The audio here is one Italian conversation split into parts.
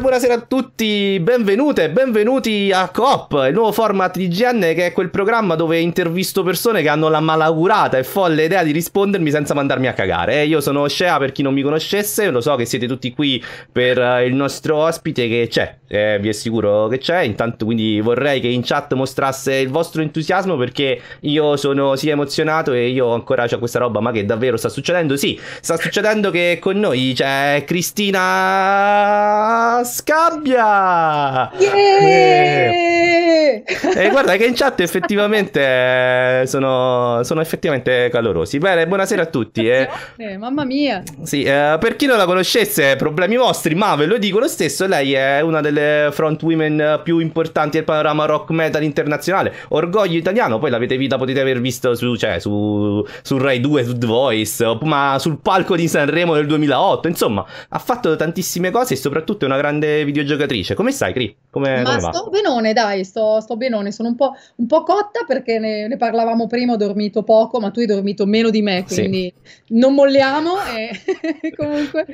puras, tutti benvenute e benvenuti a Coop, il nuovo format di GN che è quel programma dove intervisto persone che hanno la malaugurata e folle idea di rispondermi senza mandarmi a cagare. Eh, io sono Shea per chi non mi conoscesse, lo so che siete tutti qui per uh, il nostro ospite che c'è, eh, vi assicuro che c'è, intanto quindi vorrei che in chat mostrasse il vostro entusiasmo perché io sono sia emozionato e io ancora ho questa roba, ma che davvero sta succedendo? Sì, sta succedendo che con noi c'è Cristina Scab gabbia! Yeah! E eh, eh, guarda che in chat effettivamente eh, sono, sono effettivamente calorosi. Bene, buonasera a tutti. Eh. Mamma mia! Sì, eh, per chi non la conoscesse, problemi vostri, ma ve lo dico lo stesso, lei è una delle front women più importanti del panorama rock metal internazionale. Orgoglio italiano, poi l'avete vita, potete aver visto su, cioè, su, su Rai 2, su The Voice, ma sul palco di Sanremo nel 2008. Insomma, ha fatto tantissime cose e soprattutto è una grande videogiocatrice videogiocatrice. Come stai, Cri? Come, Ma come sto benone, dai, sto, sto benone. Sono un po', un po cotta perché ne, ne, parlavamo prima, ho dormito poco, ma tu hai dormito meno di me, quindi sì. non molliamo e comunque...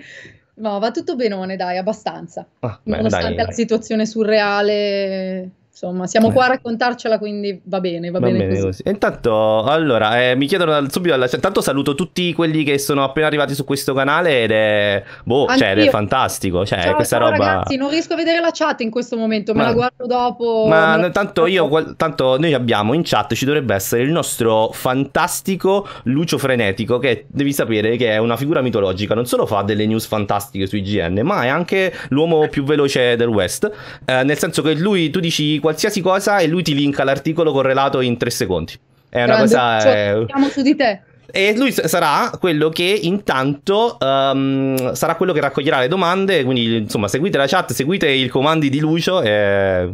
No, va tutto benone, dai, abbastanza. Ah, beh, Nonostante dai, la dai. situazione surreale Insomma, siamo eh. qua a raccontarcela, quindi va bene, va, va bene, bene, così. così. Intanto, allora, eh, mi chiedono dal, subito dalla chat. saluto tutti quelli che sono appena arrivati su questo canale ed è... Boh, cioè, è fantastico. Cioè, ciao, questa ciao, roba... ragazzi, non riesco a vedere la chat in questo momento, ma, me la guardo dopo. Ma la... tanto io, tanto noi abbiamo in chat, ci dovrebbe essere il nostro fantastico Lucio Frenetico, che devi sapere che è una figura mitologica. Non solo fa delle news fantastiche su IGN, ma è anche l'uomo più veloce del West. Eh, nel senso che lui, tu dici qualsiasi cosa e lui ti linka l'articolo correlato in tre secondi. È una Grande, cosa. Cioè, eh... su di te. E lui sarà quello che intanto um, sarà quello che raccoglierà le domande. Quindi, insomma, seguite la chat, seguite i comandi di Lucio. Eh,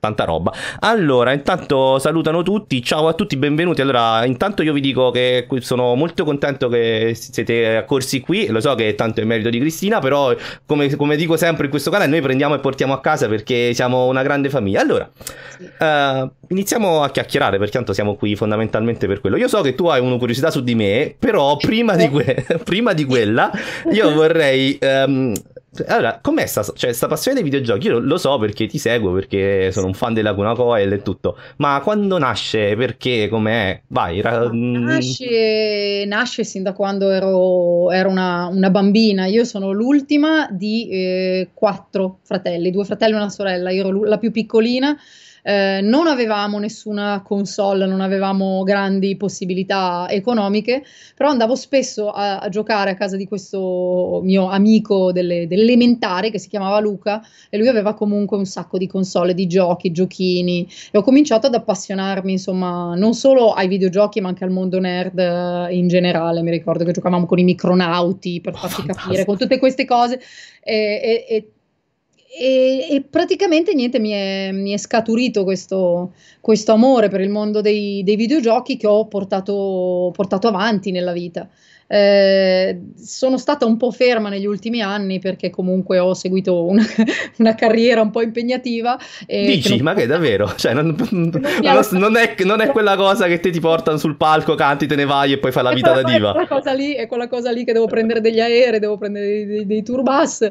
tanta roba. Allora, intanto salutano tutti, ciao a tutti, benvenuti. Allora, intanto io vi dico che sono molto contento che siete accorsi qui, lo so che tanto è merito di Cristina, però come, come, dico sempre in questo canale, noi prendiamo e portiamo a casa perché siamo una grande famiglia. Allora, uh, iniziamo a chiacchierare perché tanto siamo qui fondamentalmente per quello. Io so che tu hai una curiosità su di me, però prima di, que- prima di quella io vorrei... Um, allora, com'è sta, cioè, sta passione dei videogiochi? Io lo so perché ti seguo, perché sono un fan della Kuna Coil e tutto, ma quando nasce, perché, com'è? Vai. Ra- mm. nasce, nasce sin da quando ero, ero una, una, bambina, io sono l'ultima di eh, quattro fratelli, due fratelli e una sorella, io ero la più piccolina eh, non avevamo nessuna console, non avevamo grandi possibilità economiche, però andavo spesso a, a giocare a casa di questo mio amico delle, dell'elementare che si chiamava Luca e lui aveva comunque un sacco di console, di giochi, giochini e ho cominciato ad appassionarmi insomma non solo ai videogiochi ma anche al mondo nerd eh, in generale, mi ricordo che giocavamo con i micronauti per oh, farti oh, capire, con tutte queste cose e, e, e e, e, praticamente niente, mi è, mi è scaturito questo, questo, amore per il mondo dei, dei videogiochi che ho portato, portato avanti nella vita. Eh, sono stata un po' ferma negli ultimi anni perché comunque ho seguito una, una carriera un po' impegnativa. Dici, che ma che davvero? Cioè, non, non, non, è, non, è, quella cosa che te ti portano sul palco, canti, te ne vai e poi fai la vita da diva. È quella, cosa lì, è quella cosa lì che devo prendere degli aerei, devo prendere dei, dei, dei tour bus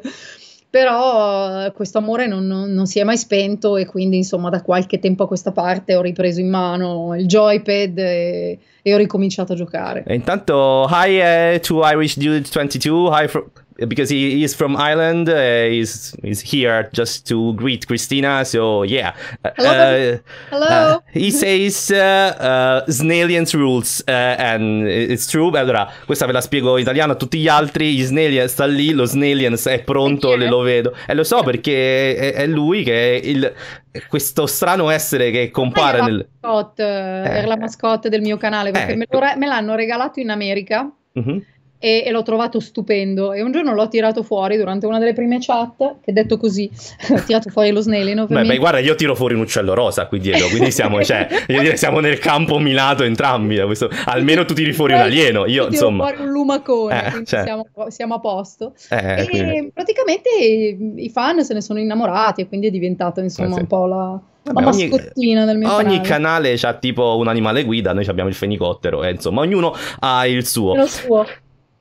però eh, questo amore non, non, non, si è mai spento e quindi insomma da qualche tempo a questa parte ho ripreso in mano il joypad e, e ho ricominciato a giocare. E intanto, hi uh, to Irish Dude 22, hi from because he is from Ireland. Uh, he's he's here just to greet Christina. So yeah. Hello. Uh, uh Hello. he says uh, uh Snalians rules uh, and it's true. Beh, allora, questa ve la spiego in italiano. Tutti gli altri, gli Snalians sta lì, lo Snalians è pronto, le lo vedo. E lo so perché è, è lui che è il questo strano essere che compare era nel... Mascotte, eh, era la mascotte del mio canale perché eh, me, l'hanno regalato in America. Uh-huh e, e, l'ho trovato stupendo. E un giorno l'ho tirato fuori durante una delle prime chat, che detto così, ho tirato fuori lo Snelin. Beh, beh, guarda, io tiro fuori un uccello rosa qui dietro, quindi siamo, cioè, dire, siamo nel campo minato entrambi. Questo, almeno tu tiri fuori un alieno, io, io insomma. fuori un lumacone, eh, cioè. siamo, siamo, a posto. Eh, eh, e quindi... praticamente i, fan se ne sono innamorati e quindi è diventata insomma eh sì. un po' la... Vabbè, mascottina ogni, del mio ogni canale. canale ha tipo un animale guida, noi abbiamo il fenicottero, eh, insomma ognuno ha il suo. Lo suo.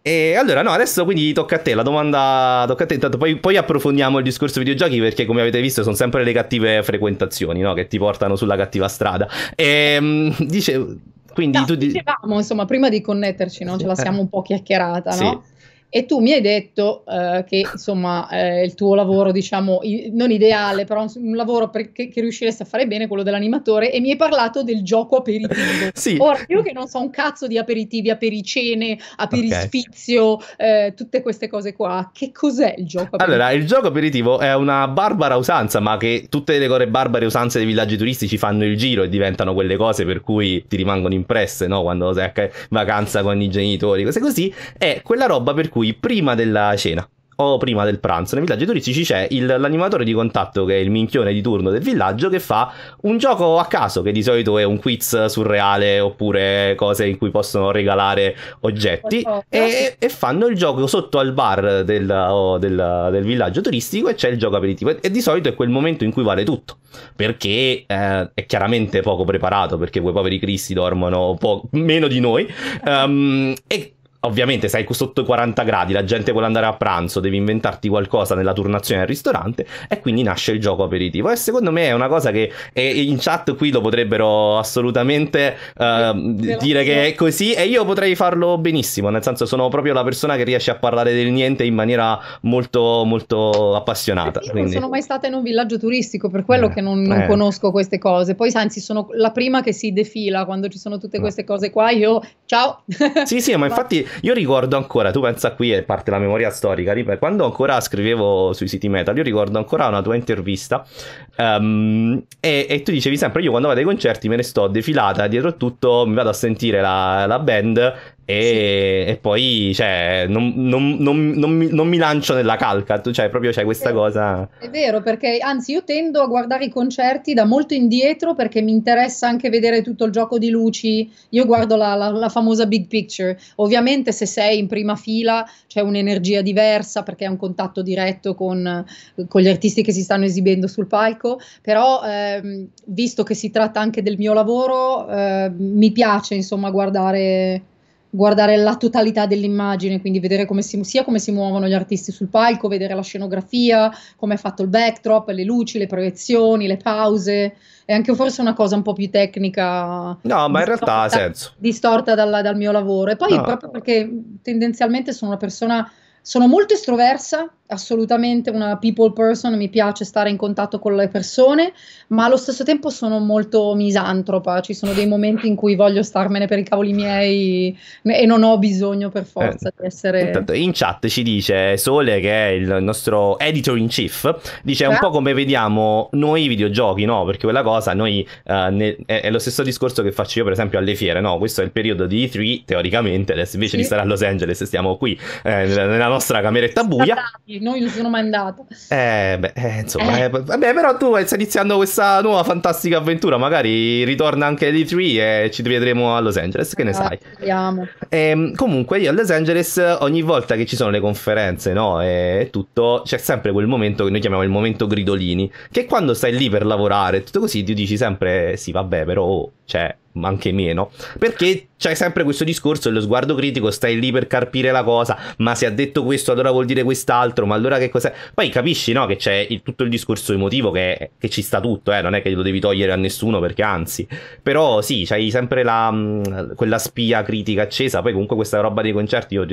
E allora, no, adesso quindi tocca a te. La domanda tocca a te. Intanto poi, poi approfondiamo il discorso videogiochi perché, come avete visto, sono sempre le cattive frequentazioni no? che ti portano sulla cattiva strada. E, ehm, dice, quindi no, tu dicevamo, insomma, prima di connetterci, no? ce la eh. siamo un po' chiacchierata, sì. no? E tu mi hai detto eh, che insomma eh, il tuo lavoro, diciamo, i- non ideale, però un, lavoro per- che-, che, riusciresti a fare bene, quello dell'animatore, e mi hai parlato del gioco aperitivo. Sì. Ora, io che non so un cazzo di aperitivi, apericene, aperisfizio, okay. eh, tutte queste cose qua, che cos'è il gioco aperitivo? Allora, il gioco aperitivo è una barbara usanza, ma che tutte le cose barbare usanze dei villaggi turistici fanno il giro e diventano quelle cose per cui ti rimangono impresse, no? Quando sei a vacanza con i genitori, cose così, è quella roba per cui cui prima della cena o prima del pranzo nei villaggi turistici c'è il, l'animatore di contatto che è il minchione di turno del villaggio che fa un gioco a caso che di solito è un quiz surreale oppure cose in cui possono regalare oggetti e, e, fanno il gioco sotto al bar del, oh, del, del, villaggio turistico e c'è il gioco aperitivo e, e, di solito è quel momento in cui vale tutto perché eh, è chiaramente poco preparato perché quei poveri cristi dormono po- meno di noi um, e ovviamente sei sotto i 40 gradi, la gente vuole andare a pranzo, devi inventarti qualcosa nella turnazione al ristorante e quindi nasce il gioco aperitivo. E secondo me è una cosa che in chat qui lo potrebbero assolutamente uh, dire che è così e io potrei farlo benissimo, nel senso sono proprio la persona che riesce a parlare del niente in maniera molto molto appassionata. Io quindi... non sono mai stata in un villaggio turistico, per quello eh, che non, non eh. conosco queste cose. Poi anzi sono la prima che si defila quando ci sono tutte eh. queste cose qua, io ciao. Sì, sì, ma infatti io ricordo ancora, tu pensa qui è parte la memoria storica, quando ancora scrivevo sui siti metal, io ricordo ancora una tua intervista um, e, e, tu dicevi sempre, io quando vado ai concerti me ne sto defilata dietro tutto, mi vado a sentire la, la band e, sì. e poi, cioè, non, non, non, mi, non, mi, lancio nella calca, tu, cioè, proprio c'è questa è, cosa. È vero, perché anzi, io tendo a guardare i concerti da molto indietro perché mi interessa anche vedere tutto il gioco di luci. Io guardo la, la, la famosa big picture. Ovviamente, se sei in prima fila c'è un'energia diversa perché è un contatto diretto con, con gli artisti che si stanno esibendo sul palco, però ehm, visto che si tratta anche del mio lavoro, eh, mi piace insomma guardare guardare la totalità dell'immagine, quindi vedere come si, sia come si muovono gli artisti sul palco, vedere la scenografia, come è fatto il backdrop, le luci, le proiezioni, le pause. È anche forse una cosa un po' più tecnica. No, ma in realtà ha senso. Distorta dalla, dal mio lavoro. E poi no. proprio perché tendenzialmente sono una persona, sono molto estroversa, assolutamente una people person, mi piace stare in contatto con le persone, ma allo stesso tempo sono molto misantropa, ci sono dei momenti in cui voglio starmene per i cavoli miei e non ho bisogno per forza eh, di essere... Intanto in chat ci dice Sole, che è il nostro editor in chief, dice eh? un cioè? po' come vediamo noi i videogiochi, no? Perché quella cosa noi, eh, ne, è, è, lo stesso discorso che faccio io per esempio alle fiere, no? Questo è il periodo di E3 teoricamente, adesso invece sì. di stare a Los Angeles stiamo qui eh, nella nostra cameretta buia. Sì non io sono mai andata. Eh, beh, eh, insomma, eh. Eh, vabbè, però tu stai iniziando questa nuova fantastica avventura. Magari ritorna anche lì 3 e ci rivedremo a Los Angeles. Che ne sai? Vediamo. Ehm, comunque, io a Los Angeles, ogni volta che ci sono le conferenze, no? E tutto, c'è sempre quel momento che noi chiamiamo il momento gridolini. Che quando stai lì per lavorare, tutto così, ti dici sempre: eh, sì, vabbè, però, oh, cioè anche meno, perché c'è sempre questo discorso dello sguardo critico, stai lì per carpire la cosa, ma se ha detto questo allora vuol dire quest'altro, ma allora che cos'è? Poi capisci no, che c'è il, tutto il discorso emotivo che, che ci sta tutto, eh? non è che lo devi togliere a nessuno perché anzi, però sì, c'hai sempre la, mm, quella spia critica accesa, poi comunque questa roba dei concerti, io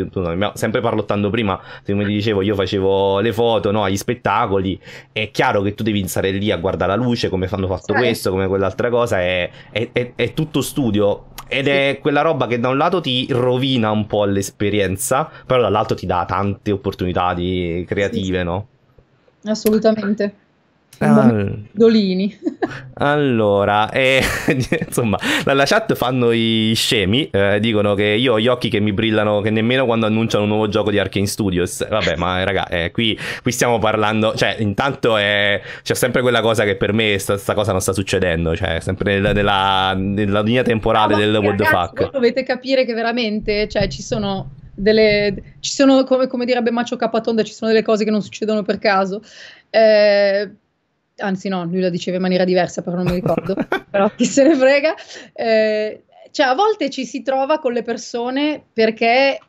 sempre parlottando prima, come ti dicevo io facevo le foto no, agli spettacoli, è chiaro che tu devi stare lì a guardare la luce, come fanno fatto certo. questo, come quell'altra cosa, è, è, è, è tutto molto studio. Ed è quella roba che da un lato ti rovina un po' l'esperienza, però dall'altro ti dà tante opportunità di... creative, sì. no? Assolutamente. Dolini. allora, eh, insomma, dalla chat fanno i scemi, eh, dicono che io ho gli occhi che mi brillano che nemmeno quando annunciano un nuovo gioco di Arkane Studios. Vabbè, ma eh, raga, eh, qui, qui, stiamo parlando, cioè, intanto c'è sempre quella cosa che per me questa cosa non sta succedendo, cioè, sempre nel, nella, nella, linea temporale no, del what the fuck. Dovete capire che veramente, cioè, ci sono delle, ci sono, come, come direbbe Macio Capatonda, ci sono delle cose che non succedono per caso. Eh, anzi no, lui la diceva in maniera diversa, però non mi ricordo, però chi se ne frega. Eh, cioè, a volte ci si trova con le persone perché,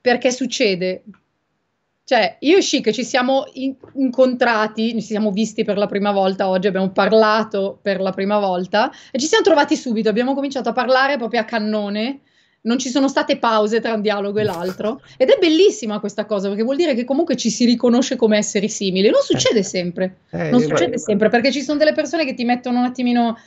perché succede. Cioè, io e Chic ci siamo in- incontrati, ci siamo visti per la prima volta oggi, abbiamo parlato per la prima volta e ci siamo trovati subito, abbiamo cominciato a parlare proprio a cannone non ci sono state pause tra un dialogo e l'altro. Ed è bellissima questa cosa, perché vuol dire che comunque ci si riconosce come esseri simili. Non succede eh. sempre, eh, non eh, succede guarda, eh. sempre, perché ci sono delle persone che ti mettono un attimino,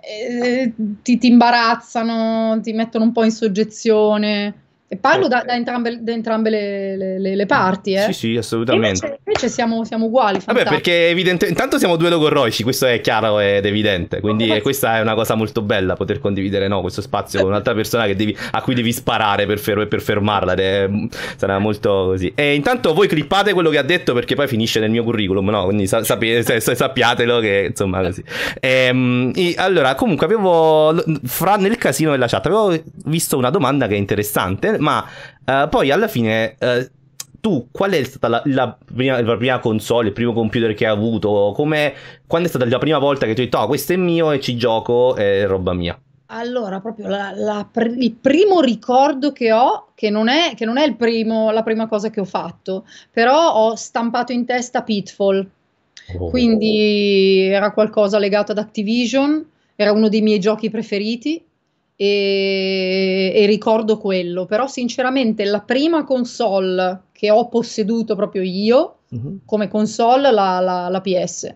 eh, ti, ti imbarazzano, ti mettono un po' in soggezione. E parlo eh, da, eh. da, entrambe, da, entrambe, le, le, le parti, eh? Sì, sì, assolutamente. Invece, invece, siamo, siamo uguali. Vabbè, perché evidente... intanto siamo due logorroici, questo è chiaro ed evidente. Quindi eh, questa è una cosa molto bella, poter condividere no, questo spazio con un'altra persona devi... a cui devi sparare per, fer... per fermarla. È... sarà molto così. E intanto voi clippate quello che ha detto perché poi finisce nel mio curriculum, no? Quindi sa- sapi... sappiatelo che insomma così. Ehm, e, allora, comunque avevo... Fra nel casino della chat avevo visto una domanda che è interessante ma uh, poi alla fine uh, tu qual è stata la, la, prima, la, prima, console, il primo computer che hai avuto? Come, quando è stata la prima volta che tu hai detto, oh, questo è mio e ci gioco, è roba mia? Allora, proprio la, la, il primo ricordo che ho, che non è, che non è primo, la prima cosa che ho fatto, però ho stampato in testa Pitfall, oh. quindi era qualcosa legato ad Activision, era uno dei miei giochi preferiti e, e, ricordo quello, però sinceramente la prima console che ho posseduto proprio io uh-huh. come console, la, la, la PS.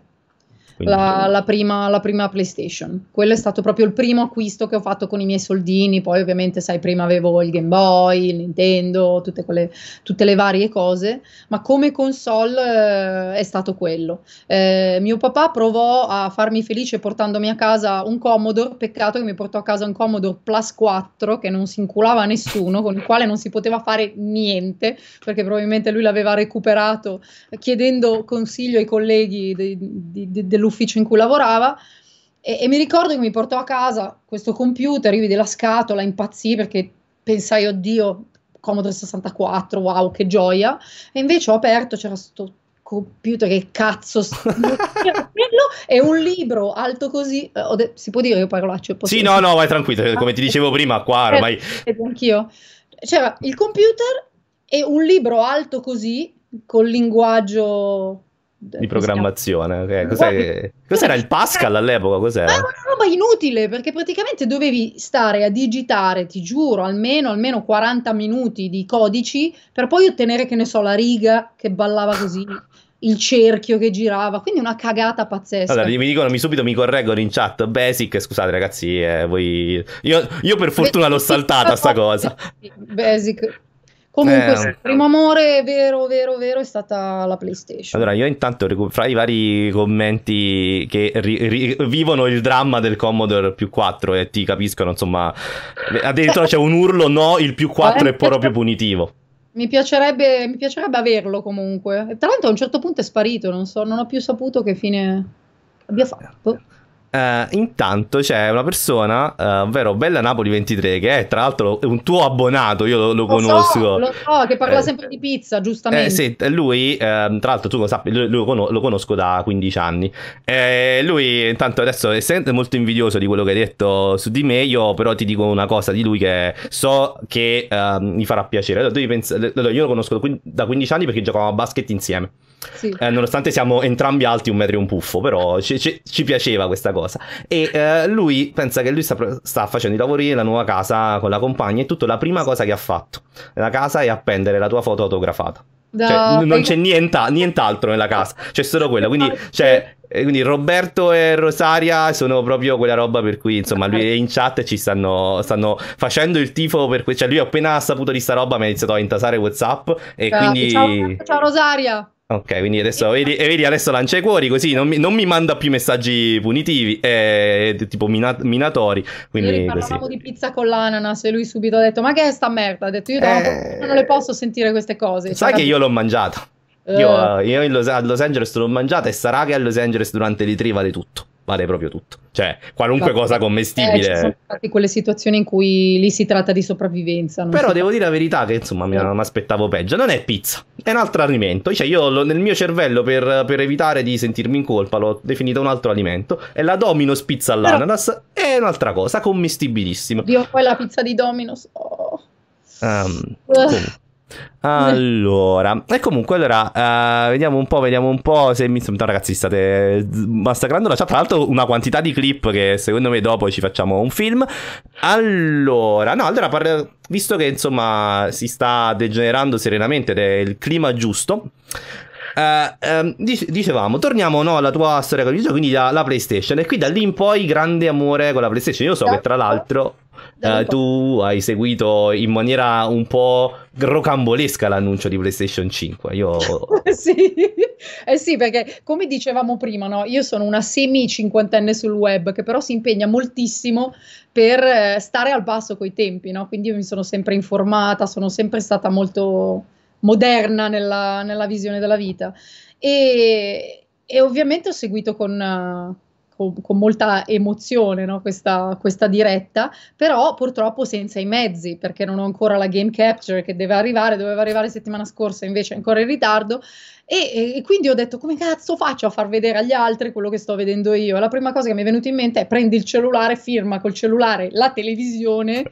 La, la, prima, la, prima, PlayStation. Quello è stato proprio il primo acquisto che ho fatto con i miei soldini. Poi, ovviamente, sai, prima avevo il Game Boy, il Nintendo, tutte, quelle, tutte le varie cose. Ma come console eh, è stato quello. Eh, mio papà provò a farmi felice portandomi a casa un Commodore. Peccato che mi portò a casa un Commodore Plus 4 che non si inculava nessuno, con il quale non si poteva fare niente perché probabilmente lui l'aveva recuperato chiedendo consiglio ai colleghi de, de, de, dell'ufficio dell'ufficio in cui lavorava e, e mi ricordo che mi portò a casa questo computer, io vidi la scatola, impazzì perché pensai, oddio, Commodore 64, wow, che gioia. E invece ho aperto, c'era questo computer, che cazzo, e un libro alto così. Eh, de- si può dire che parolaccio? Posso sì, no, no, vai tranquillo, come ti dicevo prima, qua eh, ormai. Anch'io. C'era il computer e un libro alto così, col linguaggio di programmazione. Okay. Cos'è, cos'era il Pascal all'epoca? Cos'era? era una roba inutile perché praticamente dovevi stare a digitare, ti giuro, almeno, almeno 40 minuti di codici per poi ottenere, che ne so, la riga che ballava così. il cerchio che girava, quindi una cagata pazzesca. Allora, mi dicono, mi subito mi correggono in chat, basic, scusate ragazzi, eh, voi... io, io, per fortuna l'ho saltata sta cosa. Basic, Comunque, eh, il primo amore vero, vero, vero è stata la PlayStation. Allora, io intanto fra i vari commenti che ri- vivono il dramma del Commodore più 4 e eh, ti capiscono, insomma, eh, addirittura c'è un urlo no, il più 4 è proprio punitivo. Mi piacerebbe, mi piacerebbe averlo comunque. tra l'altro a un certo punto è sparito, non so, non ho più saputo che fine abbia fatto. Uh, intanto c'è una persona, uh, ovvero Bella Napoli 23, che è tra l'altro un tuo abbonato, io lo, lo, lo conosco. So, lo so, che parla eh, sempre di pizza, giustamente. Eh, sì, lui, eh, tra l'altro tu lo sappi, lo, lo, conosco da 15 anni. Eh, lui intanto adesso è sempre molto invidioso di quello che hai detto su di me, io però ti dico una cosa di lui che so che ehm, mi farà piacere. Allora, pens- allora, io lo conosco da 15 anni perché giocavamo a basket insieme. Sì. Eh, nonostante siamo entrambi alti un metro e un puffo, però ci, ci, ci piaceva questa cosa. E eh, lui pensa che lui sta, sta, facendo i lavori nella nuova casa con la compagna e tutto. La prima cosa che ha fatto nella casa è appendere la tua foto autografata. No, cioè, non c'è nienta, nient'altro nella casa, c'è solo quella. Quindi, cioè, eh, quindi, Roberto e Rosaria sono proprio quella roba per cui, insomma, lui è in chat e ci stanno, stanno facendo il tifo per cui, cioè, lui appena ha saputo di sta roba mi ha iniziato a intasare Whatsapp e ciao, quindi... Ciao, ciao Rosaria! Ok, quindi adesso vedi, vedi, adesso lancia i cuori così non mi, non mi manda più messaggi punitivi, eh, tipo mina, minatori. Quindi Ieri parlavamo così. di pizza con l'ananas e lui subito ha detto: Ma che è sta merda? Ha detto: Io eh... non le posso sentire queste cose. Sai cioè, che io l'ho mangiato. Io, uh... io Los, a Los Angeles l'ho mangiata e sarà che a Los Angeles durante le tri vale tutto vale proprio tutto. Cioè, qualunque Vabbè. cosa commestibile. Eh, sono state quelle situazioni in cui lì si tratta di sopravvivenza. Però si... devo dire la verità che insomma mi aspettavo peggio. Non è pizza, è un altro alimento. Cioè, io lo, nel mio cervello per, per, evitare di sentirmi in colpa l'ho definita un altro alimento. È la Domino's pizza all'ananas Però... è un'altra cosa, commestibilissima. Dio, poi la pizza di Domino's. Oh. Um, comunque. Allora, e comunque allora, uh, vediamo un po', vediamo un po' se mi... No, ragazzi, state massacrando la chat, tra l'altro una quantità di clip che secondo me dopo ci facciamo un film. Allora, no, allora, par... visto che insomma si sta degenerando serenamente ed è il clima giusto, eh, ehm, dicevamo, torniamo no, alla tua storia con il gioco, quindi la, la PlayStation. E qui da lì in poi grande amore con la PlayStation. Io so che tra l'altro eh, tu hai seguito in maniera un po' rocambolesca l'annuncio di PlayStation 5. Io... sì. Eh sì, perché come dicevamo prima, no? io sono una semi cinquantenne sul web che però si impegna moltissimo per eh, stare al basso coi tempi, no? quindi io mi sono sempre informata, sono sempre stata molto moderna nella, nella visione della vita. E, e, ovviamente ho seguito con, con, con molta emozione no, questa, questa, diretta, però purtroppo senza i mezzi, perché non ho ancora la game capture che deve arrivare, doveva arrivare settimana scorsa, invece è ancora in ritardo. E, e, quindi ho detto: come cazzo faccio a far vedere agli altri quello che sto vedendo io? La prima cosa che mi è venuta in mente è prendi il cellulare, firma col cellulare la televisione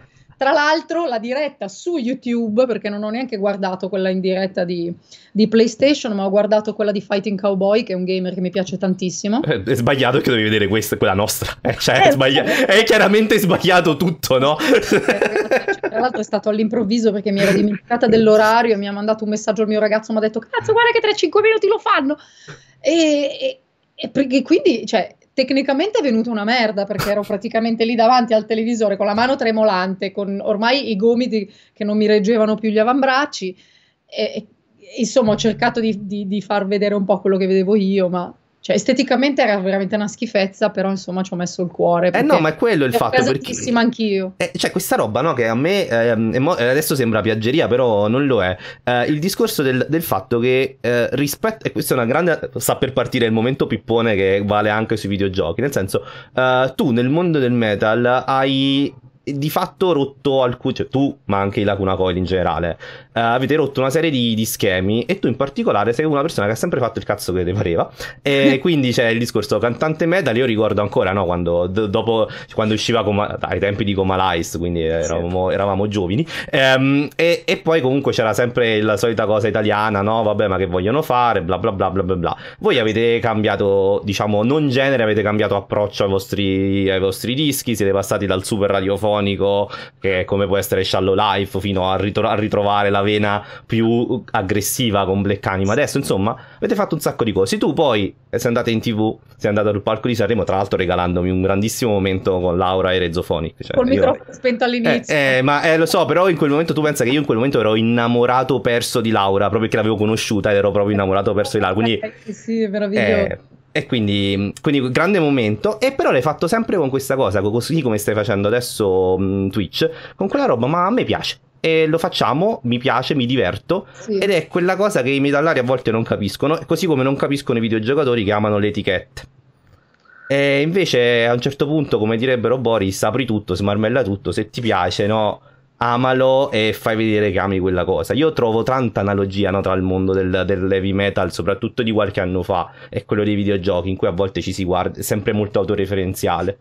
tra l'altro la diretta su YouTube, perché non ho neanche guardato quella in diretta di, di PlayStation, ma ho guardato quella di Fighting Cowboy, che è un gamer che mi piace tantissimo. Eh, è sbagliato che dovevi vedere questa, quella nostra. Eh, cioè, eh, è, è, chiaramente sbagliato tutto, no? tra l'altro è stato all'improvviso perché mi ero dimenticata dell'orario e mi ha mandato un messaggio al mio ragazzo, mi ha detto, cazzo, guarda che tra 5 minuti lo fanno. E, e, e quindi, cioè, tecnicamente è venuta una merda perché ero praticamente lì davanti al televisore con la mano tremolante, con ormai i gomiti che non mi reggevano più gli avambracci e, e insomma ho cercato di, di, di far vedere un po' quello che vedevo io, ma cioè, esteticamente era veramente una schifezza, però insomma ci ho messo il cuore. Eh no, ma è quello il fatto. Perché... anch'io. Eh, cioè, questa roba, no, che a me ehm, eh, mo- adesso sembra piaggeria, però non lo è. Eh, il discorso del, del fatto che eh, rispetto. E questa è una grande. Sta per partire il momento pippone che vale anche sui videogiochi. Nel senso, eh, tu nel mondo del metal hai di fatto rotto alcuni, cioè tu, ma anche i Lacuna Coil in generale, uh, avete rotto una serie di, di, schemi e tu in particolare sei una persona che ha sempre fatto il cazzo che ti pareva e quindi c'è il discorso cantante metal, io ricordo ancora, no, quando, d- dopo, quando usciva Coma, ai tempi di Coma Lice, quindi eravamo, sì. eravamo giovani, um, e, e, poi comunque c'era sempre la solita cosa italiana, no, vabbè, ma che vogliono fare, bla bla bla bla bla bla. Voi avete cambiato, diciamo, non genere, avete cambiato approccio ai vostri, ai vostri dischi, siete passati dal super radiofonico elettronico, che come può essere Shallow Life, fino a, ritro- a ritrovare la vena più aggressiva con Black Anima. Adesso, insomma, avete fatto un sacco di cose. Tu poi eh, sei andata in tv, sei andata al palco di Sanremo, tra l'altro regalandomi un grandissimo momento con Laura e Rezzofoni. Cioè, Col io... microfono spento all'inizio. Eh, eh, ma eh, lo so, però in quel momento tu pensa che io in quel momento ero innamorato perso di Laura, proprio perché l'avevo conosciuta ed ero proprio innamorato perso di Laura. Quindi... Eh, sì, meraviglioso. Eh, e quindi, quindi grande momento. E però l'hai fatto sempre con questa cosa, così come stai facendo adesso mh, mm, Twitch, con quella roba, ma a me piace. E lo facciamo, mi piace, mi diverto. Sì. Ed è quella cosa che i metallari a volte non capiscono, così come non capiscono i videogiocatori che amano le etichette. E invece a un certo punto, come direbbero Boris, apri tutto, smarmella tutto, se ti piace, no? amalo e fai vedere che ami quella cosa. Io trovo tanta analogia no, tra il mondo del, heavy metal, soprattutto di qualche anno fa, e quello dei videogiochi, in cui a volte ci si guarda, è sempre molto autoreferenziale.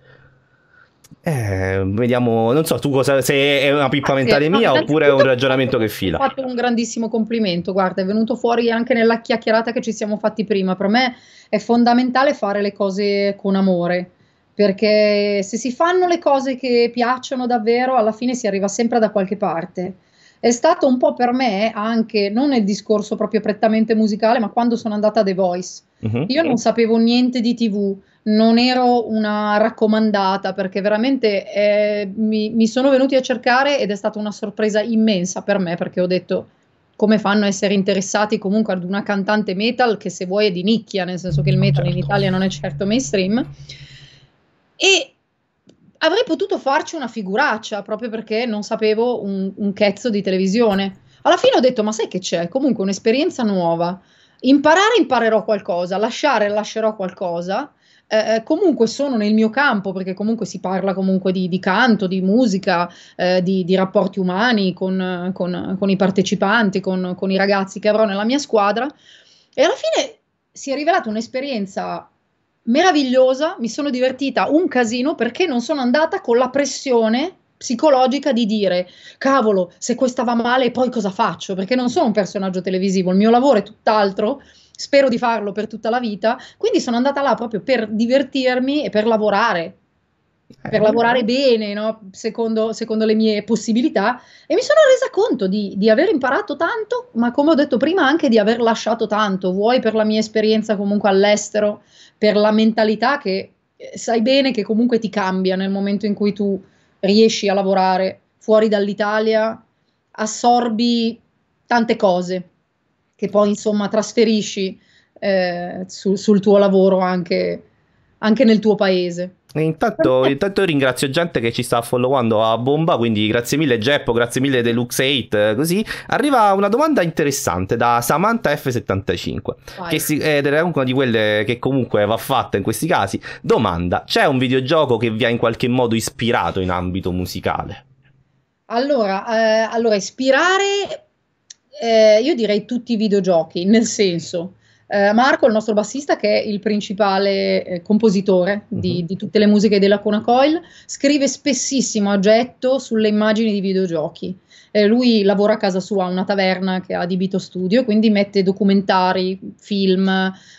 Eh, vediamo, non so tu cosa, se è una pippa ah, mentale no, mia oppure è un ragionamento che fila. Ho fatto un grandissimo complimento, guarda, è venuto fuori anche nella chiacchierata che ci siamo fatti prima. Per me è fondamentale fare le cose con amore perché se si fanno le cose che piacciono davvero, alla fine si arriva sempre da qualche parte. È stato un po' per me anche, non nel discorso proprio prettamente musicale, ma quando sono andata a The Voice. Uh-huh. Io non sapevo niente di TV, non ero una raccomandata perché veramente eh, mi, mi sono venuti a cercare ed è stata una sorpresa immensa per me perché ho detto come fanno a essere interessati comunque ad una cantante metal che se vuoi è di nicchia, nel senso che il metal certo. in Italia non è certo mainstream. E avrei potuto farci una figuraccia proprio perché non sapevo un, un cazzo di televisione. Alla fine ho detto: Ma sai che c'è? Comunque un'esperienza nuova. Imparare imparerò qualcosa, lasciare lascerò qualcosa. Eh, eh, comunque sono nel mio campo perché comunque si parla comunque di, di canto, di musica, eh, di, di, rapporti umani con, con, con i partecipanti, con, con i ragazzi che avrò nella mia squadra. E alla fine si è rivelata un'esperienza meravigliosa, mi sono divertita un casino perché non sono andata con la pressione psicologica di dire cavolo, se questa va male poi cosa faccio? Perché non sono un personaggio televisivo, il mio lavoro è tutt'altro, spero di farlo per tutta la vita, quindi sono andata là proprio per divertirmi e per lavorare. Eh, per eh. lavorare bene, no? secondo, secondo, le mie possibilità, e mi sono resa conto di, di aver imparato tanto, ma come ho detto prima, anche di aver lasciato tanto, vuoi per la mia esperienza comunque all'estero, per la mentalità che eh, sai bene che comunque ti cambia nel momento in cui tu riesci a lavorare fuori dall'Italia, assorbi tante cose che poi insomma trasferisci eh, su, sul tuo lavoro anche, anche nel tuo paese. Intanto, intanto, ringrazio gente che ci sta followando a bomba, quindi grazie mille Geppo, grazie mille Deluxe 8, eh, così. Arriva una domanda interessante da Samantha F75, Vai. che si, ed è una di quelle che comunque va fatta in questi casi. Domanda, c'è un videogioco che vi ha in qualche modo ispirato in ambito musicale? Allora, eh, allora ispirare, eh, io direi tutti i videogiochi, nel senso eh, Marco, il nostro bassista, che è il principale eh, compositore di, uh-huh. di, tutte le musiche della Cona Coil, scrive spessissimo a getto sulle immagini di videogiochi. Eh, lui lavora a casa sua, a una taverna che ha adibito studio, quindi mette documentari, film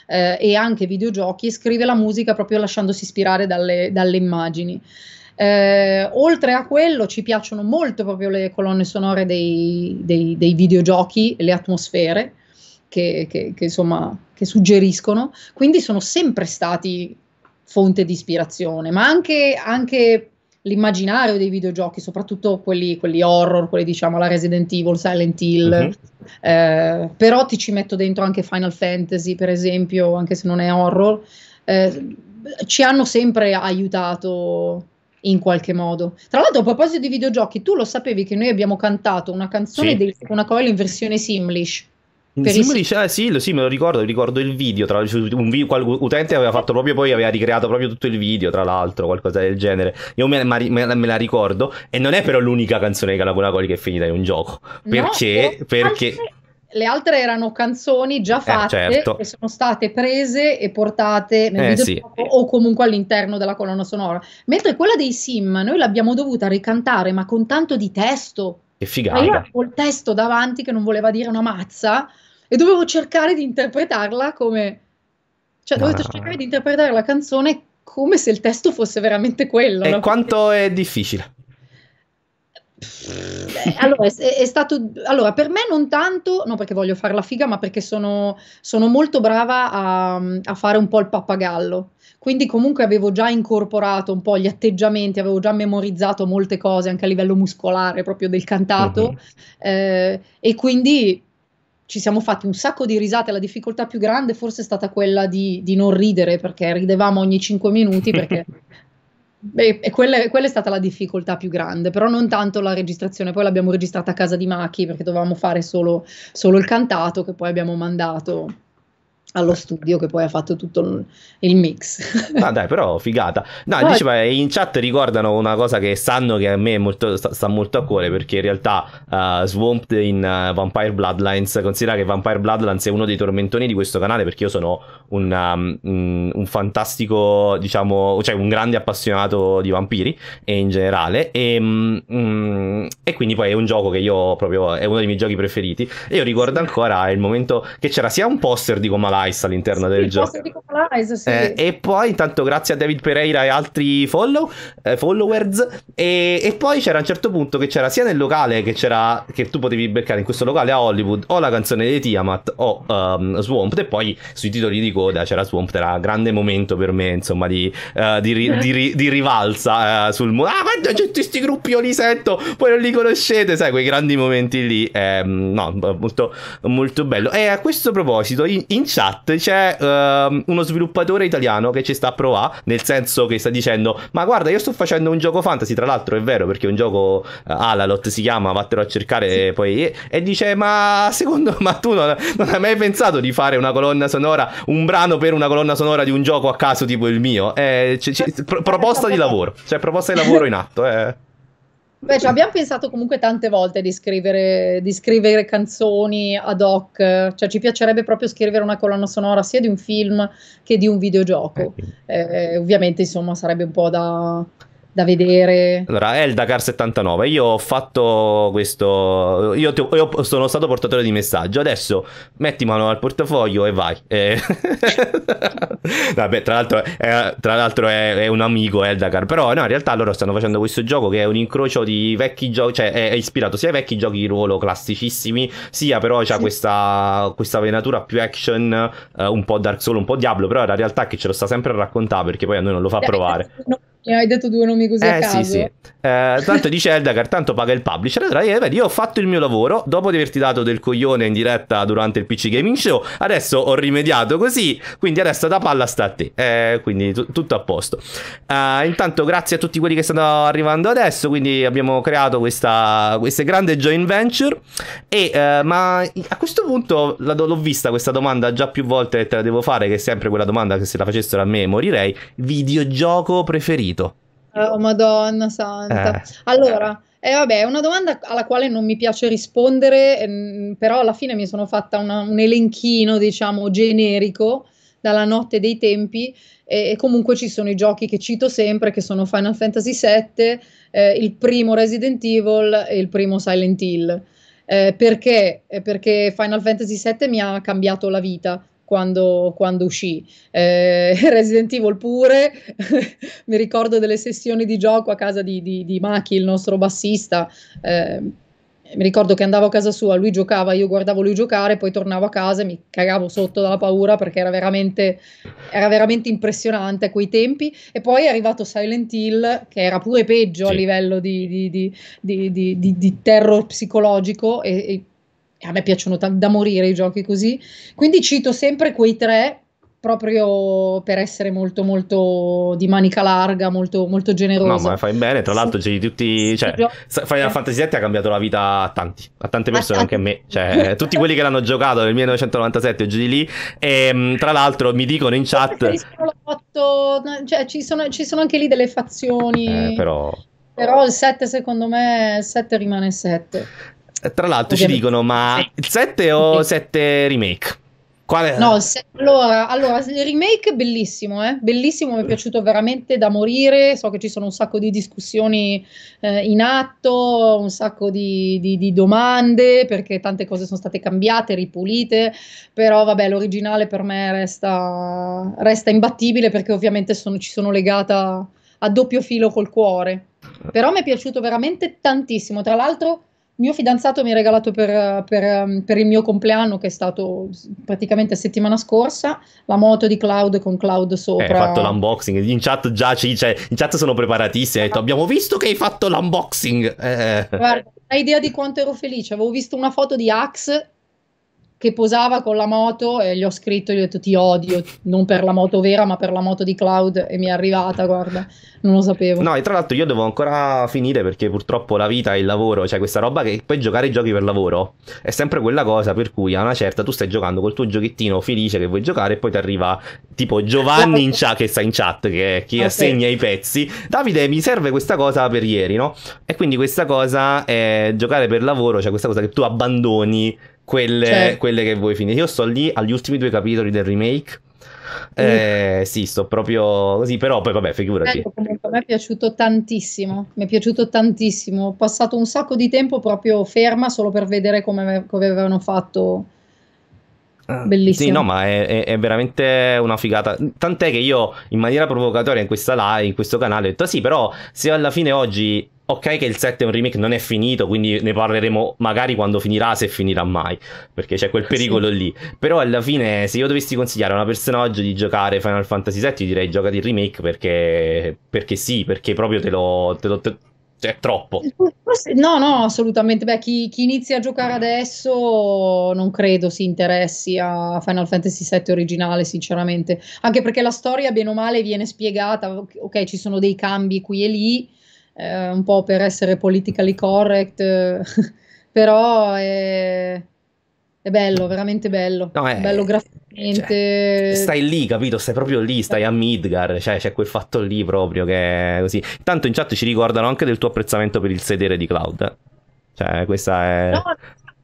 eh, e anche videogiochi e scrive la musica proprio lasciandosi ispirare dalle, dalle immagini. Eh, oltre a quello ci piacciono molto proprio le colonne sonore dei, dei, dei videogiochi, le atmosfere che, che, che, insomma, che suggeriscono, quindi sono sempre stati fonte di ispirazione, ma anche, anche l'immaginario dei videogiochi, soprattutto quelli, quelli, horror, quelli diciamo la Resident Evil, Silent Hill, uh-huh. eh, però ti ci metto dentro anche Final Fantasy per esempio, anche se non è horror, eh, ci hanno sempre aiutato in qualche modo. Tra l'altro a proposito di videogiochi, tu lo sapevi che noi abbiamo cantato una canzone sì. di una coil in versione Simlish per sì, dice, ah, sì, sì, me lo ricordo, ricordo il video, tra un vi- qual- utente aveva fatto proprio poi, aveva ricreato proprio tutto il video, tra l'altro, qualcosa del genere. Io me, ma, me, me la ricordo, e non è però l'unica canzone di Calacunacoli che è finita in un gioco, perché... No, perché... Anche le altre erano canzoni già eh, fatte eh, certo. che sono state prese e portate nel eh, videogioco sì. o comunque all'interno della colonna sonora. Mentre quella dei Sim noi l'abbiamo dovuta ricantare, ma con tanto di testo. Che figata. Ma io avevo il testo davanti che non voleva dire una mazza e dovevo cercare di interpretarla come... Cioè, ah. dovevo cercare di interpretare la canzone come se il testo fosse veramente quello. E no? quanto Perché... è difficile? allora, è, è stato, allora, per me non tanto, non perché voglio fare la figa, ma perché sono, sono molto brava a, a, fare un po' il pappagallo. Quindi comunque avevo già incorporato un po' gli atteggiamenti, avevo già memorizzato molte cose anche a livello muscolare proprio del cantato. Mm-hmm. Eh, e quindi ci siamo fatti un sacco di risate. La difficoltà più grande forse è stata quella di, di non ridere, perché ridevamo ogni 5 minuti, perché beh, quella, quella, è stata la difficoltà più grande, però non tanto la registrazione. Poi l'abbiamo registrata a casa di Maki, perché dovevamo fare solo, solo il cantato che poi abbiamo mandato allo studio che poi ha fatto tutto il mix. ah dai, però figata. No, no diceva, in chat ricordano una cosa che sanno che a me molto, sta, sta, molto a cuore perché in realtà uh, Swamped in uh, Vampire Bloodlines, considera che Vampire Bloodlines è uno dei tormentoni di questo canale perché io sono un, um, un fantastico, diciamo, cioè un grande appassionato di vampiri e in generale e, um, e, quindi poi è un gioco che io proprio, è uno dei miei giochi preferiti e io ricordo ancora il momento che c'era sia un poster di Comala Lies all'interno sì, del gioco. Lies, sì. eh, e poi intanto grazie a David Pereira e altri follow, eh, followers. E, e, poi c'era a un certo punto che c'era sia nel locale che, c'era, che tu potevi beccare in questo locale a Hollywood o la canzone di Tiamat o um, Swamped e poi sui titoli di coda c'era Swamped, era un grande momento per me insomma di, uh, di, ri, di, di rivalsa uh, sul mondo. Ah guarda c'è tutti questi gruppi, io li sento, poi non li conoscete, sai quei grandi momenti lì. Eh, no, molto, molto bello. E a questo proposito in, in chat chat c'è um, uno sviluppatore italiano che ci sta a provare, nel senso che sta dicendo, ma guarda, io sto facendo un gioco fantasy, tra l'altro è vero, perché è un gioco uh, Alalot si chiama, vattelo a cercare sì. poi... E, e, dice, ma secondo ma tu non, non, hai mai pensato di fare una colonna sonora, un brano per una colonna sonora di un gioco a caso tipo il mio? Eh, c- c- cioè, proposta di cioè, lavoro, cioè proposta di lavoro in atto. Eh. Beh, cioè abbiamo pensato comunque tante volte di scrivere, di scrivere, canzoni ad hoc, cioè ci piacerebbe proprio scrivere una colonna sonora sia di un film che di un videogioco. Eh, eh ovviamente, insomma, sarebbe un po' da, da vedere? Allora, Eldacar 79, io ho fatto questo, io, ti... io, sono stato portatore di messaggio, adesso metti mano al portafoglio e vai. E... Eh. Vabbè, tra l'altro, è, tra l'altro è, è, un amico Eldacar, eh, però no, in realtà loro stanno facendo questo gioco che è un incrocio di vecchi giochi, cioè è, ispirato sia ai vecchi giochi di ruolo classicissimi, sia però c'ha sì. questa, questa venatura più action, eh, un po' Dark Souls, un po' Diablo, però la realtà è che ce lo sta sempre a raccontare perché poi a noi non lo fa Dai, provare. No mi hai detto due nomi così eh, a caso. Sì, sì. Eh, tanto dice Eldagar, tanto paga il publisher. Allora, eh, vedi, io ho fatto il mio lavoro. Dopo di averti dato del coglione in diretta durante il PC Gaming Show, adesso ho rimediato così. Quindi adesso da palla sta a te. Eh, quindi t- tutto a posto. Uh, intanto, grazie a tutti quelli che stanno arrivando adesso. Quindi abbiamo creato questa, questa grande joint venture. E, uh, ma a questo punto la, l'ho vista questa domanda già più volte e te la devo fare, che è sempre quella domanda che se la facessero a me morirei. Videogioco preferito? capito. Oh, Madonna santa. Eh. Allora, eh, vabbè, è una domanda alla quale non mi piace rispondere, ehm, però alla fine mi sono fatta una, un elenchino, diciamo, generico dalla notte dei tempi e, e, comunque ci sono i giochi che cito sempre che sono Final Fantasy VII, eh, il primo Resident Evil e il primo Silent Hill. Eh, perché? Eh, perché Final Fantasy VII mi ha cambiato la vita quando, quando uscì. Eh, Resident Evil pure, mi ricordo delle sessioni di gioco a casa di, di, di Maki, il nostro bassista. Eh, mi ricordo che andavo a casa sua, lui giocava, io guardavo lui giocare, poi tornavo a casa e mi cagavo sotto dalla paura perché era veramente, era veramente impressionante a quei tempi. E poi è arrivato Silent Hill, che era pure peggio sì. a livello di, di, di, di terror psicologico e, e a me piacciono t- da morire i giochi così, quindi cito sempre quei tre proprio per essere molto molto di manica larga, molto, molto generoso. No, ma fai bene, tra l'altro sì. tutti, cioè, sì, Final Fantasy VII ha cambiato la vita a tanti, a tante persone, anche a me, cioè, tutti quelli che l'hanno giocato nel 1997 o giù di lì, e tra l'altro mi dicono in chat... Cioè, ci, sono, ci sono anche lì delle fazioni, eh, però... però il 7 secondo me, il 7 rimane 7. Tra l'altro ci dicono, ma il 7 o 7 remake? Quale? No, se, allora, allora, il remake bellissimo, eh? bellissimo, mi è piaciuto veramente da morire, so che ci sono un sacco di discussioni eh, in atto, un sacco di, di, di, domande, perché tante cose sono state cambiate, ripulite, però vabbè l'originale per me resta, resta imbattibile perché ovviamente sono, ci sono legata a doppio filo col cuore, però mi è piaciuto veramente tantissimo, tra l'altro mio fidanzato mi ha regalato per, per, ehm, per, il mio compleanno, che è stato praticamente settimana scorsa, la moto di Cloud con Cloud eh, sopra. Hai eh, fatto l'unboxing. In chat già ci, dice, in chat sono preparatissimi. Hai detto, abbiamo visto che hai fatto l'unboxing. Eh. Guarda, hai idea di quanto ero felice. Avevo visto una foto di Axe che posava con la moto e gli ho scritto, gli ho detto ti odio, non per la moto vera ma per la moto di Cloud e mi è arrivata, guarda, non lo sapevo. No, e tra l'altro io devo ancora finire perché purtroppo la vita e il lavoro, cioè questa roba che puoi giocare i giochi per lavoro è sempre quella cosa per cui a una certa tu stai giocando col tuo giochettino felice che vuoi giocare e poi ti arriva tipo Giovanni in chat, che sta in chat, che è chi okay. assegna i pezzi, Davide mi serve questa cosa per ieri, no? E quindi questa cosa è giocare per lavoro, cioè questa cosa che tu abbandoni quelle, cioè. quelle che vuoi finire. Io sto lì agli ultimi due capitoli del remake. Mm. Eh, sì, sto proprio così, però poi vabbè, figurati. Ecco, comunque, a me è piaciuto tantissimo, mi è piaciuto tantissimo. Ho passato un sacco di tempo proprio ferma solo per vedere come, come avevano fatto. Ah, Bellissimo. Sì, no, ma è, è, è, veramente una figata. Tant'è che io in maniera provocatoria in questa live, in questo canale, ho detto ah, sì, però se alla fine oggi Ok che il 7 è un remake, non è finito, quindi ne parleremo magari quando finirà, se finirà mai, perché c'è quel pericolo sì. lì. Però alla fine, se io dovessi consigliare a una persona oggi di giocare Final Fantasy VII, direi giocati il remake perché, perché sì, perché proprio te lo... Te lo te... Cioè, troppo. No, no, assolutamente. Beh, chi, chi, inizia a giocare adesso non credo si interessi a Final Fantasy VII originale, sinceramente. Anche perché la storia, bene o male, viene spiegata. Ok, ci sono dei cambi qui e lì, eh, un po' per essere politically correct, eh, però è, è, bello, veramente bello, no, è, eh, bello cioè, graficamente. Cioè, stai lì, capito? Stai proprio lì, stai a Midgar, cioè c'è quel fatto lì proprio che è così. Tanto in chat ci ricordano anche del tuo apprezzamento per il sedere di Cloud. Cioè, questa è... No,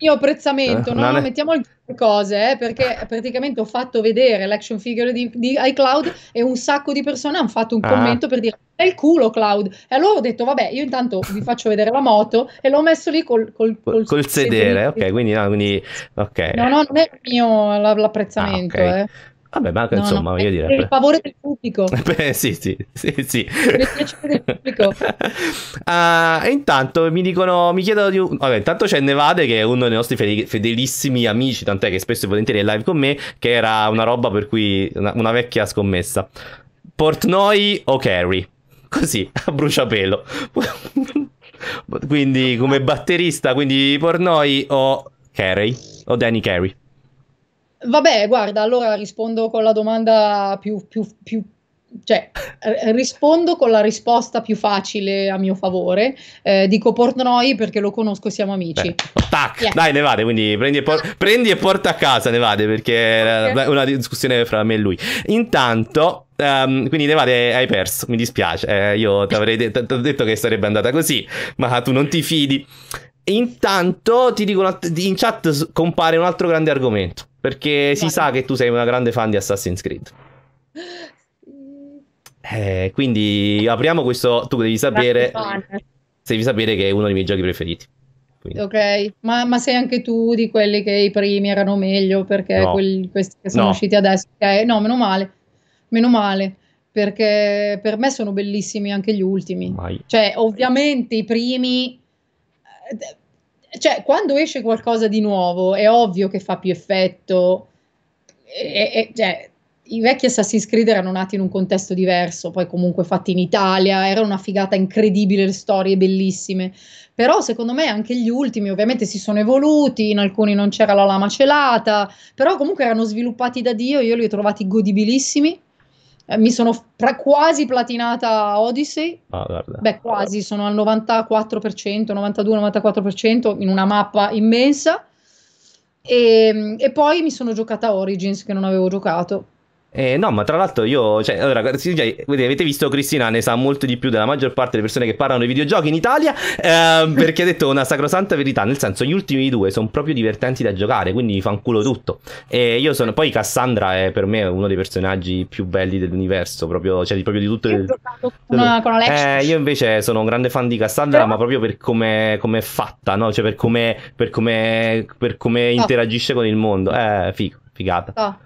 mio apprezzamento, eh, no? Ne... mettiamo altre cose, eh, perché praticamente ho fatto vedere l'action figure di, di iCloud e un sacco di persone hanno fatto un ah. commento per dire è il culo Cloud. E allora ho detto, vabbè, io intanto vi faccio vedere la moto e l'ho messo lì col, col, col, col sedere. sedere. Ok, quindi, no, quindi okay. no, no, non è il mio l'apprezzamento. Ah, okay. eh. Vabbè, ma no, insomma, no, voglio dire. Per il favore del pubblico. Beh, sì, sì, sì, sì. del pubblico. uh, e intanto mi dicono, mi chiedono di... Un... Vabbè, intanto c'è Nevade che è uno dei nostri fedelissimi amici, tant'è che spesso e volentieri è live con me, che era una roba per cui... una, una vecchia scommessa. Portnoi o Carrie? Così, a bruciapelo. quindi, come batterista, quindi Portnoi o Carrie? O Danny Carrie? Vabbè, guarda, allora rispondo con la domanda più, più, più cioè, r- eh, rispondo con la risposta più facile a mio favore. Eh, dico Portnoi perché lo conosco, e siamo amici. Beh, tac, yeah. dai, Nevade, quindi prendi e, por- prendi e, porta a casa Nevade perché okay. era una discussione fra me e lui. Intanto, um, quindi Nevade hai perso, mi dispiace, eh, io ti avrei de- detto che sarebbe andata così, ma tu non ti fidi. Intanto ti dico, in chat compare un altro grande argomento perché si sa che tu sei una grande fan di Assassin's Creed. Eh, quindi apriamo questo. Tu devi sapere. Devi sapere che è uno dei miei giochi preferiti. Quindi. Ok, ma, ma, sei anche tu di quelli che i primi erano meglio perché no. quelli, questi che sono no. usciti adesso? Ok, no, meno male. Meno male perché per me sono bellissimi anche gli ultimi. Mai. Cioè, ovviamente i primi eh, cioè, quando esce qualcosa di nuovo, è ovvio che fa più effetto. E, e, cioè, I vecchi Assassin's Creed erano nati in un contesto diverso, poi comunque fatti in Italia, era una figata incredibile, le storie bellissime. Però secondo me anche gli ultimi ovviamente si sono evoluti, in alcuni non c'era la lama celata, però comunque erano sviluppati da Dio, io li ho trovati godibilissimi eh, mi sono pra- quasi platinata Odyssey. Ah, Beh, quasi, sono al 94%, 92-94% in una mappa immensa. E, ehm, e, poi mi sono giocata Origins che non avevo giocato. Eh, no, ma tra l'altro io, cioè, allora, avete visto Cristina ne sa molto di più della maggior parte delle persone che parlano dei videogiochi in Italia, eh, perché ha detto una sacrosanta verità, nel senso gli ultimi due sono proprio divertenti da giocare, quindi fanculo tutto. E io sono, poi Cassandra è per me uno dei personaggi più belli dell'universo, proprio, cioè proprio di tutto... Io, il... con, con eh, io invece sono un grande fan di Cassandra, Però... ma proprio per come è fatta, no? Cioè per come, per per oh. interagisce con il mondo, eh, figo, figata. Oh.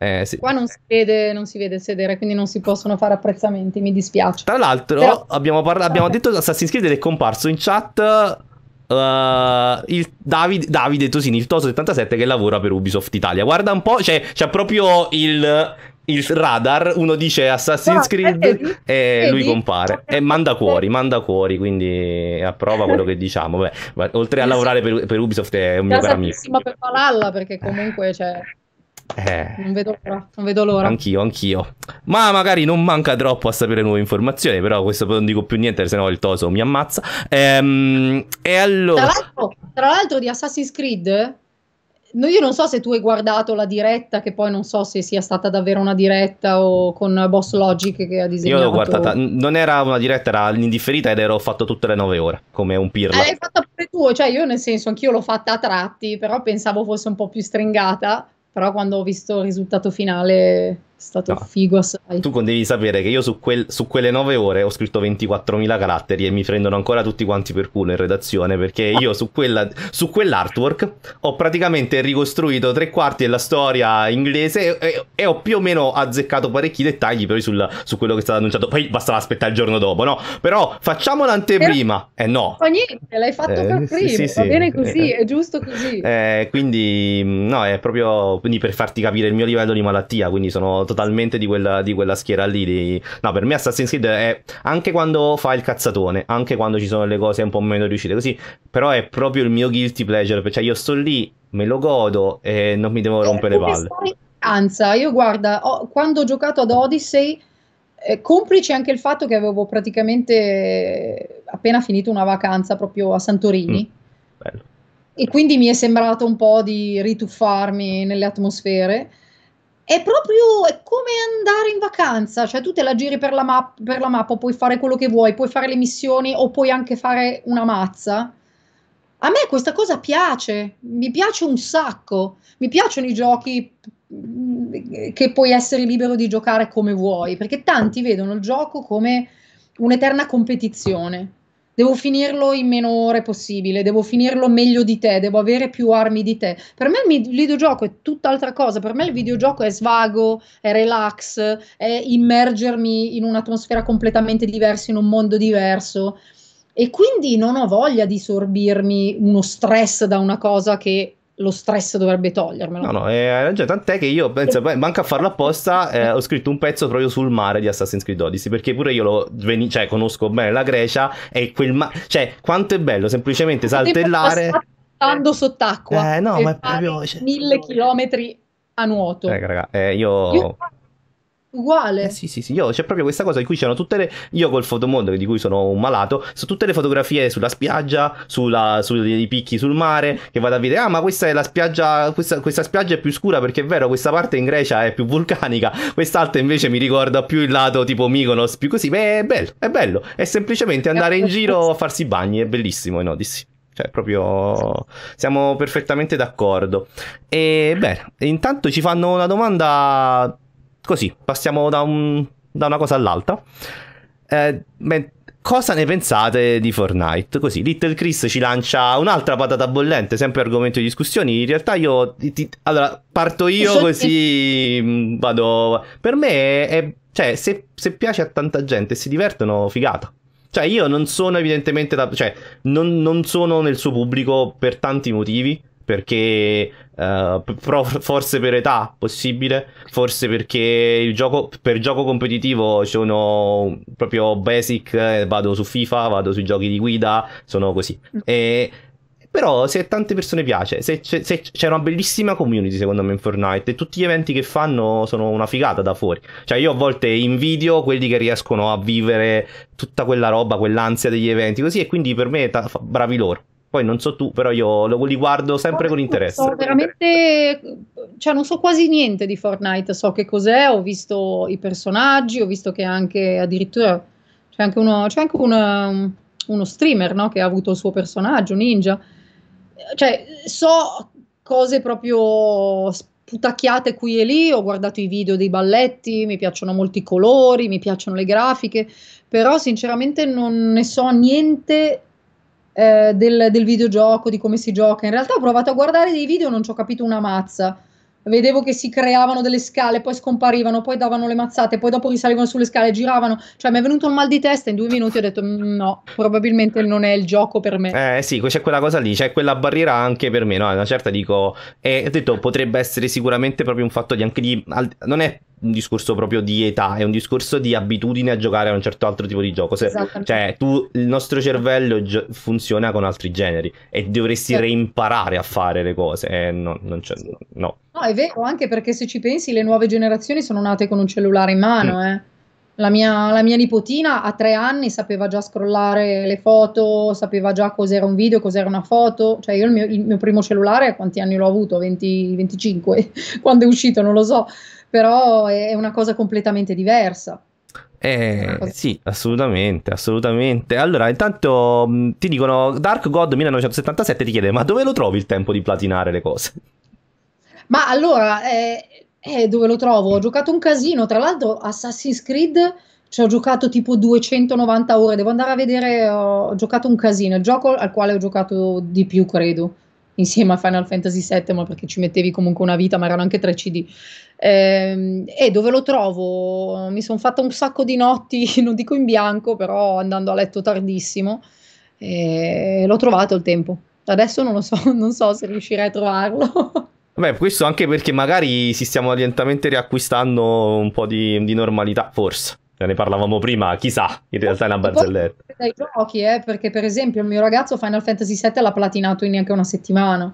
Eh, sì. Qua non si, vede, non si, vede, sedere, quindi non si possono fare apprezzamenti, mi dispiace. Tra l'altro, Però... abbiamo, parla- abbiamo detto Assassin's Creed ed è comparso in chat Uh, il Davide, Davide Tosini, il Toso77 che lavora per Ubisoft Italia. Guarda un po', cioè, c'è proprio il, il radar. Uno dice Assassin's ah, Creed vedi, e vedi. lui compare. E manda cuori, manda cuori, quindi approva quello che diciamo. Beh, oltre a lavorare per, per Ubisoft è un mio caro amico. per Valhalla, perché comunque cioè, eh. Non vedo l'ora, non vedo l'ora. Anch'io, anch'io. Ma magari non manca troppo a sapere nuove informazioni, però questo non dico più niente, se no il Toso mi ammazza. Ehm, e allora... Tra l'altro, tra l'altro di Assassin's Creed, no, io non so se tu hai guardato la diretta, che poi non so se sia stata davvero una diretta o con Boss Logic che ha disegnato. Io l'ho guardata, non era una diretta, era l'indifferita ed ero fatto tutte le nove ore, come un pirla. Eh, l'hai fatta pure tu, cioè io nel senso, anch'io l'ho fatta a tratti, però pensavo fosse un po' più stringata però quando ho visto il risultato finale stato no. figo assai. Tu devi sapere che io su, quel, su quelle 9 ore ho scritto 24.000 caratteri e mi prendono ancora tutti quanti per culo in redazione perché ah. io su, quella, su quell'artwork ho praticamente ricostruito tre quarti della storia inglese e, e ho più o meno azzeccato parecchi dettagli poi sul, su quello che è stato annunciato. Poi bastava aspettare il giorno dopo, no? Però facciamo l'anteprima. E eh no. Ma niente, l'hai fatto eh, per prima, sì, sì, va bene così, eh, è giusto così. Eh, quindi no, è proprio quindi per farti capire il mio livello di malattia, quindi sono totalmente di quella, di quella schiera lì. Di... No, per me Assassin's Creed è anche quando fa il cazzatone, anche quando ci sono le cose un po' meno riuscite, così, però è proprio il mio guilty pleasure, cioè io sto lì, me lo godo e non mi devo eh, rompere le palle. Anza, io guarda, ho, quando ho giocato ad Odyssey, eh, complice anche il fatto che avevo praticamente eh, appena finito una vacanza proprio a Santorini. Mm, e quindi mi è sembrato un po' di rituffarmi nelle atmosfere è proprio è come andare in vacanza, cioè tu te la giri per la, ma- per la mappa, puoi fare quello che vuoi, puoi fare le missioni o puoi anche fare una mazza. A me questa cosa piace, mi piace un sacco, mi piacciono i giochi mm, che puoi essere libero di giocare come vuoi, perché tanti vedono il gioco come un'eterna competizione devo finirlo in meno ore possibile, devo finirlo meglio di te, devo avere più armi di te. Per me il videogioco è tutt'altra cosa, per me il videogioco è svago, è relax, è immergermi in un'atmosfera completamente diversa, in un mondo diverso e quindi non ho voglia di sorbirmi uno stress da una cosa che lo stress dovrebbe togliermelo. No, no, eh, hai ragione. Tant'è che io penso, beh, manca a farlo apposta. Eh, ho scritto un pezzo proprio sul mare di Assassin's Creed Odyssey. Perché pure io lo veni- cioè, conosco bene la Grecia e quel mare. Cioè, quanto è bello semplicemente saltellare. Stando sott'acqua. Eh, no, ma è proprio. Cioè... Mille chilometri a nuoto. Raga, raga, eh, io... io Uguale. Eh, sì, sì, sì, io c'è proprio questa cosa in cui c'erano tutte le. Io col fotomondo di cui sono un malato, su tutte le fotografie sulla spiaggia, sulla, sui picchi sul mare, che vado a vedere, ah, ma questa è la spiaggia. Questa, questa, spiaggia è più scura perché è vero, questa parte in Grecia è più vulcanica, quest'altra invece mi ricorda più il lato tipo Mykonos, più così. Beh, è bello, è bello. È semplicemente andare in giro a farsi bagni, è bellissimo in Odyssey. Cioè, proprio siamo perfettamente d'accordo. E beh, intanto ci fanno una domanda Così, passiamo da, un, da una cosa all'altra. Eh, beh, cosa ne pensate di Fortnite? Così, Little Chris ci lancia un'altra patata bollente, sempre argomento di discussione. In realtà io... Ti, ti, allora, parto io così mm, vado... Per me è... Cioè, se, se piace a tanta gente e si divertono, figata. Cioè, io non sono evidentemente da, cioè, non, non, sono nel suo pubblico per tanti motivi perché uh, eh, però forse per età possibile, forse perché il gioco, per gioco competitivo sono proprio basic, eh, vado su FIFA, vado sui giochi di guida, sono così. Mm. E, però se tante persone piace, se, c'è, se c'è una bellissima community secondo me in Fortnite e tutti gli eventi che fanno sono una figata da fuori. Cioè io a volte invidio quelli che riescono a vivere tutta quella roba, quell'ansia degli eventi così e quindi per me ta- bravi loro. Poi non so tu, però io lo, li guardo sempre no, con interesse. So veramente, cioè non so quasi niente di Fortnite, so che cos'è, ho visto i personaggi, ho visto che anche addirittura c'è anche uno, c'è anche una, um, uno streamer no, che ha avuto il suo personaggio, Ninja. Cioè so cose proprio sputacchiate qui e lì, ho guardato i video dei balletti, mi piacciono molti colori, mi piacciono le grafiche, però sinceramente non ne so niente eh, del, del, videogioco, di come si gioca. In realtà ho provato a guardare dei video e non ci ho capito una mazza. Vedevo che si creavano delle scale, poi scomparivano, poi davano le mazzate, poi dopo risalivano sulle scale, giravano. Cioè, mi è venuto un mal di testa in due minuti ho detto: mm, no, probabilmente non è il gioco per me. Eh sì, c'è quella cosa lì, c'è quella barriera anche per me. No, una certa dico. Eh, ho detto potrebbe essere sicuramente proprio un fatto di anche di. non è un discorso proprio di età, è un discorso di abitudine a giocare a un certo altro tipo di gioco. Se, esatto. cioè, tu, il nostro cervello gio- funziona con altri generi e dovresti certo. reimparare a fare le cose. Eh, no, non c'è, sì. no. no, è vero, anche perché se ci pensi, le nuove generazioni sono nate con un cellulare in mano, mm. eh. La mia, la mia, nipotina a tre anni sapeva già scrollare le foto, sapeva già cos'era un video, cos'era una foto. Cioè, io il mio, il mio primo cellulare, quanti anni l'ho avuto? 20, 25? Quando è uscito, non lo so però è una cosa completamente diversa. Eh, sì, assolutamente, assolutamente. Allora, intanto mm, ti dicono Dark God 1977 ti chiede "Ma dove lo trovi il tempo di platinare le cose?". Ma allora, eh, eh, dove lo trovo? Ho giocato un casino, tra l'altro Assassin's Creed ci ho giocato tipo 290 ore, devo andare a vedere, ho giocato un casino, il gioco al quale ho giocato di più, credo, insieme a Final Fantasy VII, ma perché ci mettevi comunque una vita, ma erano anche 3 CD ehm, e dove lo trovo? Mi sono fatta un sacco di notti, non dico in bianco, però andando a letto tardissimo, e l'ho trovato il tempo. Adesso non lo so, non so se riuscirei a trovarlo. Beh, questo anche perché magari si stiamo lentamente riacquistando un po' di, di normalità, forse. Cioè, ne parlavamo prima, chissà, in realtà è una barzelletta. Dai giochi, eh, perché per esempio il mio ragazzo Final Fantasy VII l'ha platinato in neanche una settimana.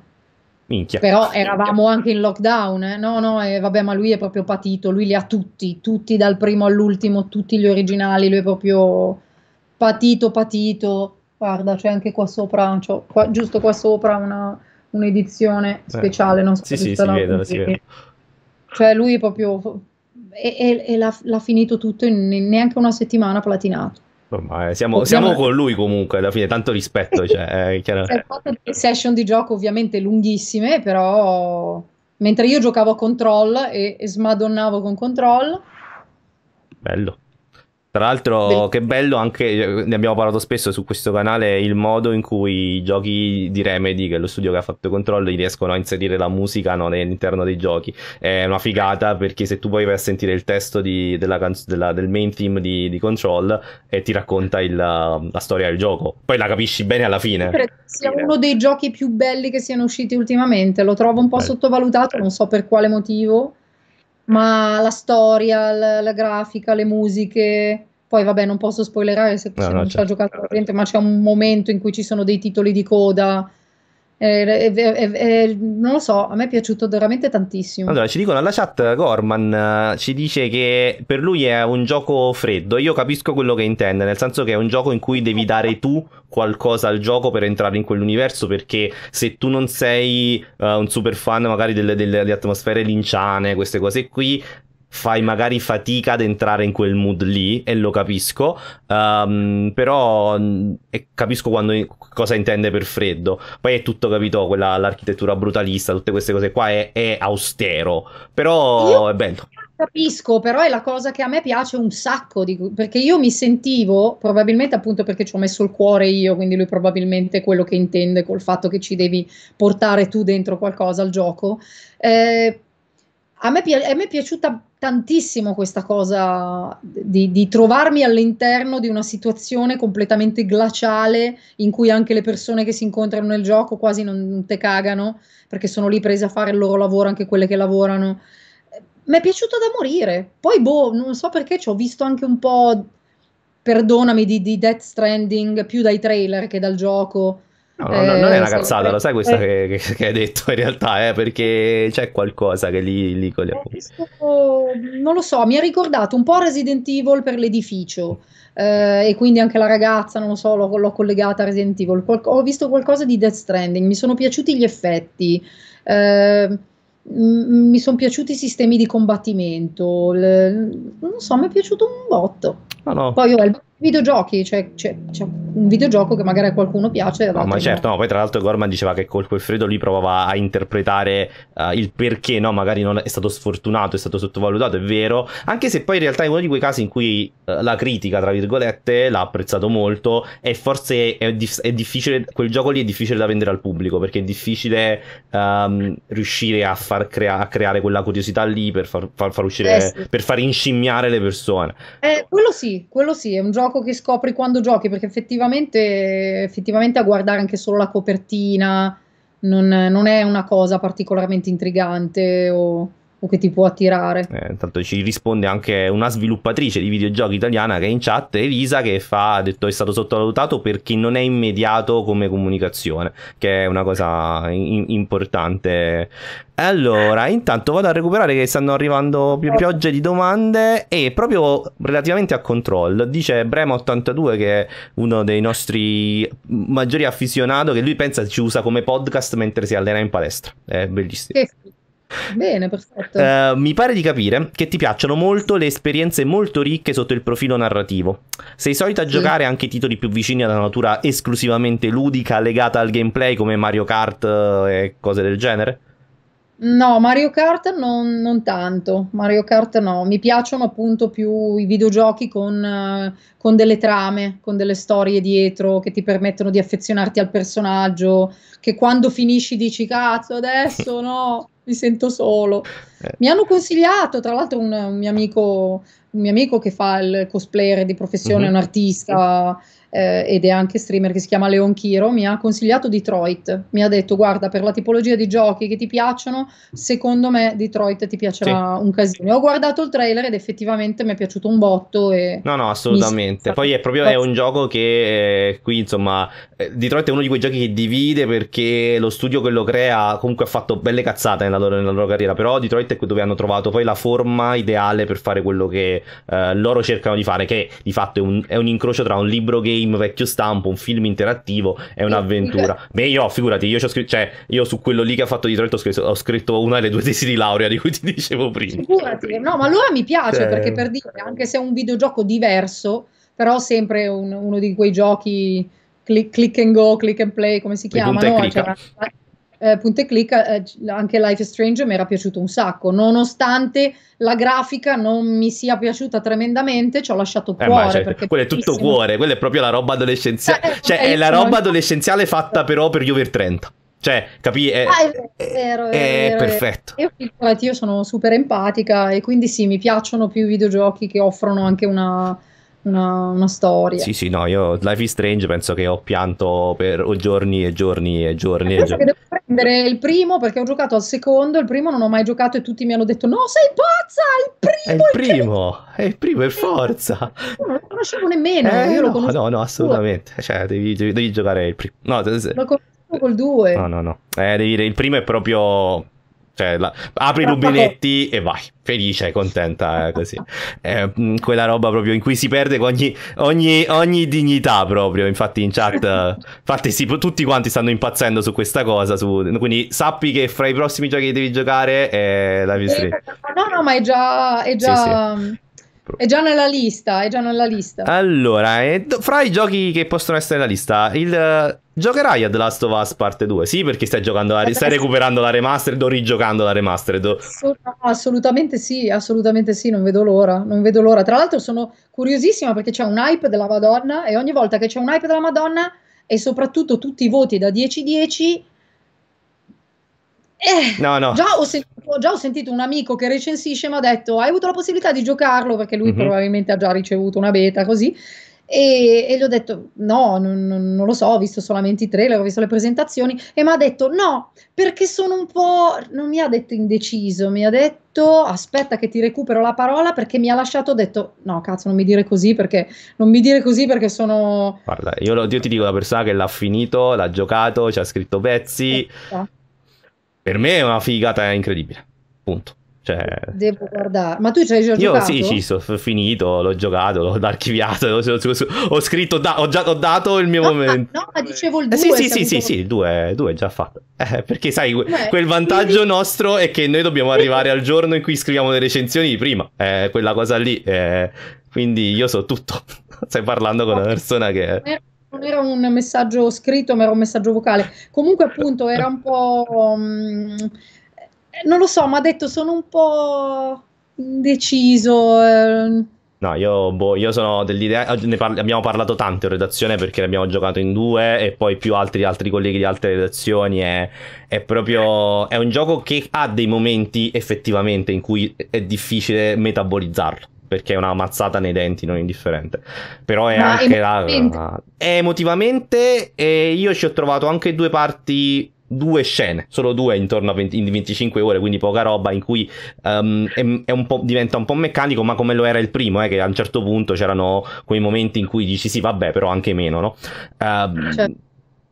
Minchia. Però eravamo Minchia. anche in lockdown, eh? no, no, e eh, vabbè, ma lui è proprio patito, lui li ha tutti, tutti dal primo all'ultimo, tutti gli originali, lui è proprio patito, patito. Guarda, c'è anche qua sopra, qua, giusto qua sopra una, un'edizione eh. speciale, eh. non so sì, se sì, si vede, si vede. Cioè lui proprio... E, e, e l'ha, l'ha, finito tutto in neanche una settimana platinato. Ormai, eh, siamo, siamo, con lui comunque alla fine, tanto rispetto. Cioè, è session di gioco ovviamente lunghissime, però mentre io giocavo a Control e, e smadonnavo con Control. Bello. Tra l'altro, Bellissimo. che bello anche, eh, ne abbiamo parlato spesso su questo canale, il modo in cui i giochi di Remedy, che è lo studio che ha fatto Control, riescono a inserire la musica no, all'interno dei giochi. È una figata perché se tu poi vai a sentire il testo di, della canz- della, del main theme di, di Control e ti racconta il, la, la, storia del gioco, poi la capisci bene alla fine. Credo sia uno eh. dei giochi più belli che siano usciti ultimamente, lo trovo un po' sottovalutato, non so per quale motivo ma la storia, la, la, grafica, le musiche. Poi vabbè, non posso spoilerare se, no, se no, non certo. ci ha certo. giocato la ma c'è un momento in cui ci sono dei titoli di coda eh eh eh, eh, eh, eh, non lo so, a me è piaciuto veramente tantissimo. Allora, ci dicono alla chat, Gorman ci dice che per lui è un gioco freddo. Io capisco quello che intende, nel senso che è un gioco in cui devi dare tu qualcosa al gioco per entrare in quell'universo, perché se tu non sei uh, un super fan magari delle, delle, delle atmosfere linciane, queste cose qui, fai magari fatica ad entrare in quel mood lì e lo capisco, um, però mm, capisco quando, cosa intende per freddo. Poi è tutto capito, quella, l'architettura brutalista, tutte queste cose qua è, è austero, però io è bello. Capisco, però è la cosa che a me piace un sacco, di, perché io mi sentivo, probabilmente appunto perché ci ho messo il cuore io, quindi lui probabilmente è quello che intende col fatto che ci devi portare tu dentro qualcosa al gioco. Eh, a me, a me è piaciuta tantissimo questa cosa di, di, trovarmi all'interno di una situazione completamente glaciale in cui anche le persone che si incontrano nel gioco quasi non te cagano perché sono lì prese a fare il loro lavoro, anche quelle che lavorano. Mi è piaciuto da morire. Poi, boh, non so perché ci ho visto anche un po', perdonami, di, di Death Stranding più dai trailer che dal gioco No, eh, non è una eh, cazzata, lo sai questa eh. che, che, hai detto in realtà, eh, perché c'è qualcosa che lì, lì con le Questo, Non lo so, mi ha ricordato un po' Resident Evil per l'edificio eh, e quindi anche la ragazza, non lo so, l'ho, l'ho collegata a Resident Evil. Qual- ho visto qualcosa di Death Stranding, mi sono piaciuti gli effetti, eh, m- mi sono piaciuti i sistemi di combattimento, l- non so, mi è piaciuto un botto. Oh no. Poi ho il videogiochi, cioè, c'è, c'è un videogioco che magari a qualcuno piace. No, ma certo, no. poi tra l'altro Gorman diceva che col Freddo lì provava a interpretare uh, il perché, no, magari non è stato sfortunato, è stato sottovalutato, è vero, anche se poi in realtà è uno di quei casi in cui uh, la critica, tra virgolette, l'ha apprezzato molto e forse è, dif- è, difficile, quel gioco lì è difficile da vendere al pubblico perché è difficile um, riuscire a, far crea- a creare quella curiosità lì per far, far, far uscire, eh sì. per far inscimmiare le persone. Eh, quello sì, quello sì, è un gioco gioco che scopri quando giochi, perché effettivamente, effettivamente a guardare anche solo la copertina non, non è una cosa particolarmente intrigante o o che ti può attirare. Eh, intanto ci risponde anche una sviluppatrice di videogiochi italiana che è in chat, Elisa, che fa, ha detto è stato sottovalutato perché non è immediato come comunicazione, che è una cosa in- importante. Allora, intanto vado a recuperare che stanno arrivando pi- piogge di domande e proprio relativamente a Control, dice Brema82 che è uno dei nostri maggiori afficionato che lui pensa ci usa come podcast mentre si allena in palestra. È bellissimo. Che Bene, perfetto. Uh, mi pare di capire che ti piacciono molto le esperienze molto ricche sotto il profilo narrativo. Sei solito a giocare anche titoli più vicini alla natura esclusivamente ludica legata al gameplay come Mario Kart eh, e cose del genere? No, Mario Kart non, non, tanto, Mario Kart no, mi piacciono appunto più i videogiochi con, eh, con, delle trame, con delle storie dietro che ti permettono di affezionarti al personaggio, che quando finisci dici cazzo adesso no, mi sento solo. Eh. Mi hanno consigliato, tra l'altro, un, un, mio amico, un, mio amico, che fa il cosplayer di professione, mm-hmm. un artista eh, ed è anche streamer che si chiama Leon Chiro, mi ha consigliato Detroit. Mi ha detto: Guarda, per la tipologia di giochi che ti piacciono, secondo me Detroit ti piacerà sì. un casino. Ho guardato il trailer ed effettivamente mi è piaciuto un botto. no, no, assolutamente. Poi è proprio è un gioco che eh, qui, insomma, eh, Detroit è uno di quei giochi che divide perché lo studio che lo crea comunque ha fatto belle cazzate nella loro, nella loro carriera. Però Detroit è dove hanno trovato poi la forma ideale per fare quello che eh, loro cercano di fare, che di fatto è un, è un incrocio tra un libro game film vecchio stampo, un film interattivo, è un'avventura. Beh, io, figurati, io, scritto, cioè, io su quello lì che ha fatto Detroit ho scritto, ho scritto una delle due tesi di laurea di cui ti dicevo prima. Figurati, no, ma allora mi piace cioè... perché per dire, anche se è un videogioco diverso, però sempre un, uno di quei giochi click, click, and go, click and play, come si chiama? No? C'era, eh, punta e clicca, eh, anche Life is Strange mi era piaciuto un sacco, nonostante la grafica non mi sia piaciuta tremendamente, ci ho lasciato eh, cuore. Eh, cioè, quello è tutto cuore, quella è proprio la roba adolescenziale, eh, eh, cioè è la roba adolescenziale fatta però per gli over 30. Cioè, capì? È, ah, è, vero, è, vero, è vero, perfetto. Io, io sono super empatica e quindi sì, mi piacciono più i videogiochi che offrono anche una, una, una, storia. Sì, sì, no, io Life is Strange penso che ho pianto per giorni e giorni e giorni. E giorni. che devo prendere il primo perché ho giocato al secondo, il primo non ho mai giocato e tutti mi hanno detto no, sei pazza, è il primo! È il primo, che... è il primo, per forza! non lo conoscevo nemmeno, eh, io no, lo conosco. No, no, assolutamente, cioè devi, devi, devi giocare il primo. No, te... Lo conosco col 2. No, no, no. Eh, devi dire, il primo è proprio cioè, la, apri i rubinetti e vai, felice, contenta, eh, così. È eh, mm, quella roba proprio in cui si perde ogni, ogni, ogni dignità proprio. Infatti in chat, infatti sì, tutti quanti stanno impazzendo su questa cosa, su, quindi sappi che fra i prossimi giochi che devi giocare è eh, la View No, no, ma è già... È già... Sì, sì. È già nella lista, è già nella lista. Allora, eh, fra i giochi che possono essere nella lista, il... Eh, giocherai a The Last of Us parte 2? Sì, perché stai giocando la, stai recuperando la remastered o rigiocando la remastered? Assolutamente sì, assolutamente sì, non vedo l'ora, non vedo l'ora. Tra l'altro sono curiosissima perché c'è un hype della Madonna e ogni volta che c'è un hype della Madonna e soprattutto tutti i voti da 10-10 eh, no, no. Già ho sentito ho già sentito un amico che recensisce mi ha detto hai avuto la possibilità di giocarlo perché lui mm-hmm. probabilmente ha già ricevuto una beta così e, e gli ho detto no non, non, lo so ho visto solamente i trailer ho visto le presentazioni e mi ha detto no perché sono un po' non mi ha detto indeciso mi ha detto aspetta che ti recupero la parola perché mi ha lasciato ho detto no cazzo non mi dire così perché non mi dire così perché sono guarda io, lo, io ti dico la persona che l'ha finito l'ha giocato ci ha scritto pezzi Aspetta per me è una figata incredibile. Punto. Cioè, Devo guardare, ma tu ci hai già io, giocato? Io sì, ci sono finito, l'ho giocato, l'ho archiviato, l'ho, l'ho, l'ho, ho scritto, da, ho già ho dato il mio no, ah, ah, momento. Ma, no, ma dicevo il 2. Eh, sì, sì, sì, sì, sì, il 2 è già fatto. Eh, perché sai, Beh, quel vantaggio quindi... nostro è che noi dobbiamo arrivare al giorno in cui scriviamo le recensioni di prima, eh, quella cosa lì. Eh, quindi io so tutto. Stai parlando con una persona che non era un messaggio scritto, ma era un messaggio vocale. Comunque, appunto, era un po'. Um, non lo so, ma ha detto sono un po' indeciso. Ehm. No, io, boh, io, sono dell'idea. Ne parli, abbiamo parlato tanto in redazione perché ne abbiamo giocato in due e poi più altri, altri colleghi di altre redazioni. È, è, proprio. È un gioco che ha dei momenti effettivamente in cui è difficile metabolizzarlo perché è una mazzata nei denti, non indifferente. Però è Ma anche emotivamente. la... È emotivamente e io ci ho trovato anche due parti due scene, solo due intorno a 20, 25 ore, quindi poca roba, in cui um, è, è un diventa un po' meccanico, ma come lo era il primo, eh, che a un certo punto c'erano quei momenti in cui dici sì, vabbè, però anche meno, no? Uh, certo.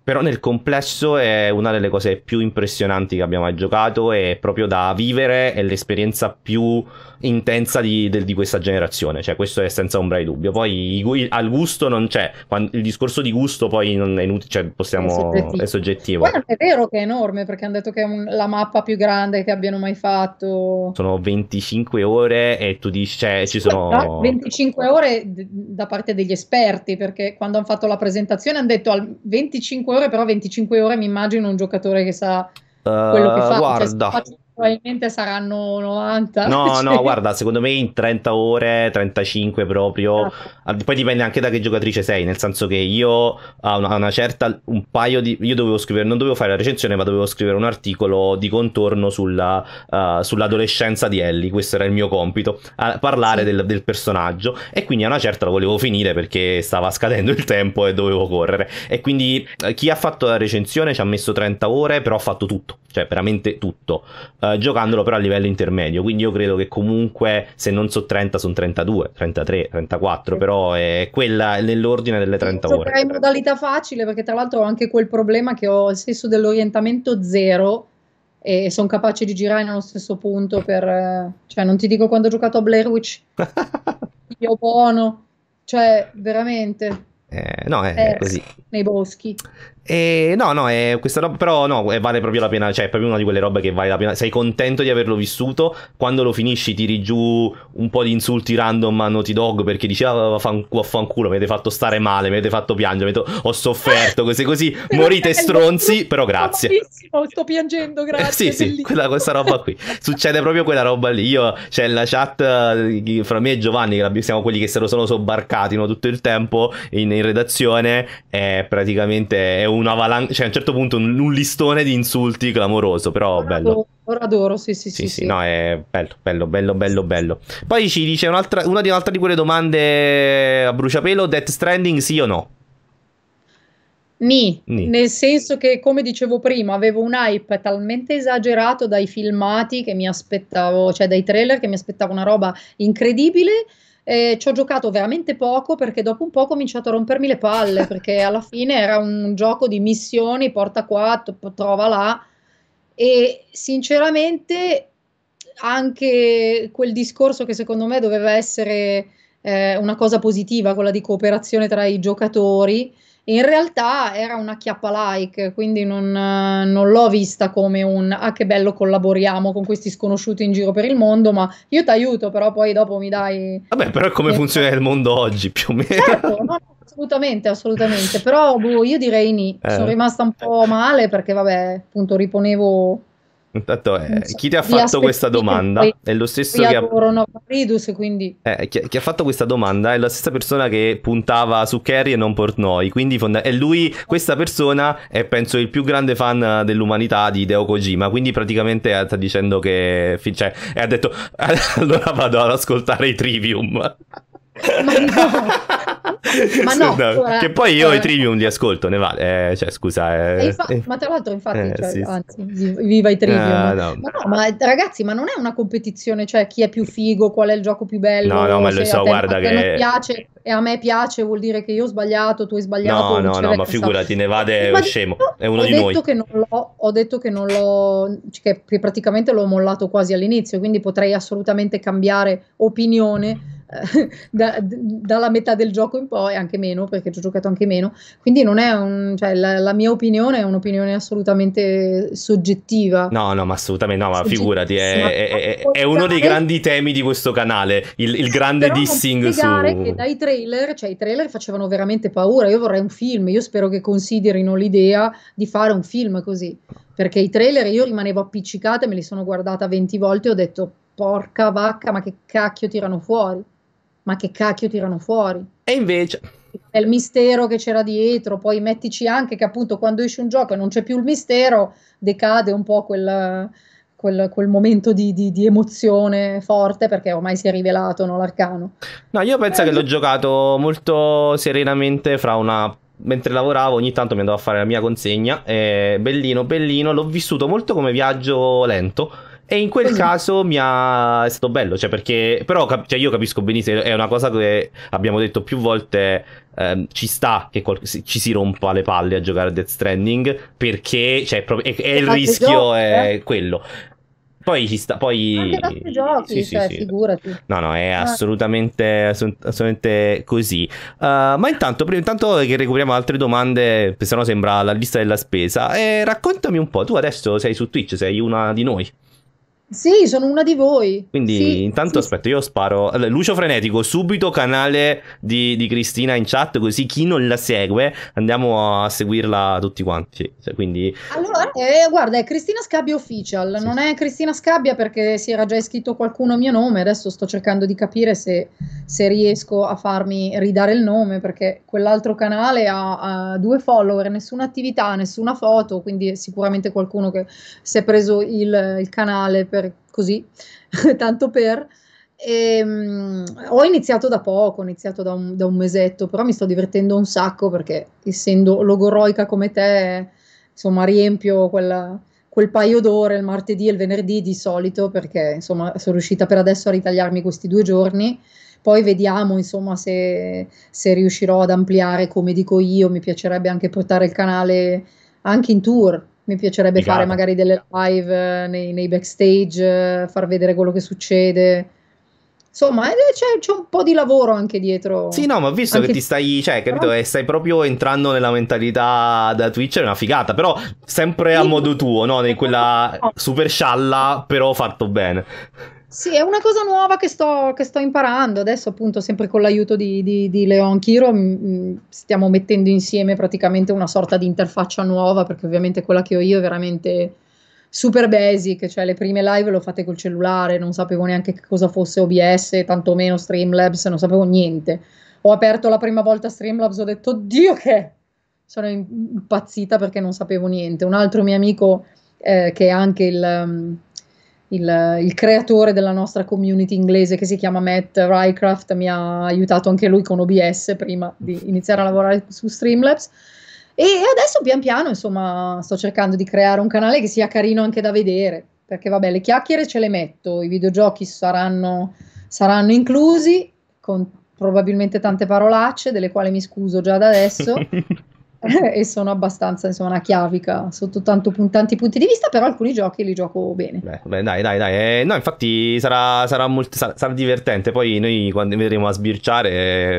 Però nel complesso è una delle cose più impressionanti che abbiamo mai giocato e proprio da vivere è l'esperienza più intensa di, de, di, questa generazione, cioè questo è senza ombra di dubbio. Poi il, al gusto non c'è, Quando, il discorso di gusto poi non è inutile, cioè possiamo, è soggettivo. È, soggettivo. è vero che è enorme perché hanno detto che è un, la mappa più grande che abbiano mai fatto. Sono 25 ore e tu dici, cioè, ci sono... 25 ore da parte degli esperti perché quando hanno fatto la presentazione hanno detto al 25 25 ore, però 25 ore mi immagino un giocatore che sa quello che eh, fa. Cioè, guarda, cioè, Probabilmente saranno 90. No, cioè... no, guarda, secondo me in 30 ore, 35 proprio. Ah. Poi dipende anche da che giocatrice sei, nel senso che io a una, una, certa un paio di io dovevo scrivere, non dovevo fare la recensione, ma dovevo scrivere un articolo di contorno sulla, uh, sull'adolescenza di Ellie, questo era il mio compito, a parlare sì. del, del, personaggio e quindi a una certa lo volevo finire perché stava scadendo il tempo e dovevo correre. E quindi eh, chi ha fatto la recensione ci ha messo 30 ore, però ha fatto tutto, cioè veramente tutto. Eh, giocandolo però a livello intermedio. Quindi io credo che comunque se non so 30 sono 32, 33, 34, però è quella nell'ordine delle 30 ore. Giocherei in modalità facile perché tra l'altro ho anche quel problema che ho il senso dell'orientamento zero e sono capace di girare nello stesso punto per... cioè non ti dico quando ho giocato a Blair Witch, io buono, cioè veramente... Eh, no, è, è, eh, così. Nei boschi. E no, no, è questa roba, però no, vale proprio la pena, cioè è proprio una di quelle robe che vale la pena, sei contento di averlo vissuto, quando lo finisci tiri giù un po' di insulti random a Naughty Dog perché diceva ah, vaffanculo, mi avete fatto stare male, mi avete fatto piangere, avete... ho sofferto, Così così, morite stronzi, però grazie. Sto piangendo, grazie. Eh, sì, sì, quella, questa roba qui, succede proprio quella roba lì, io, cioè la chat eh, fra me e Giovanni, che siamo quelli che se lo sono sobbarcati no, tutto il tempo in, in redazione, è praticamente... È una valanga, cioè a un certo punto un, un listone di insulti clamoroso, però ora bello. Adoro, ora adoro, sì, sì, sì. Sì, sì, sì. no, è bello, bello, bello, bello, bello. Poi ci dice un'altra, una di, un'altra di quelle domande a bruciapelo, Death Stranding sì o no? Ni, Ni, nel senso che, come dicevo prima, avevo un hype talmente esagerato dai filmati che mi aspettavo, cioè dai trailer che mi aspettavo una roba incredibile eh, ci ho giocato veramente poco perché dopo un po' ho cominciato a rompermi le palle perché alla fine era un gioco di missioni, porta qua, trova là e sinceramente anche quel discorso che secondo me doveva essere eh, una cosa positiva, quella di cooperazione tra i giocatori, in realtà era una chiappa like, quindi non, eh, non, l'ho vista come un ah che bello collaboriamo con questi sconosciuti in giro per il mondo, ma io ti aiuto, però poi dopo mi dai... Vabbè, però è come eh, funziona il mondo oggi più o meno. Certo, no, assolutamente, assolutamente, però boh, io direi ni, eh. sono rimasta un po' male perché vabbè, appunto riponevo Intanto, eh, chi ti ha fatto questa domanda è lo stesso che ha... Paridus, quindi... eh, chi, chi, ha fatto questa domanda è la stessa persona che puntava su Kerry e non Portnoy, quindi fonda... e lui, questa persona è penso il più grande fan dell'umanità di Hideo Kojima, quindi praticamente eh, sta dicendo che... Cioè, e ha detto allora vado ad ascoltare i Trivium. Ma no! ma no, no cioè, che poi io eh, i trivium li ascolto, ne vale, eh, cioè scusa. Eh, infa- eh. ma tra l'altro infatti, eh, cioè, sì, anzi, viva i trivium. No, no. Ma no, ma ragazzi, ma non è una competizione, cioè chi è più figo, qual è il gioco più bello. No, no, ma lo so, te, guarda che... Non piace e a me piace vuol dire che io ho sbagliato, tu hai sbagliato. No, no, no, ma figurati, Nevade è scemo, è uno di noi. ho detto che non l'ho, cioè, che praticamente l'ho mollato quasi all'inizio, quindi potrei assolutamente cambiare opinione da, dalla metà del gioco in poi, anche meno, perché ci ho giocato anche meno. Quindi non è un, cioè, la, la, mia opinione è un'opinione assolutamente soggettiva. No, no, ma assolutamente no, ma figurati, è, è, è, è, uno dei grandi temi di questo canale, il, il grande Però dissing su... che dai trailer, cioè i trailer facevano veramente paura, io vorrei un film, io spero che considerino l'idea di fare un film così. Perché i trailer io rimanevo appiccicata, me li sono guardata 20 volte e ho detto porca vacca, ma che cacchio tirano fuori? ma che cacchio tirano fuori? E invece... È il mistero che c'era dietro, poi mettici anche che appunto quando esce un gioco e non c'è più il mistero, decade un po' quel, quel, quel momento di, di, di, emozione forte perché ormai si è rivelato no, l'arcano. No, io penso eh, che l'ho eh, giocato molto serenamente fra una mentre lavoravo ogni tanto mi andavo a fare la mia consegna. Eh, bellino, bellino, l'ho vissuto molto come viaggio lento. E in quel caso mi ha... è stato bello, cioè perché... Però cap- cioè io capisco benissimo, è una cosa che abbiamo detto più volte, ehm, ci sta che qual- ci si rompa le palle a giocare a Death Stranding, perché cioè, pro- è, è il rischio giochi, è eh? quello. Poi ci sta, poi... giochi, sì, cioè, sì, sì. figurati. No, no, è ah. assolutamente, assolutamente così. Uh, ma intanto, prima, intanto che recuperiamo altre domande, se no sembra la lista della spesa, eh, raccontami un po', tu adesso sei su Twitch, sei una di noi. Sì, sono una di voi. Quindi sì, intanto sì, aspetta, io sparo. Lucio Frenetico, subito canale di, di, Cristina in chat, così chi non la segue andiamo a seguirla tutti quanti. quindi... Allora, eh, guarda, è Cristina Scabbia Official, sì. non è Cristina Scabbia perché si era già iscritto qualcuno a mio nome, adesso sto cercando di capire se, se riesco a farmi ridare il nome perché quell'altro canale ha, ha due follower, nessuna attività, nessuna foto, quindi è sicuramente qualcuno che si è preso il, il canale per così, tanto per. E, um, ho iniziato da poco, ho iniziato da un, da un, mesetto, però mi sto divertendo un sacco perché essendo logoroica come te, insomma, riempio quella, quel paio d'ore il martedì e il venerdì di solito perché insomma sono riuscita per adesso a ritagliarmi questi due giorni. Poi vediamo insomma se, se riuscirò ad ampliare come dico io, mi piacerebbe anche portare il canale anche in tour, mi piacerebbe Figata. fare magari delle live eh, nei, nei, backstage, eh, far vedere quello che succede. Insomma, eh, c'è, c'è, un po' di lavoro anche dietro. Sì, no, ma visto anche che ti stai, cioè, capito, però... stai proprio entrando nella mentalità da Twitch, è una figata, però sempre a modo tuo, no? In quella super scialla, però fatto bene. Sì, è una cosa nuova che sto, che sto, imparando adesso, appunto, sempre con l'aiuto di, di, di Leon Chiro, mh, mm, mm, stiamo mettendo insieme praticamente una sorta di interfaccia nuova, perché ovviamente quella che ho io è veramente super basic, cioè le prime live le ho fatte col cellulare, non sapevo neanche che cosa fosse OBS, tantomeno Streamlabs, non sapevo niente. Ho aperto la prima volta Streamlabs, ho detto, oddio che... Sono impazzita perché non sapevo niente. Un altro mio amico, eh, che è anche il... Um, il, il, creatore della nostra community inglese che si chiama Matt Rycraft, mi ha aiutato anche lui con OBS prima di iniziare a lavorare su Streamlabs. E adesso pian piano, insomma, sto cercando di creare un canale che sia carino anche da vedere, perché vabbè, le chiacchiere ce le metto, i videogiochi saranno, saranno inclusi, con probabilmente tante parolacce, delle quali mi scuso già da adesso. e sono abbastanza insomma una chiavica sotto tanto, tanti punti di vista, però alcuni giochi li gioco bene. Beh, beh dai, dai, dai. Eh, no, infatti sarà, sarà, molto, sarà, sarà, divertente, poi noi quando vedremo a sbirciare,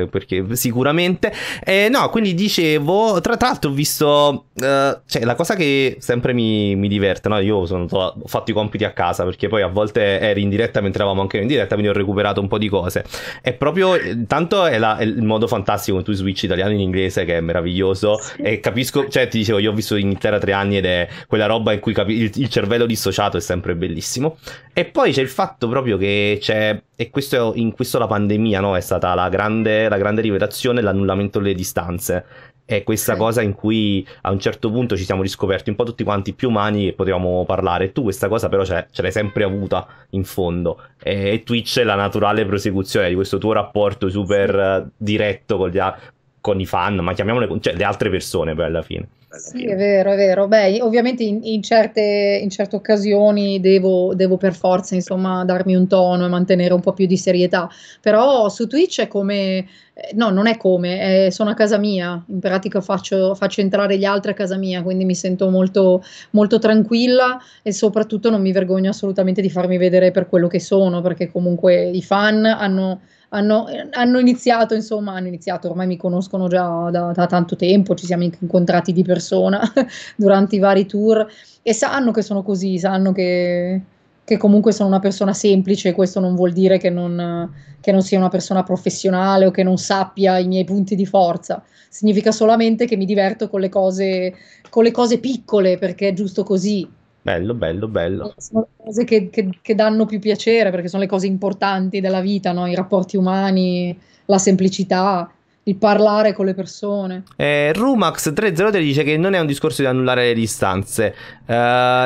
eh, perché sicuramente... Eh, no, quindi dicevo, tra, tra l'altro ho visto... Eh, cioè, la cosa che sempre mi, mi diverte, no? Io sono, ho fatto i compiti a casa, perché poi a volte eri in diretta mentre eravamo anche in diretta, quindi ho recuperato un po' di cose. È proprio... Eh, tanto è, la, è il modo fantastico con tu switch italiano in inglese, che è meraviglioso. Sì e capisco, cioè ti dicevo, io ho visto in Inghilterra tre anni ed è quella roba in cui capi- il, il, cervello dissociato è sempre bellissimo. E poi c'è il fatto proprio che c'è, e questo in questo la pandemia no? è stata la grande, la grande rivelazione, l'annullamento delle distanze. È questa sì. cosa in cui a un certo punto ci siamo riscoperti un po' tutti quanti più umani e potevamo parlare. Tu questa cosa però ce l'hai sempre avuta in fondo. E Twitch è la naturale prosecuzione di questo tuo rapporto super sì. Eh, diretto con gli altri con i fan, ma chiamiamole cioè, le altre persone poi alla fine. Sì, è vero, è vero. Beh, ovviamente in, in, certe, in certe, occasioni devo, devo, per forza, insomma, darmi un tono e mantenere un po' più di serietà. Però su Twitch è come... Eh, no, non è come, è, sono a casa mia, in pratica faccio, faccio, entrare gli altri a casa mia, quindi mi sento molto, molto tranquilla e soprattutto non mi vergogno assolutamente di farmi vedere per quello che sono, perché comunque i fan hanno hanno, hanno, iniziato, insomma, hanno iniziato, ormai mi conoscono già da, da tanto tempo, ci siamo incontrati di persona durante i vari tour e sanno che sono così, sanno che, che comunque sono una persona semplice, questo non vuol dire che non, che non, sia una persona professionale o che non sappia i miei punti di forza, significa solamente che mi diverto con le cose, con le cose piccole perché è giusto così. Bello, bello, bello. Eh, sono le cose che, che, che, danno più piacere perché sono le cose importanti della vita, no? i rapporti umani, la semplicità, il parlare con le persone. Eh, Rumax303 dice che non è un discorso di annullare le distanze. Uh,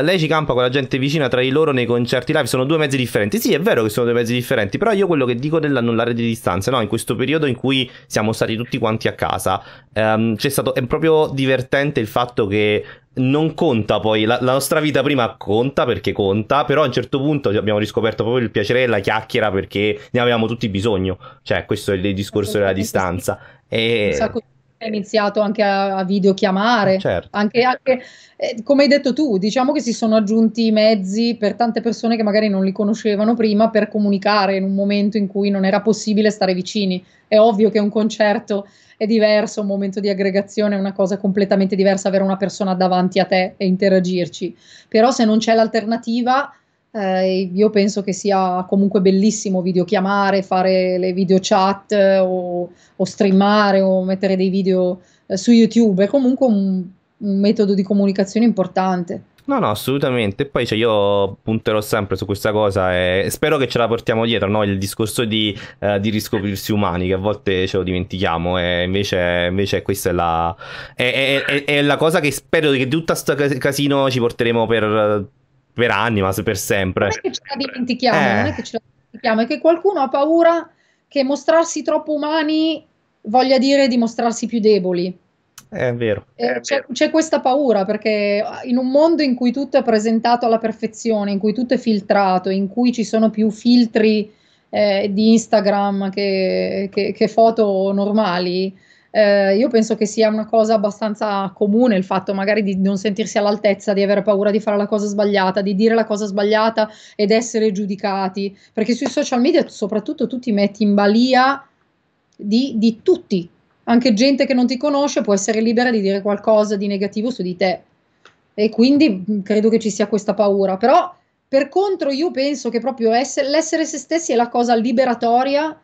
lei ci campa con la gente vicina tra di loro nei concerti live, sono due mezzi differenti. Sì, è vero che sono due mezzi differenti, però io quello che dico dell'annullare le distanze, no? in questo periodo in cui siamo stati tutti quanti a casa, um, c'è stato, è proprio divertente il fatto che non conta poi, la, la, nostra vita prima conta perché conta, però a un certo punto abbiamo riscoperto proprio il piacere della chiacchiera perché ne avevamo tutti bisogno, cioè questo è il discorso della distanza. E... Un sacco di ha iniziato anche a, a videochiamare, ah, certo. anche, anche eh, come hai detto tu, diciamo che si sono aggiunti i mezzi per tante persone che magari non li conoscevano prima per comunicare in un momento in cui non era possibile stare vicini. È ovvio che un concerto è diverso, un momento di aggregazione è una cosa completamente diversa avere una persona davanti a te e interagirci, però se non c'è l'alternativa eh, io penso che sia comunque bellissimo videochiamare, fare le video chat eh, o, o streamare o mettere dei video eh, su YouTube, è comunque un, un metodo di comunicazione importante. No, no, assolutamente. Poi cioè, io punterò sempre su questa cosa e spero che ce la portiamo dietro, no? il discorso di, eh, di, riscoprirsi umani, che a volte ce lo dimentichiamo e invece, invece questa è la, è, è, è la cosa che spero che di tutto questo casino ci porteremo per per anni, ma per sempre. Non è che ce la dimentichiamo, eh. non è che ce la dimentichiamo, è che qualcuno ha paura che mostrarsi troppo umani voglia dire dimostrarsi più deboli. Eh, è vero. Eh, è c'è, vero. c'è, questa paura perché in un mondo in cui tutto è presentato alla perfezione, in cui tutto è filtrato, in cui ci sono più filtri eh, di Instagram che, che, che foto normali, eh, io penso che sia una cosa abbastanza comune il fatto magari di non sentirsi all'altezza, di avere paura di fare la cosa sbagliata, di dire la cosa sbagliata ed essere giudicati, perché sui social media soprattutto tu ti metti in balia di, di tutti, anche gente che non ti conosce può essere libera di dire qualcosa di negativo su di te e quindi credo che ci sia questa paura, però per contro io penso che proprio essere, l'essere se stessi è la cosa liberatoria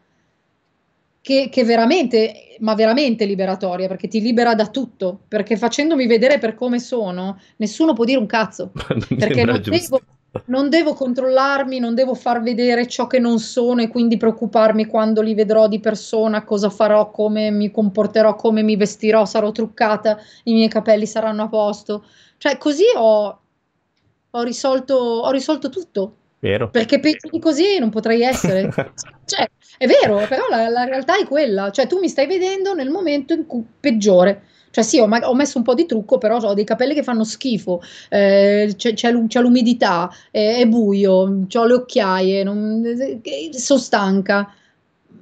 che, che, veramente, ma veramente liberatoria, perché ti libera da tutto, perché facendomi vedere per come sono, nessuno può dire un cazzo, non perché non devo, non devo, controllarmi, non devo far vedere ciò che non sono e quindi preoccuparmi quando li vedrò di persona, cosa farò, come mi comporterò, come mi vestirò, sarò truccata, i miei capelli saranno a posto. Cioè così ho, ho, risolto, ho risolto tutto Vero. Perché pensi di così non potrei essere. cioè, è vero, però la, la, realtà è quella. Cioè, tu mi stai vedendo nel momento in cui peggiore. Cioè, sì, ho, ma- ho messo un po' di trucco, però ho dei capelli che fanno schifo, eh, c'è, c'è, l'um- c'è, l'umidità, eh, è buio, ho le occhiaie, non, sono stanca.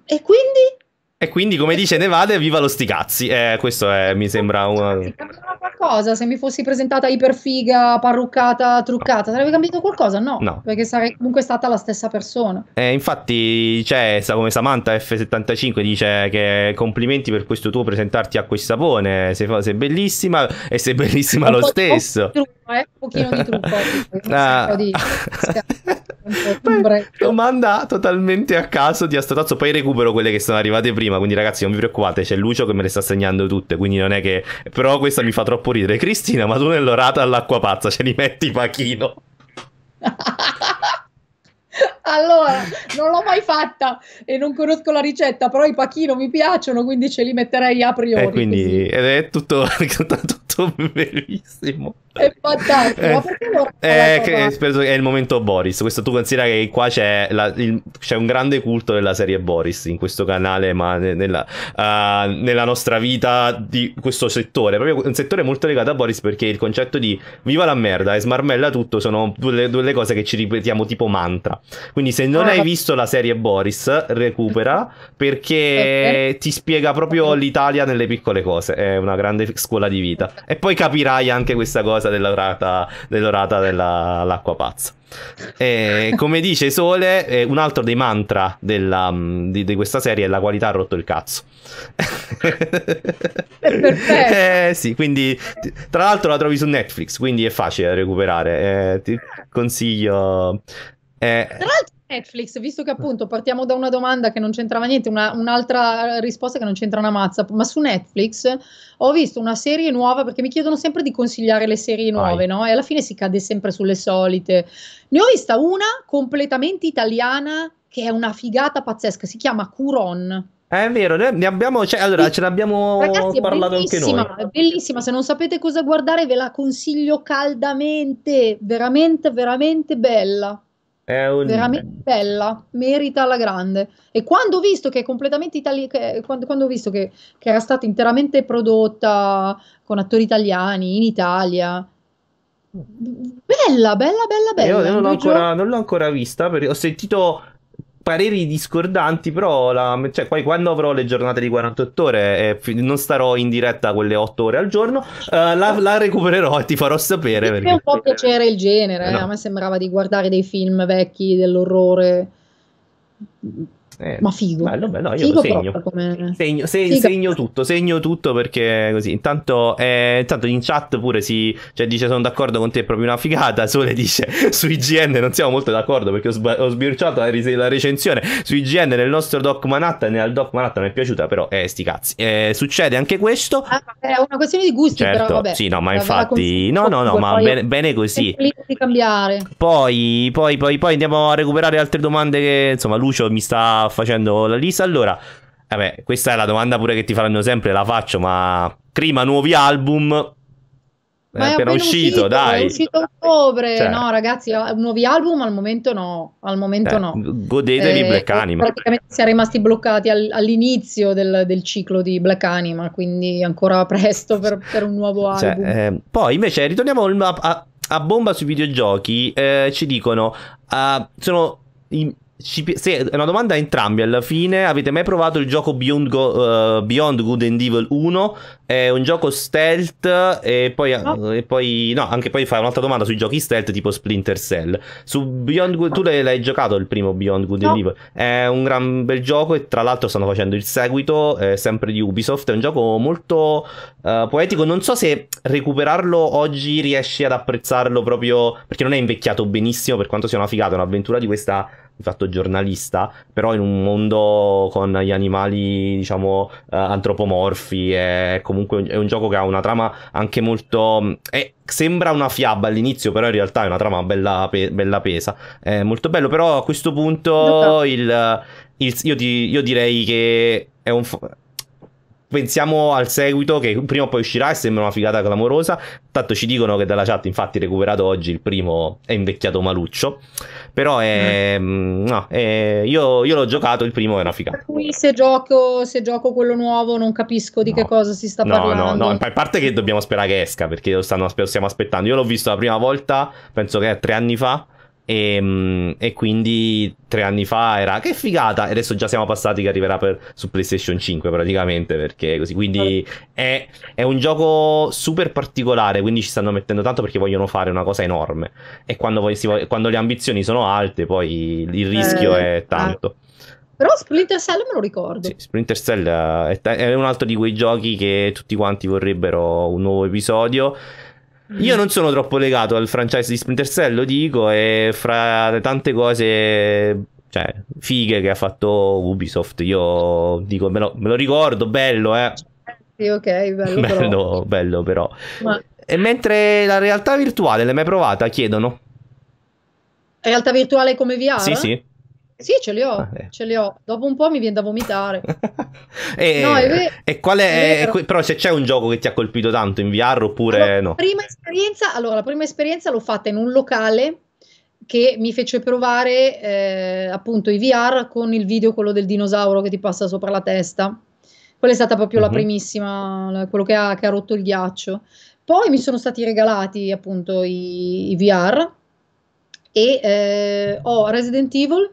E quindi? E quindi, come dice Nevada, viva lo sticazzi. cazzi. Eh, questo è, mi sembra una qualcosa se mi fossi presentata iperfiga, parruccata, truccata? Sarebbe cambiato qualcosa? No, no. perché sarei comunque stata la stessa persona. Eh, infatti, c'è cioè, come Samantha F75 dice che complimenti per questo tuo presentarti a quel sapone. Sei, sei bellissima e sei bellissima un lo stesso. Eh, un pochino di ah. un po' di Beh, domanda totalmente a caso di Astotazzo. Poi recupero quelle che sono arrivate prima. Quindi, ragazzi, non vi preoccupate. C'è Lucio che me le sta segnando tutte. Quindi non è che. Però questa mi fa troppo può ridere Cristina, ma tu nell'orata all'acqua pazza ce li metti pachino. allora, non l'ho mai fatta e non conosco la ricetta, però i pachino mi piacciono, quindi ce li metterei a priori. E eh, quindi così. è tutto, tutto bellissimo. È fantastico, eh, ma perché eh, lo è il momento Boris. Questo tu considera che qua c'è, la, il, c'è, un grande culto della serie Boris in questo canale, ma nella, uh, nella, nostra vita di questo settore. Proprio un settore molto legato a Boris perché il concetto di viva la merda e smarmella tutto sono due, due le cose che ci ripetiamo tipo mantra. Quindi se non ah, hai visto la serie Boris, recupera perché okay. ti spiega proprio l'Italia nelle piccole cose. È una grande scuola di vita. E poi capirai anche questa cosa cosa dell'orata, dell'orata dell'acqua pazza. E, come dice Sole, un altro dei mantra della, mm, di, di, questa serie è la qualità ha rotto il cazzo. eh, sì, quindi tra l'altro la trovi su Netflix, quindi è facile da recuperare. Eh, ti consiglio. Eh, tra l'altro Netflix, visto che eh. appunto partiamo da una domanda che non c'entrava niente, una, un'altra risposta che non c'entra una mazza, ma su Netflix ho visto una serie nuova perché mi chiedono sempre di consigliare le serie nuove, Vai. no? E alla fine si cade sempre sulle solite. Ne ho vista una completamente italiana che è una figata pazzesca, si chiama Curon. Eh, è vero, ne abbiamo, cioè, allora, ce l'abbiamo Ragazzi, parlato anche noi. È bellissima, se non sapete cosa guardare ve la consiglio caldamente, veramente, veramente bella. È un... veramente bella, merita la grande. E quando ho visto che è completamente italiana, quando, quando, ho visto che, che, era stata interamente prodotta con attori italiani in Italia. Bella, mm. bella, bella, bella. Io non l'ho, ancora, non l'ho ancora vista perché ho sentito pareri discordanti, però la, cioè, poi quando avrò le giornate di 48 ore eh, non starò in diretta quelle 8 ore al giorno, eh, la, la, recupererò e ti farò sapere. Mi perché... un po' piacere il genere, eh, no. a me sembrava di guardare dei film vecchi dell'orrore eh, ma figo. Bello, bello, io figo segno. Come... Segno, se, segno, tutto, segno tutto perché così. Intanto, eh, intanto in chat pure si cioè, dice sono d'accordo con te, è proprio una figata. Sole dice su IGN non siamo molto d'accordo perché ho, sb- ho sbirciato la, ris- la, recensione su IGN nel nostro Doc Manhattan e al Doc Manhattan mi è piaciuta, però eh, sti cazzi. Eh, succede anche questo. Ah, è una questione di gusti, certo, però, vabbè, sì, no, ma infatti, no, no, no, ma ben, bene così. Poi, poi, poi, poi andiamo a recuperare altre domande che insomma Lucio mi sta facendo la lista. Allora, vabbè, questa è la domanda pure che ti faranno sempre, la faccio, ma prima nuovi album... Ma eh, è appena uscito, uscito, dai. È uscito ottobre, cioè. no ragazzi, nuovi album al momento no, al momento eh, no. Godetevi eh, Black Anima. Praticamente siamo rimasti bloccati al, all'inizio del, del, ciclo di Black Anima, quindi ancora presto per, per un nuovo cioè, album. Cioè, eh, poi invece ritorniamo a, a, a bomba sui videogiochi, eh, ci dicono, uh, sono... In, ci, se, è una domanda a entrambi. Alla fine, avete mai provato il gioco Beyond, Go, uh, Beyond Good and Evil 1? È un gioco stealth e poi, no. E poi, no anche poi fai un'altra domanda sui giochi stealth tipo Splinter Cell. Su Beyond Good, tu l'hai giocato il primo Beyond Good no. and Evil? È un gran bel gioco e tra l'altro stanno facendo il seguito, eh, sempre di Ubisoft. È un gioco molto uh, poetico. Non so se recuperarlo oggi riesci ad apprezzarlo proprio perché non è invecchiato benissimo per quanto sia una figata, un'avventura di questa fatto giornalista, però in un mondo con gli animali, diciamo, uh, antropomorfi, è comunque è un gioco che ha una trama anche molto... Mm, è, sembra una fiaba all'inizio, però in realtà è una trama bella, pe- bella pesa. È molto bello, però a questo punto il, il, io, ti, io direi che è un pensiamo al seguito che prima o poi uscirà e sembra una figata clamorosa. Tanto ci dicono che dalla chat, infatti, recuperato oggi il primo è invecchiato maluccio. Però è, mm. mm. no, è, io, io, l'ho giocato, il primo è una figata. Per cui se gioco, se gioco quello nuovo non capisco di no. che cosa si sta no, parlando. No, no, a parte che dobbiamo sperare che esca perché lo, stanno, lo stiamo aspettando. Io l'ho visto la prima volta, penso che tre anni fa e, ehm, e, quindi tre anni fa era che figata. E adesso già siamo passati che arriverà per, su PlayStation 5 praticamente perché così. Quindi è, è, un gioco super particolare. Quindi ci stanno mettendo tanto perché vogliono fare una cosa enorme. E quando, poi si, quando le ambizioni sono alte, poi il rischio eh, è tanto. Eh. Però Splinter Cell me lo ricordo. Sì, Splinter Cell è un altro di quei giochi che tutti quanti vorrebbero un nuovo episodio io non sono troppo legato al franchise di Splinter Cell, lo dico, e fra le tante cose cioè, fighe che ha fatto Ubisoft, io dico, me lo, me lo ricordo, bello, eh. Sì, ok, bello. Bello, però. Bello, però. Ma... E mentre la realtà virtuale l'hai mai provata, chiedono. Realtà virtuale come VR? Sì, sì. Sì, ce li ho, Vabbè. Ah, eh. ce li ho. Dopo un po' mi viene da vomitare. e, no, è e qual è, è però se c'è un gioco che ti ha colpito tanto in VR oppure allora, no? Prima esperienza, allora, la prima esperienza l'ho fatta in un locale che mi fece provare eh, appunto i VR con il video quello del dinosauro che ti passa sopra la testa. Quella è stata proprio mm-hmm. la mhm. primissima, quello che ha, che ha, rotto il ghiaccio. Poi mi sono stati regalati appunto i, i VR e eh, ho Resident Evil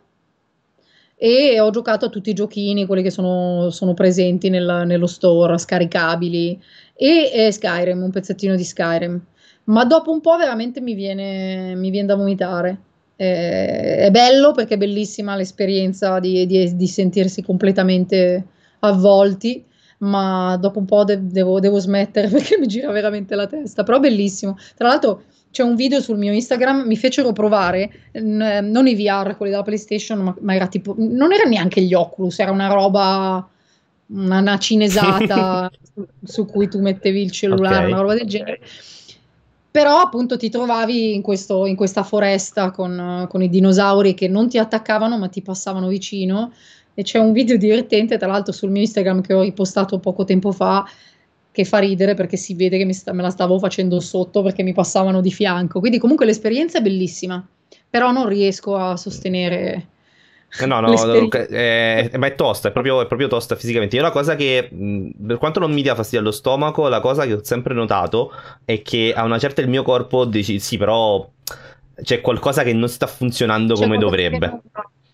e ho giocato a tutti i giochini, quelli che sono, sono presenti nella, nello store, scaricabili, e, e, eh, Skyrim, un pezzettino di Skyrim. Ma dopo un po' veramente mi viene, mi viene da vomitare. Eh, è bello perché è bellissima l'esperienza di, di, di sentirsi completamente avvolti ma dopo un po' de- devo, devo, smettere perché mi gira veramente la testa, però bellissimo. Tra l'altro c'è un video sul mio Instagram, mi fecero provare, n- non i VR, quelli della PlayStation, ma, ma, era tipo, non era neanche gli Oculus, era una roba, una, una cinesata su, su, cui tu mettevi il cellulare, okay. una roba del genere. Però appunto ti trovavi in, questo, in questa foresta con, con i dinosauri che non ti attaccavano ma ti passavano vicino e c'è un video divertente, tra l'altro sul mio Instagram che ho ripostato poco tempo fa, che fa ridere perché si vede che sta, me la stavo facendo sotto perché mi passavano di fianco. Quindi comunque l'esperienza è bellissima, però non riesco a sostenere. No, no, no eh, ma è tosta, è proprio, è proprio, tosta fisicamente. Io la cosa che, per quanto non mi dia fastidio allo stomaco, la cosa che ho sempre notato è che a una certa il mio corpo decide, sì, però c'è qualcosa che non sta funzionando c'è come dovrebbe.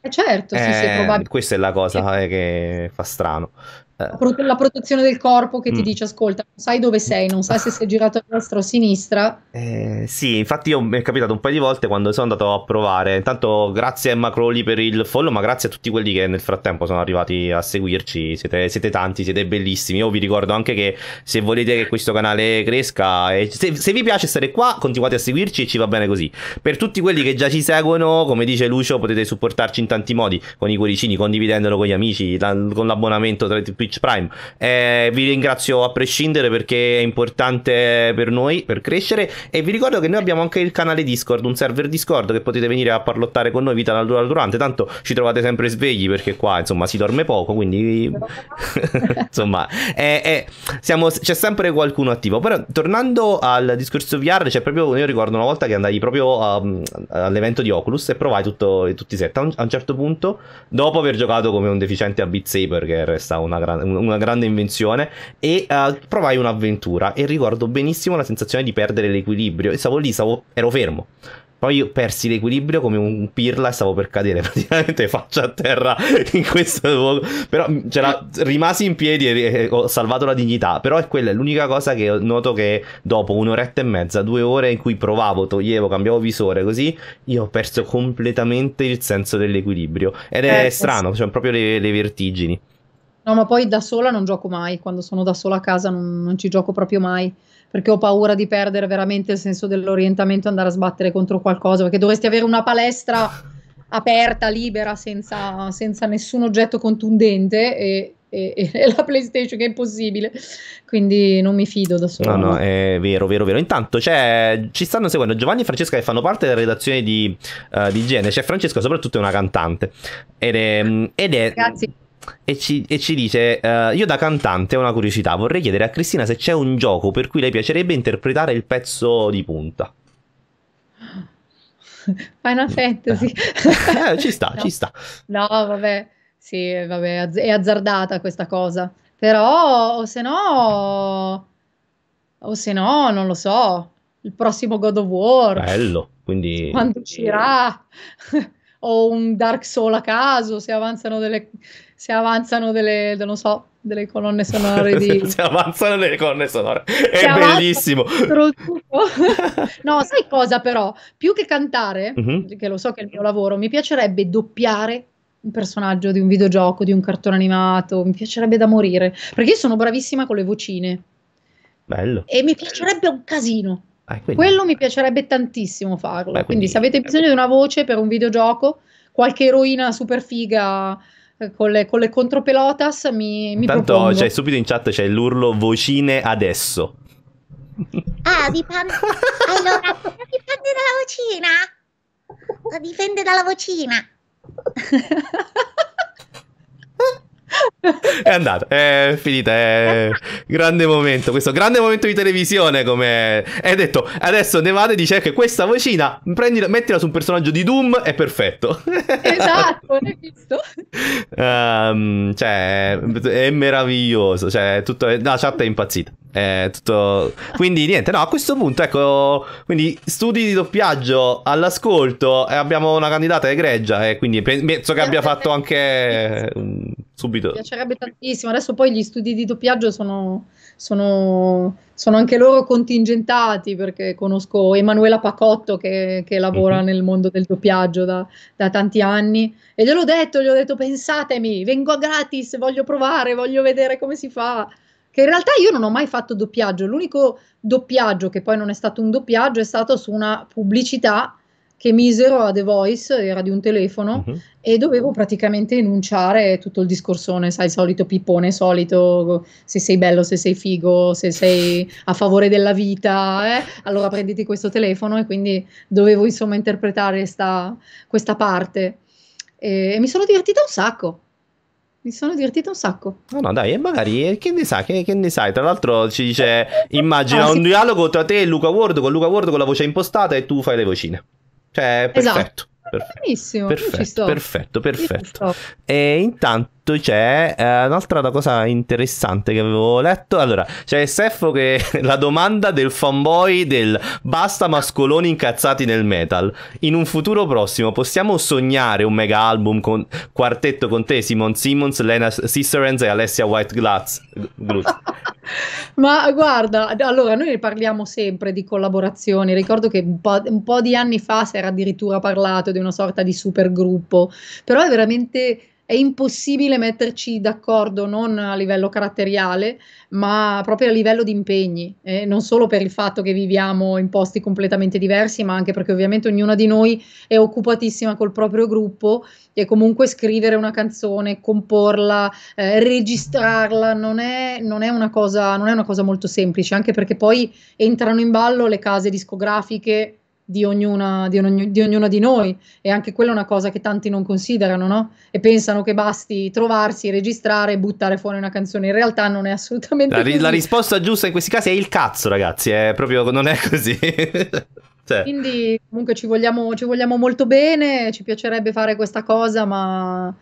Eh certo, sì, eh, sì, è eh, Questa è la cosa eh, che fa strano. Eh. la protezione del corpo che ti mm. dice ascolta non sai dove sei non sai se sei girato a destra o a sinistra eh, sì infatti io mi è capitato un paio di volte quando sono andato a provare intanto grazie a Emma Crowley per il follow ma grazie a tutti quelli che nel frattempo sono arrivati a seguirci siete, siete tanti siete bellissimi io vi ricordo anche che se volete che questo canale cresca e eh, se, se vi piace stare qua continuate a seguirci e ci va bene così per tutti quelli che già ci seguono come dice Lucio potete supportarci in tanti modi con i cuoricini condividendolo con gli amici con l'abbonamento tra i Twitch Prime. Eh, vi ringrazio a prescindere perché è importante per noi per crescere e vi ricordo che noi abbiamo anche il canale Discord, un server Discord che potete venire a parlottare con noi vita dal durante, tanto ci trovate sempre svegli perché qua insomma si dorme poco, quindi insomma eh, eh, siamo, c'è sempre qualcuno attivo. Però tornando al discorso VR, cioè proprio, io ricordo una volta che andai proprio um, all'evento di Oculus e provai tutto, tutti i set a un, a un certo punto, dopo aver giocato come un deficiente a Beat Saber che resta una grande una grande invenzione, e uh, provai un'avventura e ricordo benissimo la sensazione di perdere l'equilibrio e stavo lì, stavo, ero fermo. Poi io persi l'equilibrio come un pirla e stavo per cadere praticamente faccia a terra in questo luogo. Però la, mm, rimasi in piedi e ho salvato la dignità. Però è quella, è l'unica cosa che noto che dopo un'oretta e mezza, due ore in cui provavo, toglievo, cambiavo visore così, io ho perso completamente il senso dell'equilibrio. Ed è eh, strano, sono cioè proprio le, le vertigini. No, ma poi da sola non gioco mai, quando sono da sola a casa non, non ci gioco proprio mai, perché ho paura di perdere veramente il senso dell'orientamento, e andare a sbattere contro qualcosa, perché dovresti avere una palestra aperta, libera, senza, senza nessun oggetto contundente e, e, e, la PlayStation che è impossibile. Quindi non mi fido da sola. No, no, è vero, vero, vero. Intanto cioè, ci stanno seguendo Giovanni e Francesca che fanno parte della redazione di, uh, di Gene. C'è cioè, Francesca soprattutto è una cantante. Ed è... Mm, ed è... Grazie e ci, e ci dice: uh, Io da cantante ho una curiosità, vorrei chiedere a Cristina se c'è un gioco per cui le piacerebbe interpretare il pezzo di punta. Fai una Fantasy. Eh, eh, ci sta, no. ci sta. No, vabbè, sì, vabbè, è azzardata questa cosa. Però, o se no, o se no, non lo so, il prossimo God of War. Bello, quindi... Quando uscirà? Eh. o un Dark Soul a caso, se avanzano delle, se avanzano delle, non so, delle colonne sonore di... se avanzano delle colonne sonore, è se bellissimo! no, sai cosa però? Più che cantare, mm-hmm. che lo so che è il mio lavoro, mi piacerebbe doppiare un personaggio di un videogioco, di un cartone animato, mi piacerebbe da morire, perché io sono bravissima con le vocine. Bello. E mi piacerebbe un casino. Ah, Quello mi piacerebbe tantissimo farlo. Beh, quindi... quindi se avete bisogno di una voce per un videogioco, qualche eroina super figa eh, con le, con le contropelotas mi, mi Tanto propongo. Cioè, subito in chat c'è l'urlo vocine adesso. Ah, dipende... allora, dipende dalla vocina. Dipende dalla vocina. è andata, è finita. È... Grande momento, questo grande momento di televisione. Come hai detto, adesso ne vado e dice che questa vocina prendila, mettila su un personaggio di Doom, è perfetto. esatto, l'hai visto? Um, cioè, è meraviglioso. Cioè, tutto... la chat è impazzita. Eh, tutto... Quindi niente, no, a questo punto ecco, quindi studi di doppiaggio all'ascolto e eh, abbiamo una candidata egregia e eh, quindi penso che abbia fatto anche subito. Mi piacerebbe tantissimo, adesso poi gli studi di doppiaggio sono, sono, sono anche loro contingentati perché conosco Emanuela Pacotto che, che lavora mm-hmm. nel mondo del doppiaggio da, da tanti anni e gliel'ho detto, gli ho detto pensatemi, vengo a gratis, voglio provare, voglio vedere come si fa che in realtà io non ho mai fatto doppiaggio, l'unico doppiaggio che poi non è stato un doppiaggio è stato su una pubblicità che misero a The Voice, era di un telefono, uh-huh. e dovevo praticamente enunciare tutto il discorsone, sai, il solito pippone, solito se sei bello, se sei figo, se sei a favore della vita, eh, allora prenditi questo telefono e quindi dovevo insomma interpretare sta, questa parte. E, e mi sono divertita un sacco, mi sono divertito un sacco. No, no, dai, e magari che ne sai? Che, che, ne sai? Tra l'altro ci dice: eh, eh, immagina ah, un dialogo tra te e Luca Ward con Luca Ward con la voce impostata e tu fai le vocine. Cioè, perfetto. Esatto. Perfetto, benissimo, perfetto, perfetto, perfetto. E intanto c'è eh, un'altra cosa interessante che avevo letto. Allora, c'è Seffo che la domanda del fanboy del basta mascoloni incazzati nel metal. In un futuro prossimo possiamo sognare un mega album con quartetto con te, Simon Simmons, Lena Sisserens e Alessia White Glutz. Ma guarda, allora noi ne parliamo sempre di collaborazioni. Ricordo che un po', un po' di anni fa si era addirittura parlato di una sorta di super gruppo, però è veramente è impossibile metterci d'accordo non a livello caratteriale, ma proprio a livello di impegni, eh, non solo per il fatto che viviamo in posti completamente diversi, ma anche perché ovviamente ognuna di noi è occupatissima col proprio gruppo e comunque scrivere una canzone, comporla, eh, registrarla non è, non, è cosa, non è una cosa molto semplice, anche perché poi entrano in ballo le case discografiche di, ognuna, di, ogni, di, ognuno di noi e anche quella è una cosa che tanti non considerano no? e pensano che basti trovarsi, registrare e buttare fuori una canzone in realtà non è assolutamente la, così la risposta giusta in questi casi è il cazzo ragazzi è proprio non è così cioè. quindi comunque ci vogliamo, ci vogliamo molto bene ci piacerebbe fare questa cosa ma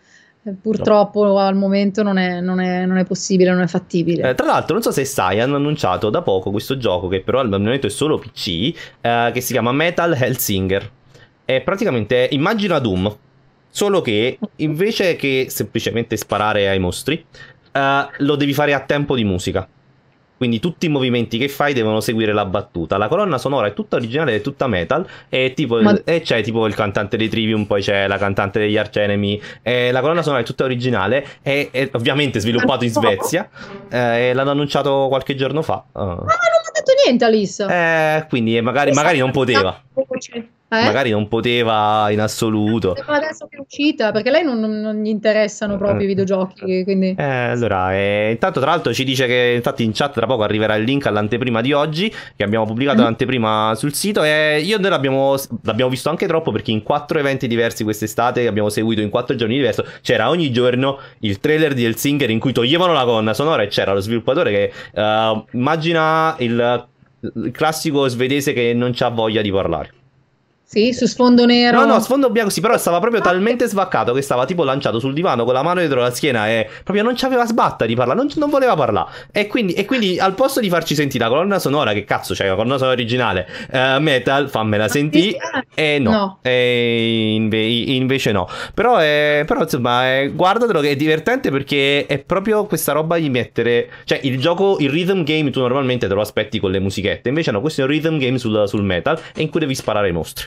eh, purtroppo no. al momento non è, non, è, non è, possibile, non è fattibile. Eh, tra l'altro, non so se sai, hanno annunciato da poco questo gioco che però al momento è solo PC, eh, che si chiama Metal Hellsinger. È praticamente, immagina Doom, solo che invece che semplicemente sparare ai mostri, eh, lo devi fare a tempo di musica. Quindi tutti i movimenti che fai devono seguire la battuta. La colonna sonora è tutta originale, è tutta metal. E, tipo, Ma... e c'è tipo il cantante dei Trivium, poi c'è la cantante degli Arcenemi. la colonna sonora è tutta originale. È, è ovviamente sviluppato in Svezia. Eh, e l'hanno annunciato qualche giorno fa. ma eh. ah, non ha detto niente, Alice. Eh, quindi magari, magari non poteva. Voce. Eh? Magari non poteva in assoluto. Eh, ma adesso che è uscita, perché lei non, non, non gli interessano proprio i eh, videogiochi. Eh, quindi... Eh, allora, eh, intanto, tra l'altro, ci dice che infatti in chat tra poco arriverà il link all'anteprima di oggi, che abbiamo pubblicato mm-hmm. l'anteprima sul sito. E io e noi l'abbiamo, l'abbiamo, visto anche troppo perché in quattro eventi diversi quest'estate, che abbiamo seguito in quattro giorni diversi, c'era ogni giorno il trailer di El Singer in cui toglievano la colonna sonora e c'era lo sviluppatore che uh, immagina il, il classico svedese che non ha voglia di parlare. Sì, su sfondo nero. No, no, sfondo bianco sì, però stava proprio ah, talmente svaccato che stava tipo lanciato sul divano con la mano dietro la schiena e proprio non ci aveva sbatta di parlare, non, non voleva parlare. E quindi, e quindi, al posto di farci sentire la colonna sonora, che cazzo c'è, cioè, la colonna sonora originale, uh, metal, fammela sentire. E no, no. E inve- invece no. Però, è, eh, però insomma, è, eh, guardatelo che è divertente perché è proprio questa roba di mettere... Cioè il gioco, il rhythm game tu normalmente te lo aspetti con le musichette, invece no, questo è un rhythm game sul, sul metal e in cui devi sparare i mostri.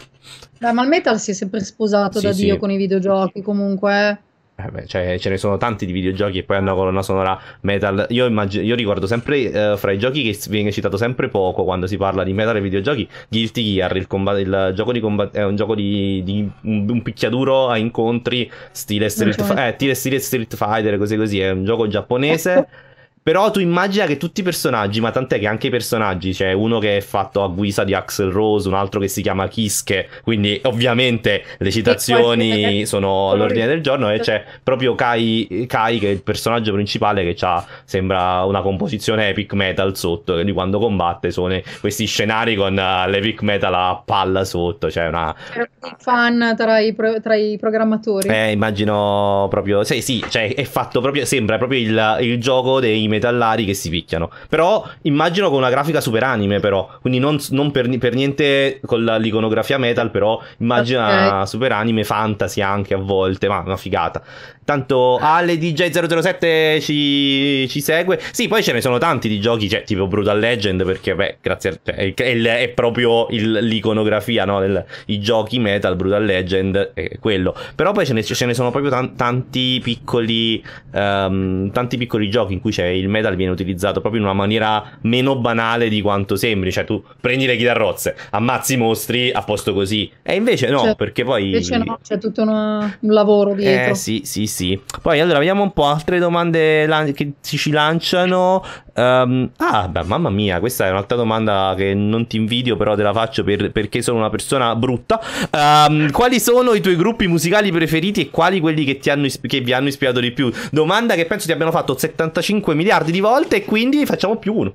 Beh, ma il metal si è sempre sposato sì, da Dio con i videogiochi comunque. Eh. eh beh, cioè, ce ne sono tanti di videogiochi e poi hanno una colonna sonora metal. Io, immag- io ricordo sempre uh, fra i giochi che viene citato sempre poco quando si parla di metal e videogiochi. Guilty Gear, il, combat- il gioco di combat- è un gioco di, di un-, un, picchiaduro a incontri, stile Street, fa- eh, stile, Street Fighter, così così. È un gioco giapponese. Però tu immagina che tutti i personaggi, ma tant'è che anche i personaggi, c'è cioè uno che è fatto a guisa di Axel Rose, un altro che si chiama Kiske, quindi ovviamente le citazioni sono all'ordine del giorno e c'è proprio Kai, Kai, che è il personaggio principale che ha, sembra una composizione epic metal sotto, che lui quando combatte sono questi scenari con eh, l'epic metal a palla sotto, cioè una... un fan tra i, pro, tra i programmatori. Eh, immagino proprio... Sì, sì, cioè è fatto proprio, sembra proprio il, il gioco dei metallari che si picchiano. Però immagino con una grafica super anime, però. Quindi non, non per, per, niente con la, l'iconografia metal, però immagina okay. super anime, fantasy anche a volte, ma una figata. Tanto Ale DJ007 ci, ci, segue. Sì, poi ce ne sono tanti di giochi, cioè, tipo Brutal Legend, perché beh, grazie a, cioè, è, è, proprio il, l'iconografia, no? Del, I giochi metal, Brutal Legend, è quello. Però poi ce ne, ce ne sono proprio tan, tanti piccoli um, tanti piccoli giochi in cui c'è il metal viene utilizzato proprio in una maniera meno banale di quanto sembri. Cioè, tu prendi le chitarrozze, ammazzi i mostri a posto così. E invece no, cioè, perché poi... Invece no, c'è tutto una, un lavoro eh, dietro. Eh sì, sì, sì. Poi allora vediamo un po' altre domande lan- che ci ci lanciano. Um, ah, beh, mamma mia, questa è un'altra domanda che non ti invidio, però te la faccio per, perché sono una persona brutta. Um, quali sono i tuoi gruppi musicali preferiti e quali quelli che, hanno is- che vi hanno ispirato di più? Domanda che penso ti abbiano fatto 75 miliardi di volte e quindi facciamo più uno.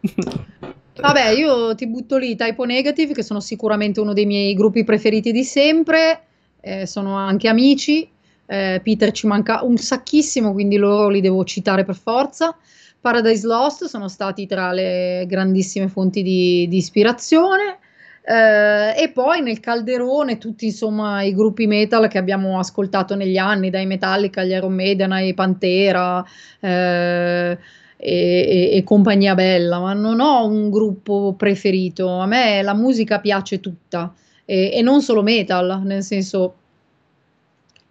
Vabbè, io ti butto lì Typo Negative, che sono sicuramente uno dei miei gruppi preferiti di sempre, eh, sono anche amici eh, Peter ci manca un sacchissimo, quindi loro li devo citare per forza. Paradise Lost sono stati tra le grandissime fonti di, di ispirazione. Eh, e poi nel calderone tutti insomma i gruppi metal che abbiamo ascoltato negli anni, dai Metallica agli Iron Maiden ai Pantera eh, e, e, e, compagnia bella, ma non ho un gruppo preferito, a me la musica piace tutta e, e non solo metal, nel senso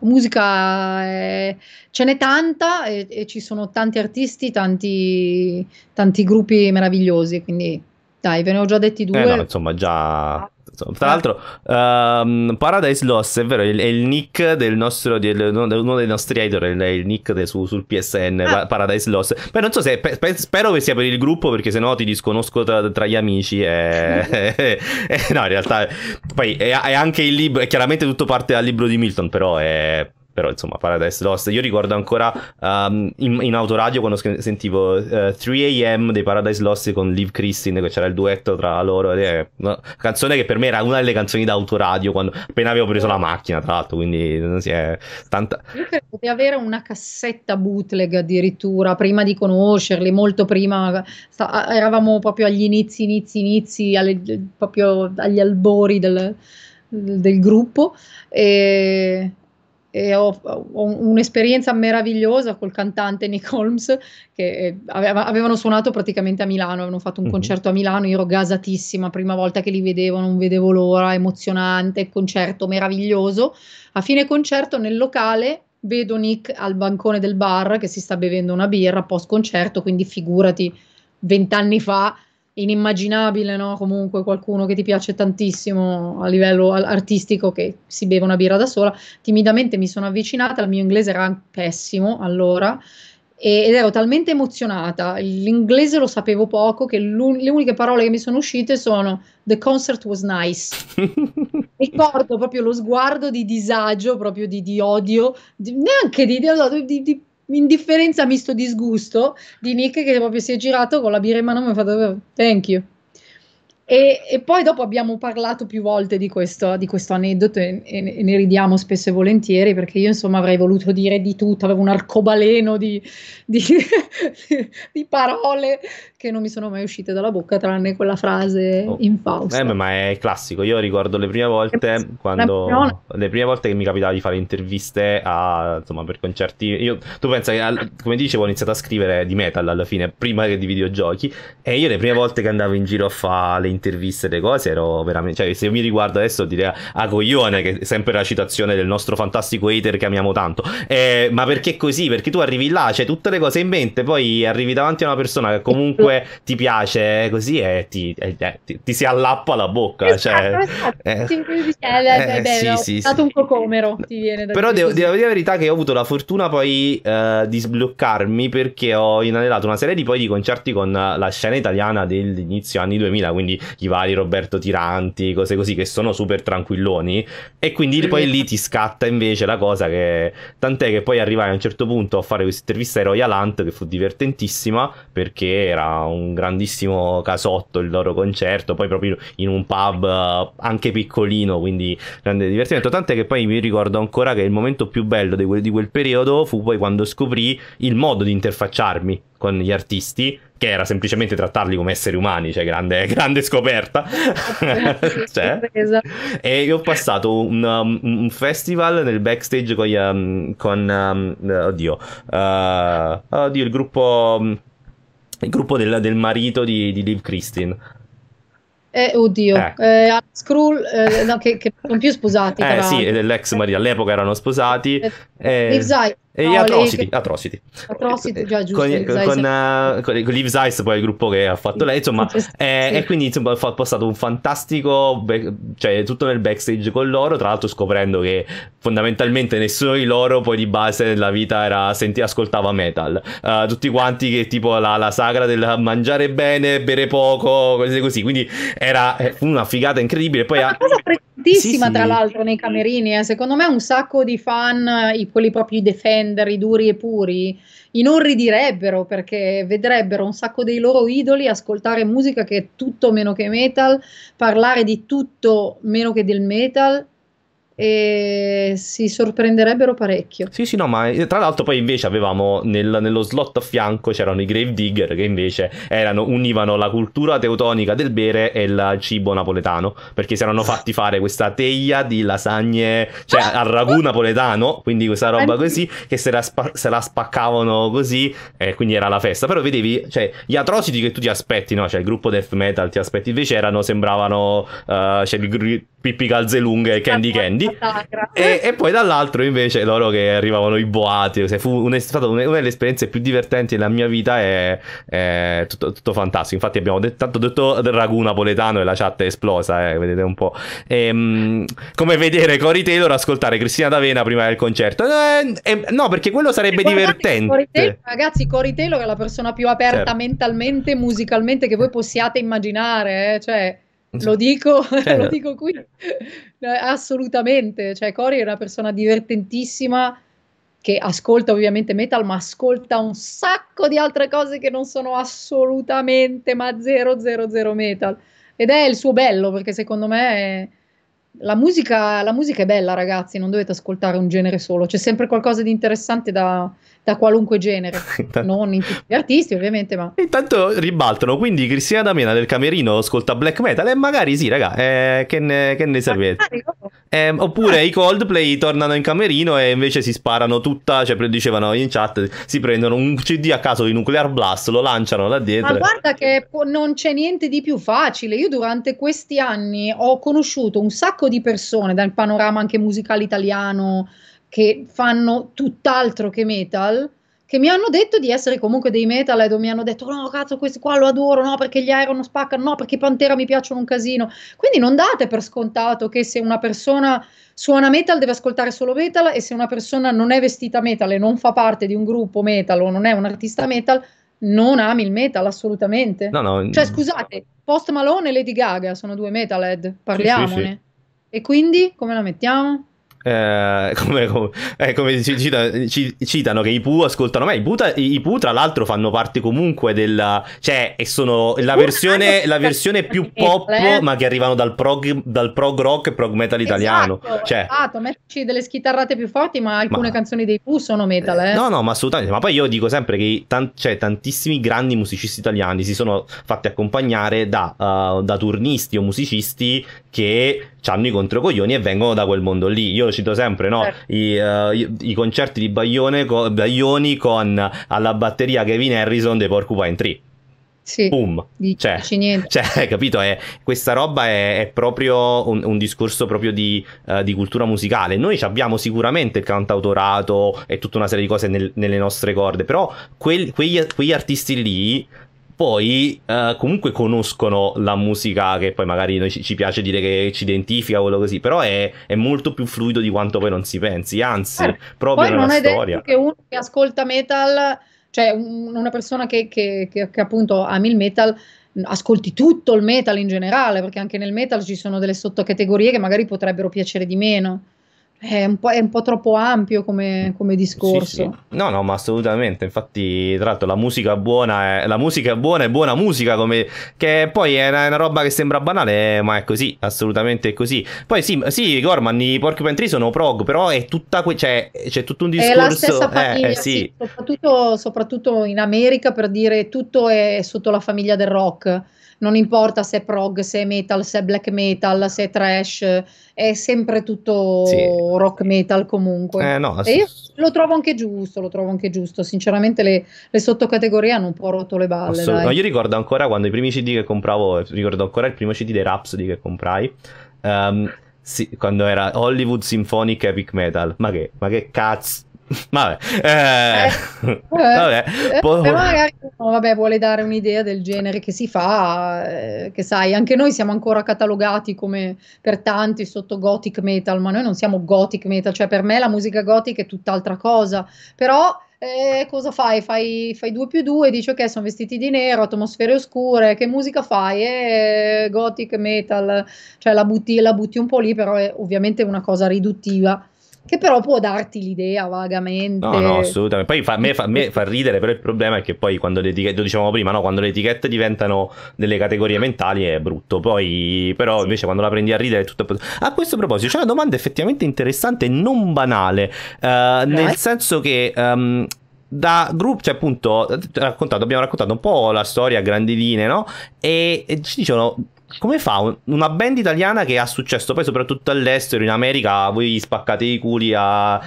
musica è, eh, ce n'è tanta e, e, ci sono tanti artisti, tanti, tanti gruppi meravigliosi, quindi dai, ve ne ho già detti due. Eh no, insomma, già Insomma, tra l'altro, um, Paradise Lost è vero, è il, è il nick del nostro, del, uno dei nostri editor, è il nick de, su, sul PSN, ah. Paradise Lost. Beh, non so se, pe, pe, spero che sia per il gruppo, perché se no ti disconosco tra, tra gli amici. E, e, e, no, in realtà, poi è, è anche il libro, è chiaramente tutto parte dal libro di Milton, però è però insomma Paradise Lost io ricordo ancora um, in, in, autoradio quando sentivo uh, eh, 3am dei Paradise Lost con Liv Christine che c'era il duetto tra loro ed è una canzone che per me era una delle canzoni da autoradio quando appena avevo preso la macchina tra l'altro quindi non si è tanta io credo di avere una cassetta bootleg addirittura prima di conoscerli molto prima sta, eravamo proprio agli inizi inizi inizi alle, proprio agli albori del, del gruppo e e ho, ho, un'esperienza meravigliosa col cantante Nick Holmes che eh, aveva, avevano suonato praticamente a Milano, avevano fatto un mm-hmm. concerto a Milano, io ero gasatissima, prima volta che li vedevo, non vedevo l'ora, emozionante, concerto meraviglioso. A fine concerto nel locale vedo Nick al bancone del bar che si sta bevendo una birra post concerto, quindi figurati vent'anni fa inimmaginabile, no? Comunque qualcuno che ti piace tantissimo a livello artistico che si beve una birra da sola. Timidamente mi sono avvicinata, il mio inglese era pessimo allora ed ero talmente emozionata, l'inglese lo sapevo poco, che le uniche parole che mi sono uscite sono The concert was nice. Ricordo proprio lo sguardo di disagio, proprio di, di odio, di, neanche di, di, indifferenza misto disgusto di Nick che proprio si è girato con la birra in mano e mi ha fatto thank you e, e, poi dopo abbiamo parlato più volte di questo, di questo aneddoto e, e, ne ridiamo spesso e volentieri perché io insomma avrei voluto dire di tutto, avevo un arcobaleno di, di, di parole che non mi sono mai uscite dalla bocca tranne quella frase oh. infausta. Eh, ma è classico, io ricordo le prime volte quando, le prime volte che mi capitava di fare interviste a, insomma, per concerti, io, tu pensa che come dicevo ho iniziato a scrivere di metal alla fine prima che di videogiochi e io le prime volte che andavo in giro a fare le interviste interviste le cose ero veramente cioè se io mi riguardo adesso direi a coglione che è sempre la citazione del nostro fantastico hater che amiamo tanto eh, ma perché così perché tu arrivi là c'è tutte le cose in mente poi arrivi davanti a una persona che comunque ti piace eh, così e ti, eh, ti, ti, si allappa la bocca esatto, cioè, esatto. esatto eh, beh, eh, sì, sì, stato sì. un comero ti viene da però devo, devo dire la verità che ho avuto la fortuna poi eh, di sbloccarmi perché ho inanellato una serie di poi di concerti con la scena italiana dell'inizio anni 2000 quindi i vari Roberto Tiranti, cose così che sono super tranquilloni e quindi poi lì ti scatta invece la cosa che tant'è che poi arrivai a un certo punto a fare questa intervista ai Royal Hunt che fu divertentissima perché era un grandissimo casotto il loro concerto, poi proprio in un pub anche piccolino, quindi grande divertimento, tant'è che poi mi ricordo ancora che il momento più bello di quel, di quel periodo fu poi quando scoprì il modo di interfacciarmi con gli artisti, che era semplicemente trattarli come esseri umani, cioè grande, grande scoperta. cioè, e io ho passato un, um, un festival nel backstage con, um, con um, oddio, uh, oddio, il gruppo, il gruppo del, del marito di, di Liv Christine. Eh, oddio, eh. Eh, Skrull, eh, no, che, che non più sposati. Eh, sì, l'ex marito, all'epoca erano sposati. Eh, Liv Zyper. E no, Atrocity, le... Atrocity. Atrocity, già giusto. Con, eh, con, con, uh, con, Liv Zeiss, poi il gruppo che ha fatto lei, insomma. Eh, sì. E quindi insomma, è stato un fantastico, be- cioè tutto nel backstage con loro, tra l'altro scoprendo che fondamentalmente nessuno di loro poi di base nella vita era, senti, ascoltava metal. Uh, tutti quanti che tipo la, la, sagra del mangiare bene, bere poco, cose così. Quindi era una figata incredibile. Poi ha... cosa pre- Tantissima sì, tra sì. l'altro nei camerini, eh. secondo me un sacco di fan, i, quelli proprio i defender, i duri e puri, inorridirebbero perché vedrebbero un sacco dei loro idoli ascoltare musica che è tutto meno che metal, parlare di tutto meno che del metal e si sorprenderebbero parecchio. Sì, sì, no, ma eh, tra l'altro poi invece avevamo nel, nello slot a fianco c'erano i Gravedigger che invece erano, univano la cultura teutonica del bere e il cibo napoletano, perché si erano fatti fare questa teglia di lasagne, cioè al ragù napoletano, quindi questa roba così, che se la, spa- se la spaccavano così, eh, quindi era la festa. Però vedevi, cioè, gli atrociti che tu ti aspetti, no? Cioè, il gruppo death metal ti aspetti, invece erano, sembravano, uh, cioè, il Pippi Calzelunghe e Candy Candy. E, e, poi dall'altro invece loro che arrivavano i boati. Cioè fu un, stata una, delle esperienze più divertenti della mia vita e è tutto, tutto, fantastico. Infatti abbiamo detto, tanto detto ragù napoletano e la chat è esplosa, eh, vedete un po'. E, ehm, come vedere Cory Taylor ascoltare Cristina D'Avena prima del concerto. Eh, eh, no, perché quello sarebbe divertente. Corey Taylor, ragazzi, Cory Taylor è la persona più aperta certo. mentalmente, musicalmente che voi possiate immaginare. Eh, cioè lo dico, cioè, lo dico qui, assolutamente. Cioè, Cory è una persona divertentissima che ascolta ovviamente metal, ma ascolta un sacco di altre cose che non sono assolutamente ma 000 metal. Ed è il suo bello, perché secondo me è... la, musica, la musica è bella, ragazzi, non dovete ascoltare un genere solo, c'è sempre qualcosa di interessante da, da qualunque genere, non in tutti gli artisti ovviamente, ma... Intanto ribaltano, quindi Cristina D'Amena del Camerino ascolta black metal e magari sì, raga, eh, che, ne, che ne servete? Oh. Eh, oppure i Coldplay tornano in Camerino e invece si sparano tutta, cioè dicevano in chat, si prendono un CD a caso di Nuclear Blast, lo lanciano là dietro. Ma guarda che non c'è niente di più facile, io durante questi anni ho conosciuto un sacco di persone dal panorama anche musicale italiano, che fanno tutt'altro che metal, che mi hanno detto di essere comunque dei metal o mi hanno detto no cazzo questi qua lo adoro, no perché gli Iron spaccano, no perché Pantera mi piacciono un casino. Quindi non date per scontato che se una persona suona metal deve ascoltare solo metal e se una persona non è vestita metal e non fa parte di un gruppo metal o non è un artista metal non ami il metal assolutamente. No, no, cioè mm. scusate, Post Malone e Lady Gaga sono due metalhead, parliamone. Sì, sì, sì. E quindi come la mettiamo? Eh, come, come, eh, come ci, citano, ci, citano che i Pooh ascoltano me. I Pooh, i Pooh, tra l'altro, fanno parte comunque della. cioè, e sono la versione, la versione più pop, ma che arrivano dal prog, dal prog rock e prog metal italiano. Esatto, cioè, esatto, metterci delle schitarrate più forti, ma alcune ma, canzoni dei Pooh sono metal. Eh. No, no, ma assolutamente. Ma poi io dico sempre che tan- cioè, tantissimi grandi musicisti italiani si sono fatti accompagnare da, uh, da turnisti o musicisti che hanno i controcoglioni e vengono da quel mondo lì. Io lo cito sempre, no? Certo. I, uh, i, I, concerti di Baglione co- Baglioni con alla batteria Kevin Harrison dei Porcupine 3. Sì, Boom. Cioè, cioè, capito? È, questa roba è, è proprio un, un, discorso proprio di, uh, di, cultura musicale. Noi abbiamo sicuramente il cantautorato e tutta una serie di cose nel, nelle nostre corde, però quel, quegli, quegli artisti lì poi eh, comunque conoscono la musica che poi magari noi ci, piace dire che ci identifica quello così, però è, è molto più fluido di quanto poi non si pensi, anzi, eh, proprio poi nella non è storia. Detto che uno che ascolta metal, cioè un, una persona che, che, che, che appunto ami il metal, ascolti tutto il metal in generale, perché anche nel metal ci sono delle sottocategorie che magari potrebbero piacere di meno. È un, è un po', troppo ampio come, come discorso. Sì, sì. No, no, ma assolutamente. Infatti, tra l'altro, la musica buona è, la musica buona è buona musica, come, che poi è una, è una, roba che sembra banale, eh, ma è così, assolutamente è così. Poi sì, sì Gorman, i Porcupine Tree sono prog, però è tutta que- c'è, cioè, c'è tutto un discorso... È la stessa eh, eh, famiglia, eh, sì. sì soprattutto, soprattutto in America, per dire, tutto è sotto la famiglia del rock non importa se è prog, se è metal, se è black metal, se è trash, è sempre tutto sì. rock metal comunque. Eh, no, e io lo trovo anche giusto, lo trovo anche giusto, sinceramente le, le sottocategorie hanno un po' rotto le balle. No, io ricordo ancora quando i primi CD che compravo, ricordo ancora il primo CD dei Rhapsody che comprai. Um, sì, quando era Hollywood Symphonic Epic Metal. Ma che, ma che cazzo Vabbè, eh, eh vabbè. Eh, però magari no, vabbè, vuole dare un'idea del genere che si fa, eh, che sai, anche noi siamo ancora catalogati come per tanti sotto gothic metal, ma noi non siamo gothic metal, cioè per me la musica gothic è tutt'altra cosa, però cosa fai? fai? Fai 2 più 2, dici ok, sono vestiti di nero, atmosfere oscure, che musica fai? Eh, gothic metal, cioè la butti, la butti un po' lì, però è ovviamente una cosa riduttiva che però può darti l'idea vagamente. No, no, assolutamente. Poi fa, a, me, fa, me fa ridere, però il problema è che poi quando le etichette, lo dicevamo prima, no? quando le etichette diventano delle categorie mentali è brutto, poi però invece quando la prendi a ridere è tutto... A questo proposito c'è una domanda effettivamente interessante e non banale, uh, nel senso che... Um, da gruppo, cioè appunto, eh, raccontato, abbiamo raccontato un po' la storia a grandi linee, no? E, e ci dicono come fa una band italiana che ha successo poi soprattutto all'estero, in America, voi spaccate i culi a, a,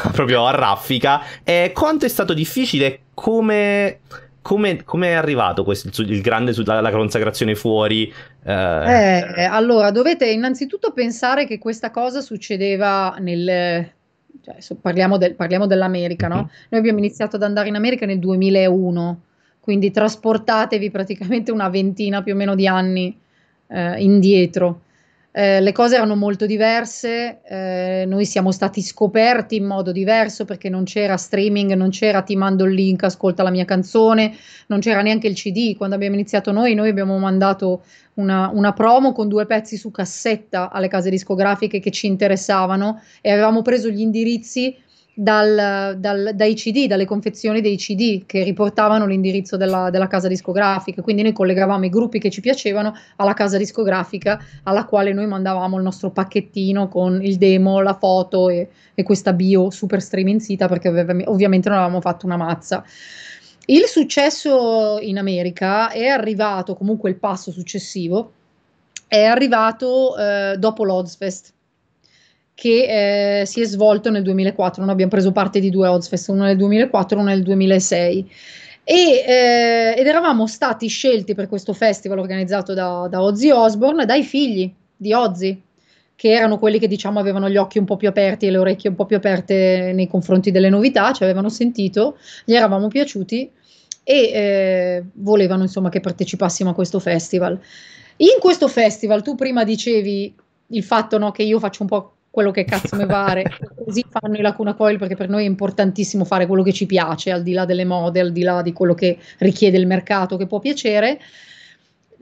proprio a raffica, e quanto è stato difficile come... Come, come, è arrivato questo, il, grande, la, consacrazione fuori? Eh, eh. Eh, allora, dovete innanzitutto pensare che questa cosa succedeva nel... Cioè, parliamo, del, parliamo, dell'America, no? Mhm. Noi abbiamo iniziato ad andare in America nel 2001, quindi trasportatevi praticamente una ventina più o meno di anni eh, indietro. Eh, le cose erano molto diverse, eh, noi siamo stati scoperti in modo diverso perché non c'era streaming, non c'era ti mando il link, ascolta la mia canzone, non c'era neanche il CD. Quando abbiamo iniziato noi, noi abbiamo mandato una, una promo con due pezzi su cassetta alle case discografiche che ci interessavano e avevamo preso gli indirizzi dal, dal, dai CD, dalle confezioni dei CD che riportavano l'indirizzo della, della, casa discografica. Quindi noi collegavamo i gruppi che ci piacevano alla casa discografica alla quale noi mandavamo il nostro pacchettino con il demo, la foto e, e questa bio super streminzita perché ov- ovviamente non avevamo fatto una mazza. Il successo in America è arrivato, comunque il passo successivo, è arrivato eh, dopo l'Ozfest che eh, si è svolto nel 2004. Noi abbiamo preso parte di due Ozfest, uno nel 2004 e uno nel 2006. E, eh, ed eravamo stati scelti per questo festival organizzato da, da Ozzy Osbourne dai figli di Ozzy, che erano quelli che diciamo avevano gli occhi un po' più aperti e le orecchie un po' più aperte nei confronti delle novità, ci avevano sentito, gli eravamo piaciuti e eh, volevano insomma che partecipassimo a questo festival. In questo festival tu prima dicevi il fatto no, che io faccio un po' quello che cazzo mi pare. Così fanno i Lacuna Coil perché per noi è importantissimo fare quello che ci piace, al di là delle mode, al di là di quello che richiede il mercato, che può piacere.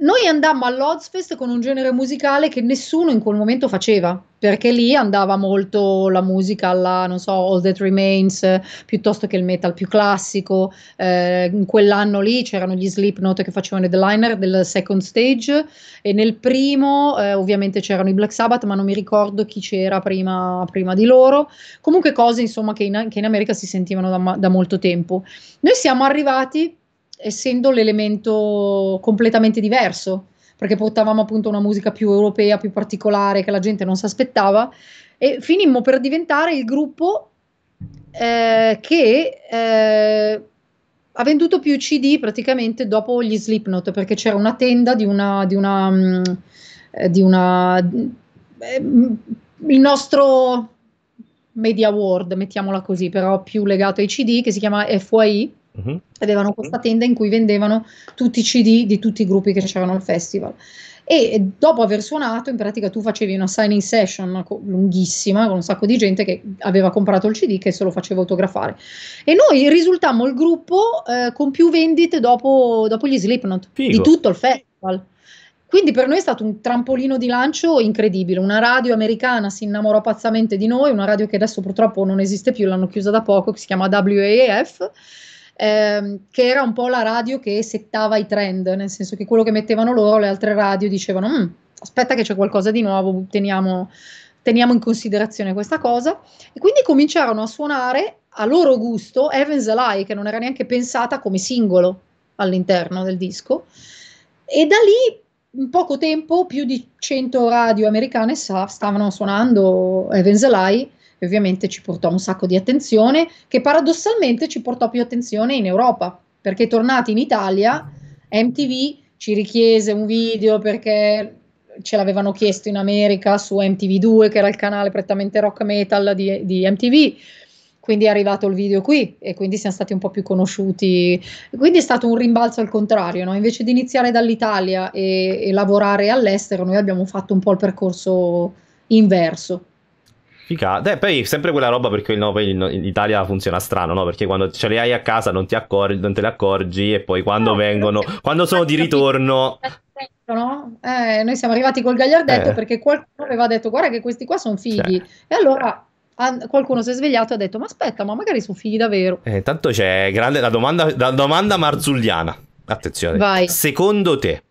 Noi andammo all'Odsfest con un genere musicale che nessuno in quel momento faceva, perché lì andava molto la musica alla, non so, All That Remains, piuttosto che il metal più classico. Eh, in quell'anno lì c'erano gli Slipknot che facevano i liner del second stage e nel primo eh, ovviamente c'erano i Black Sabbath, ma non mi ricordo chi c'era prima, prima di loro. Comunque cose insomma che in, che in America si sentivano da, da molto tempo. Noi siamo arrivati essendo l'elemento completamente diverso, perché portavamo appunto una musica più europea, più particolare, che la gente non si aspettava, e finimmo per diventare il gruppo eh, che eh, ha venduto più CD praticamente dopo gli Slipknot, perché c'era una tenda di una... Di una, eh, di una eh, il nostro media world, mettiamola così, però più legato ai CD, che si chiama FYI, Mm-hmm. Avevano questa mm-hmm. tenda in cui vendevano tutti i CD di tutti i gruppi che c'erano al festival. E dopo aver suonato, in pratica tu facevi una signing session lunghissima con un sacco di gente che aveva comprato il CD che se lo faceva autografare. E noi risultammo il gruppo eh, con più vendite dopo, dopo gli Slipknot Figo. di tutto il festival. Quindi per noi è stato un trampolino di lancio incredibile. Una radio americana si innamorò pazzamente di noi, una radio che adesso purtroppo non esiste più, l'hanno chiusa da poco, che si chiama WAF ehm, che era un po' la radio che settava i trend, nel senso che quello che mettevano loro, le altre radio dicevano mm, aspetta che c'è qualcosa di nuovo, teniamo, teniamo in considerazione questa cosa. E quindi cominciarono a suonare a loro gusto Evans Alive, che non era neanche pensata come singolo all'interno del disco. E da lì in poco tempo più di 100 radio americane stavano suonando Evans Alive e ovviamente ci portò un sacco di attenzione che paradossalmente ci portò più attenzione in Europa, perché tornati in Italia MTV ci richiese un video perché ce l'avevano chiesto in America su MTV2 che era il canale prettamente rock metal di, di MTV quindi è arrivato il video qui e quindi siamo stati un po' più conosciuti. Quindi è stato un rimbalzo al contrario, no? invece di iniziare dall'Italia e, e, lavorare all'estero, noi abbiamo fatto un po' il percorso inverso. Figata. Eh, poi sempre quella roba perché no, poi in Italia funziona strano, no? Perché quando ce le hai a casa non, accor- non te le accorgi e poi quando no, vengono, quando sono di ritorno... No? Eh, noi siamo arrivati col gagliardetto eh. perché qualcuno aveva detto guarda che questi qua sono figli. Cioè. E allora qualcuno si è svegliato e ha detto ma aspetta, ma magari sono figli davvero. Eh, tanto c'è grande la domanda, la domanda marzulliana. Attenzione. Vai. Secondo te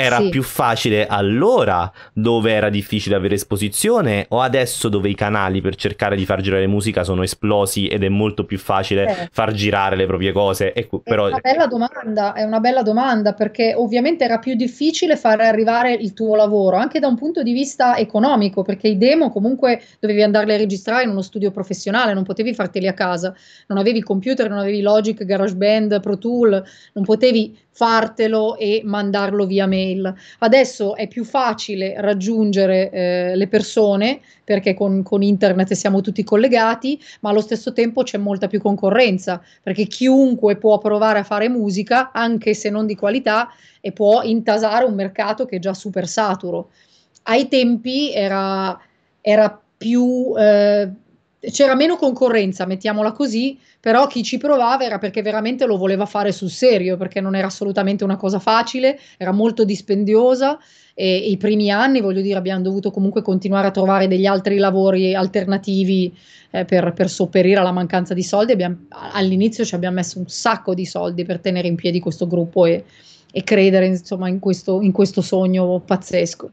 era sì. più facile allora dove era difficile avere esposizione o adesso dove i canali per cercare di far girare musica sono esplosi ed è molto più facile eh. far girare le proprie cose? E, però... è, una bella domanda, è una bella domanda perché ovviamente era più difficile far arrivare il tuo lavoro anche da un punto di vista economico perché i demo comunque dovevi andarli a registrare in uno studio professionale, non potevi farteli a casa, non avevi computer, non avevi Logic, GarageBand, Pro Tool, non potevi fartelo e mandarlo via mail. Adesso è più facile raggiungere eh, le persone perché con, con, internet siamo tutti collegati, ma allo stesso tempo c'è molta più concorrenza perché chiunque può provare a fare musica, anche se non di qualità, e può intasare un mercato che è già super saturo. Ai tempi era, era più eh, c'era meno concorrenza, mettiamola così, però chi ci provava era perché veramente lo voleva fare sul serio, perché non era assolutamente una cosa facile, era molto dispendiosa e, e i primi anni, voglio dire, abbiamo dovuto comunque continuare a trovare degli altri lavori alternativi eh, per, per, sopperire alla mancanza di soldi. Abbiamo, all'inizio ci abbiamo messo un sacco di soldi per tenere in piedi questo gruppo e, e credere insomma, in questo, in questo sogno pazzesco.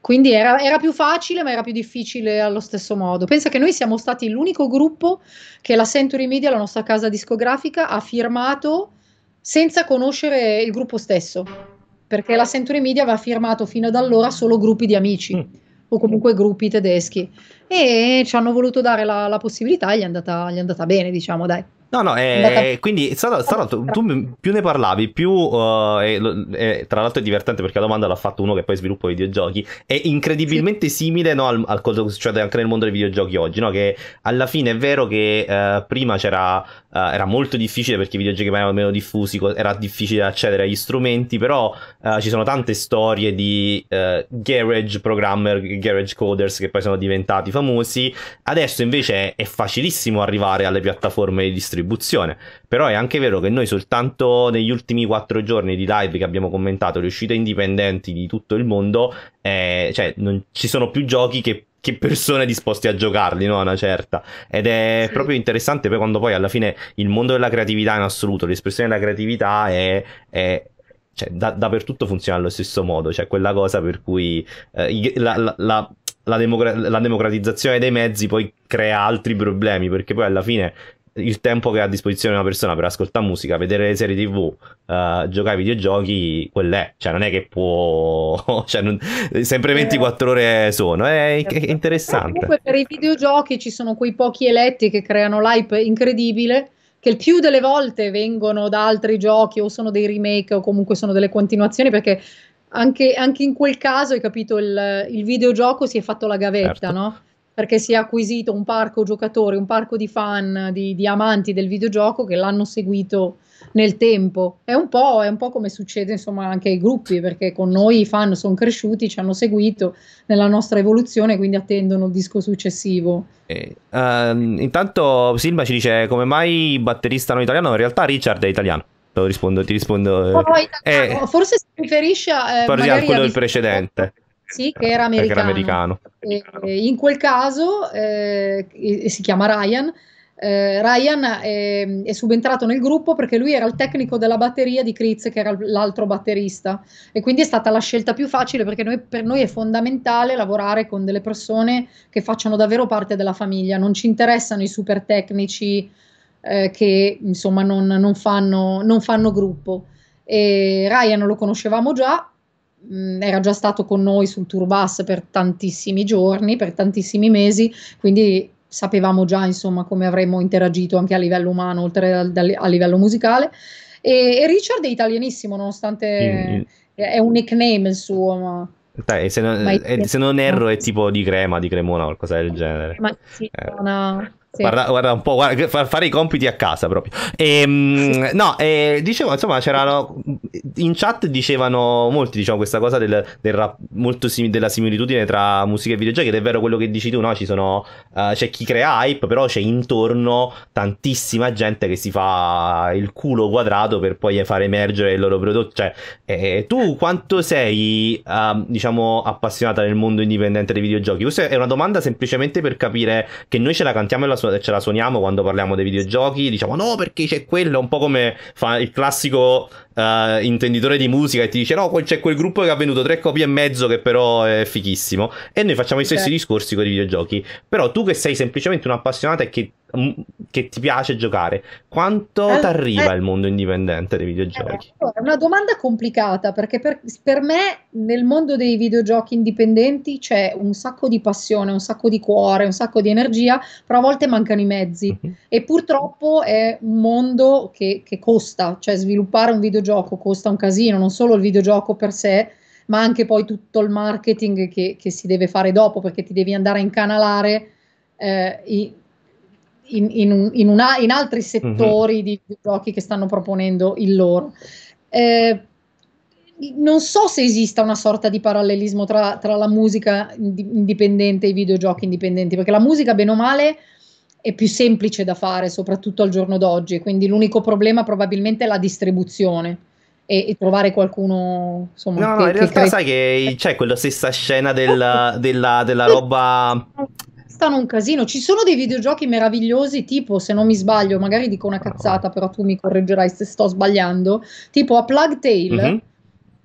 Quindi era, era, più facile, ma era più difficile allo stesso modo. Pensa che noi siamo stati l'unico gruppo che la Century Media, la nostra casa discografica, ha firmato senza conoscere il gruppo stesso, perché la Century Media aveva firmato fino ad allora solo gruppi di amici. Mm o comunque gruppi tedeschi e ci hanno voluto dare la, la possibilità e gli è, andata, gli è andata bene diciamo dai No, no, eh, quindi Sara, Sara tu, tu, più ne parlavi, più... Uh, e, e, tra l'altro è divertente perché la domanda l'ha fatto uno che poi sviluppa videogiochi, è incredibilmente sì. simile no, al, al, cosa che succede anche nel mondo dei videogiochi oggi, no? che alla fine è vero che uh, prima c'era uh, era molto difficile perché i videogiochi erano meno diffusi, era difficile accedere agli strumenti, però uh, ci sono tante storie di uh, garage programmer, garage coders che poi sono diventati famosi. Adesso invece è facilissimo arrivare alle piattaforme di distribuzione, però è anche vero che noi soltanto negli ultimi quattro giorni di live che abbiamo commentato, le uscite indipendenti di tutto il mondo, eh, cioè non ci sono più giochi che che persone disposte a giocarli, no? Una certa. Ed è sì. proprio interessante poi quando poi alla fine il mondo della creatività in assoluto, l'espressione della creatività è, è cioè, da, dappertutto funziona allo stesso modo, cioè quella cosa per cui eh, la, la, la, democra- la, democratizzazione dei mezzi poi crea altri problemi, perché poi alla fine il tempo che ha a disposizione una persona per ascoltare musica, vedere le serie tv, uh, eh, giocare ai videogiochi, quell'è, cioè non è che può, cioè non... sempre 24 ore sono, eh, è, è certo. interessante. Eh, per i videogiochi ci sono quei pochi eletti che creano l'hype incredibile, che il più delle volte vengono da altri giochi o sono dei remake o comunque sono delle continuazioni perché... Anche, anche in quel caso, hai capito, il, il videogioco si è fatto la gavetta, certo. no? perché si è acquisito un parco giocatori, un parco di fan, di, di amanti del videogioco che l'hanno seguito nel tempo. È un, è un po', come succede insomma anche ai gruppi, perché con noi i fan sono cresciuti, ci hanno seguito nella nostra evoluzione, quindi attendono il disco successivo. Eh, um, intanto Silva ci dice come mai batterista non italiano, in realtà Richard è italiano. Rispondo, ti rispondo. Eh, eh, no, forse si riferisce a... Eh, parliamo quello del precedente. Fatto sì, che era americano. Era americano. E, in quel caso eh, si chiama Ryan. Eh, Ryan è, è, subentrato nel gruppo perché lui era il tecnico della batteria di Kritz, che era l'altro batterista, e quindi è stata la scelta più facile perché noi, per noi è fondamentale lavorare con delle persone che facciano davvero parte della famiglia. Non ci interessano i super tecnici eh, che insomma non, non, fanno, non fanno gruppo. E Ryan lo conoscevamo già, mh, era già stato con noi sul tour bus per tantissimi giorni, per tantissimi mesi, quindi sapevamo già insomma come avremmo interagito anche a livello umano oltre a, a livello musicale e, e, Richard è italianissimo nonostante mm è un nickname il suo ma... Dai, se, non, eh, se non erro è tipo di crema, di cremona o qualcosa del genere. Ma sì, eh. una sì. Guarda, guarda, un po', guarda, fare i compiti a casa proprio. E, ehm, sì. no, e, dicevo, insomma, c'erano in chat dicevano molti, diciamo, questa cosa del, del rap, molto sim, della similitudine tra musica e videogiochi, ed è vero quello che dici tu, no? Ci sono, uh, c'è chi crea hype, però c'è intorno tantissima gente che si fa il culo quadrato per poi far emergere il loro prodotto. Cioè, eh, tu quanto sei, uh, diciamo, appassionata nel mondo indipendente dei videogiochi? Questa è una domanda semplicemente per capire che noi ce la cantiamo e la ce la suoniamo quando parliamo dei videogiochi, diciamo no perché c'è quello, un po' come fa il classico uh, intenditore di musica e ti dice no, c'è quel gruppo che ha venduto tre copie e mezzo che però è fichissimo. E noi facciamo i stessi discorsi con i videogiochi. Però tu che sei semplicemente un appassionato e che, mm, che ti piace giocare, quanto eh, ti arriva eh, il mondo indipendente dei videogiochi? Eh, è una domanda complicata perché per, per me nel mondo dei videogiochi indipendenti c'è un sacco di passione, un sacco di cuore, un sacco di energia, però a volte mancano i mezzi. Mm-hmm. E purtroppo è un mondo che, che costa, cioè sviluppare un videogioco videogioco costa un casino, non solo il videogioco per sé, ma anche poi tutto il marketing che, che si deve fare dopo, perché ti devi andare a incanalare eh, i, in, in, in, una, in, altri mhm. settori uh-huh. di giochi che stanno proponendo il loro. Eh, non so se esista una sorta di parallelismo tra, tra la musica indipendente e i videogiochi indipendenti, perché la musica, bene o male, è più semplice da fare, soprattutto al giorno d'oggi. Quindi l'unico problema probabilmente è la distribuzione e, e trovare qualcuno. Insomma, no, che, no, in che realtà cre- sai che c'è quella stessa scena del, della, della roba. Stanno un casino. Ci sono dei videogiochi meravigliosi, tipo, se non mi sbaglio, magari dico una ah. cazzata, però tu mi correggerai se sto sbagliando. Tipo a Plug Tale. Mm-hmm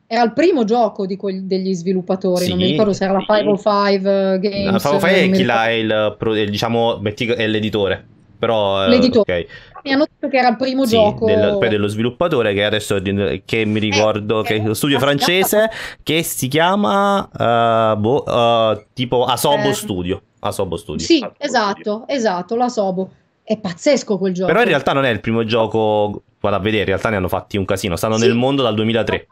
era il primo gioco quel, degli sviluppatori, sì, non mi ricordo se era la 505 sì. Eh, Games. La 505 è chi l'ha il, il, diciamo, è l'editore. Però, eh, l'editore. Okay. Mi hanno detto che era il primo sì, gioco del, dello sviluppatore che adesso che mi eh, ricordo eh, che è uno studio francese che si chiama uh, boh, uh, tipo Asobo eh. Studio. Asobo Studio. Sì, Asobo esatto, Studio. esatto, l'Asobo. È pazzesco quel gioco. Però in realtà non è il primo gioco, vado a vedere, in realtà ne hanno fatti un casino, stanno sì. nel mondo dal 2003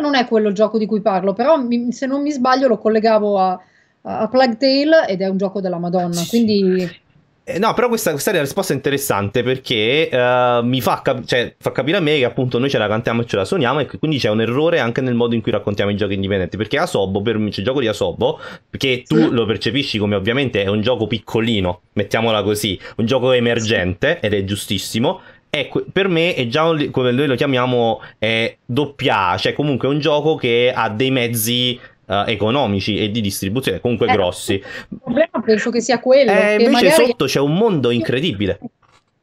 non è quello il gioco di cui parlo, però mi, se non mi sbaglio lo collegavo a, a Plague Tale ed è un gioco della Madonna, sì. quindi... Eh, no, però questa, questa, è una risposta interessante perché uh, mi fa, cap- cioè, fa, capire a me che appunto noi ce la cantiamo e ce la suoniamo e quindi c'è un errore anche nel modo in cui raccontiamo i giochi indipendenti perché Asobo, per me, c'è il gioco di Asobo che tu lo percepisci come ovviamente è un gioco piccolino, mettiamola così, un gioco emergente ed è giustissimo è, per me è già un, come noi lo chiamiamo è doppia A, cioè comunque è un gioco che ha dei mezzi Uh, economici e di distribuzione comunque eh, grossi. Il problema penso che sia quello. Eh, invece magari... sotto c'è un mondo incredibile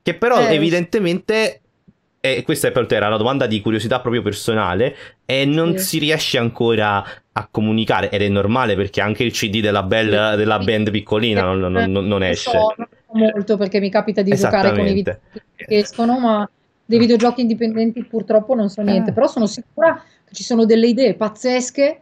che però eh. evidentemente, e questa è per te era la domanda di curiosità proprio personale, e non sì. si riesce ancora a comunicare ed è normale perché anche il CD della, bella, della band piccolina non, non, non, non esce. Sono molto perché mi capita di giocare con i videogiochi che escono, ma dei videogiochi indipendenti purtroppo non so niente, ah. però sono sicura che ci sono delle idee pazzesche,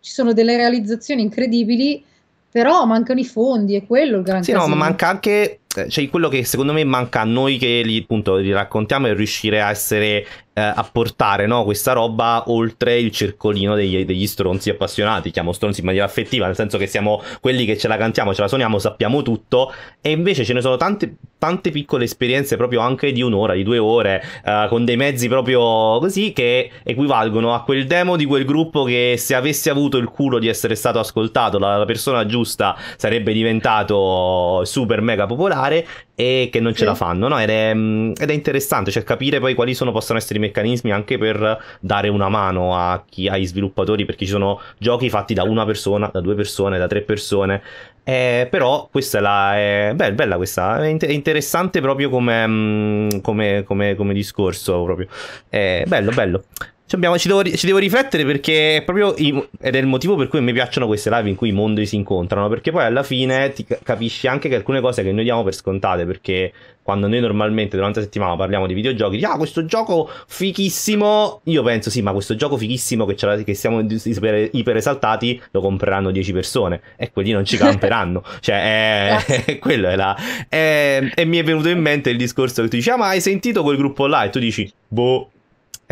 ci sono delle realizzazioni incredibili, però mancano i fondi, è quello il grande problema. sì, casino. no, ma manca anche eh, cioè quello che secondo me manca a noi che li, appunto, li raccontiamo è riuscire a essere eh, a portare no, questa roba oltre il circolino degli, degli, stronzi appassionati chiamo stronzi in maniera affettiva nel senso che siamo quelli che ce la cantiamo ce la suoniamo sappiamo tutto e invece ce ne sono tante, tante piccole esperienze proprio anche di un'ora di due ore eh, con dei mezzi proprio così che equivalgono a quel demo di quel gruppo che se avessi avuto il culo di essere stato ascoltato dalla persona giusta sarebbe diventato super mega popolare fare e che non sì. ce la fanno, no? ed, è, mm, ed è, interessante, cioè capire poi quali sono, possono essere i meccanismi anche per dare una mano a chi, ai sviluppatori, perché ci sono giochi fatti da una persona, da due persone, da tre persone, eh, però questa è la... È, beh, bella questa, è interessante proprio come, mm, come, come, come discorso, proprio. È eh, bello, bello cioè abbiamo, ci, devo, ci, devo, riflettere perché è proprio il, ed è il motivo per cui mi piacciono queste live in cui i mondi si incontrano, perché poi alla fine ti capisci anche che alcune cose che noi diamo per scontate, perché quando noi normalmente durante la settimana parliamo di videogiochi, di ah questo gioco fichissimo, io penso sì, ma questo gioco fichissimo che, che siamo iperesaltati lo compreranno 10 persone e quelli non ci camperanno, cioè è, quello è la... È, e mi è venuto in mente il discorso che tu dici, ah ma hai sentito quel gruppo là e tu dici, boh...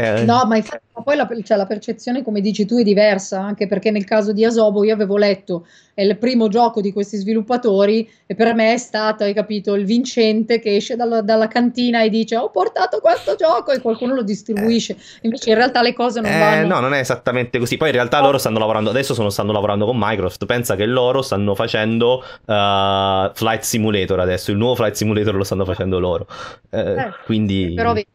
Eh, no, ma infatti ma poi la, cioè, la, percezione, come dici tu, è diversa, anche perché nel caso di Asobo io avevo letto, è il primo gioco di questi sviluppatori e per me è stato, hai capito, il vincente che esce dalla, dalla cantina e dice ho portato questo gioco e qualcuno lo distribuisce. Eh. Invece in realtà le cose non eh, vanno. No, non è esattamente così. Poi in realtà loro stanno lavorando, adesso sono, stanno lavorando con Microsoft, pensa che loro stanno facendo uh, Flight Simulator adesso, il nuovo Flight Simulator lo stanno facendo loro. Uh, eh, quindi... Però vedi,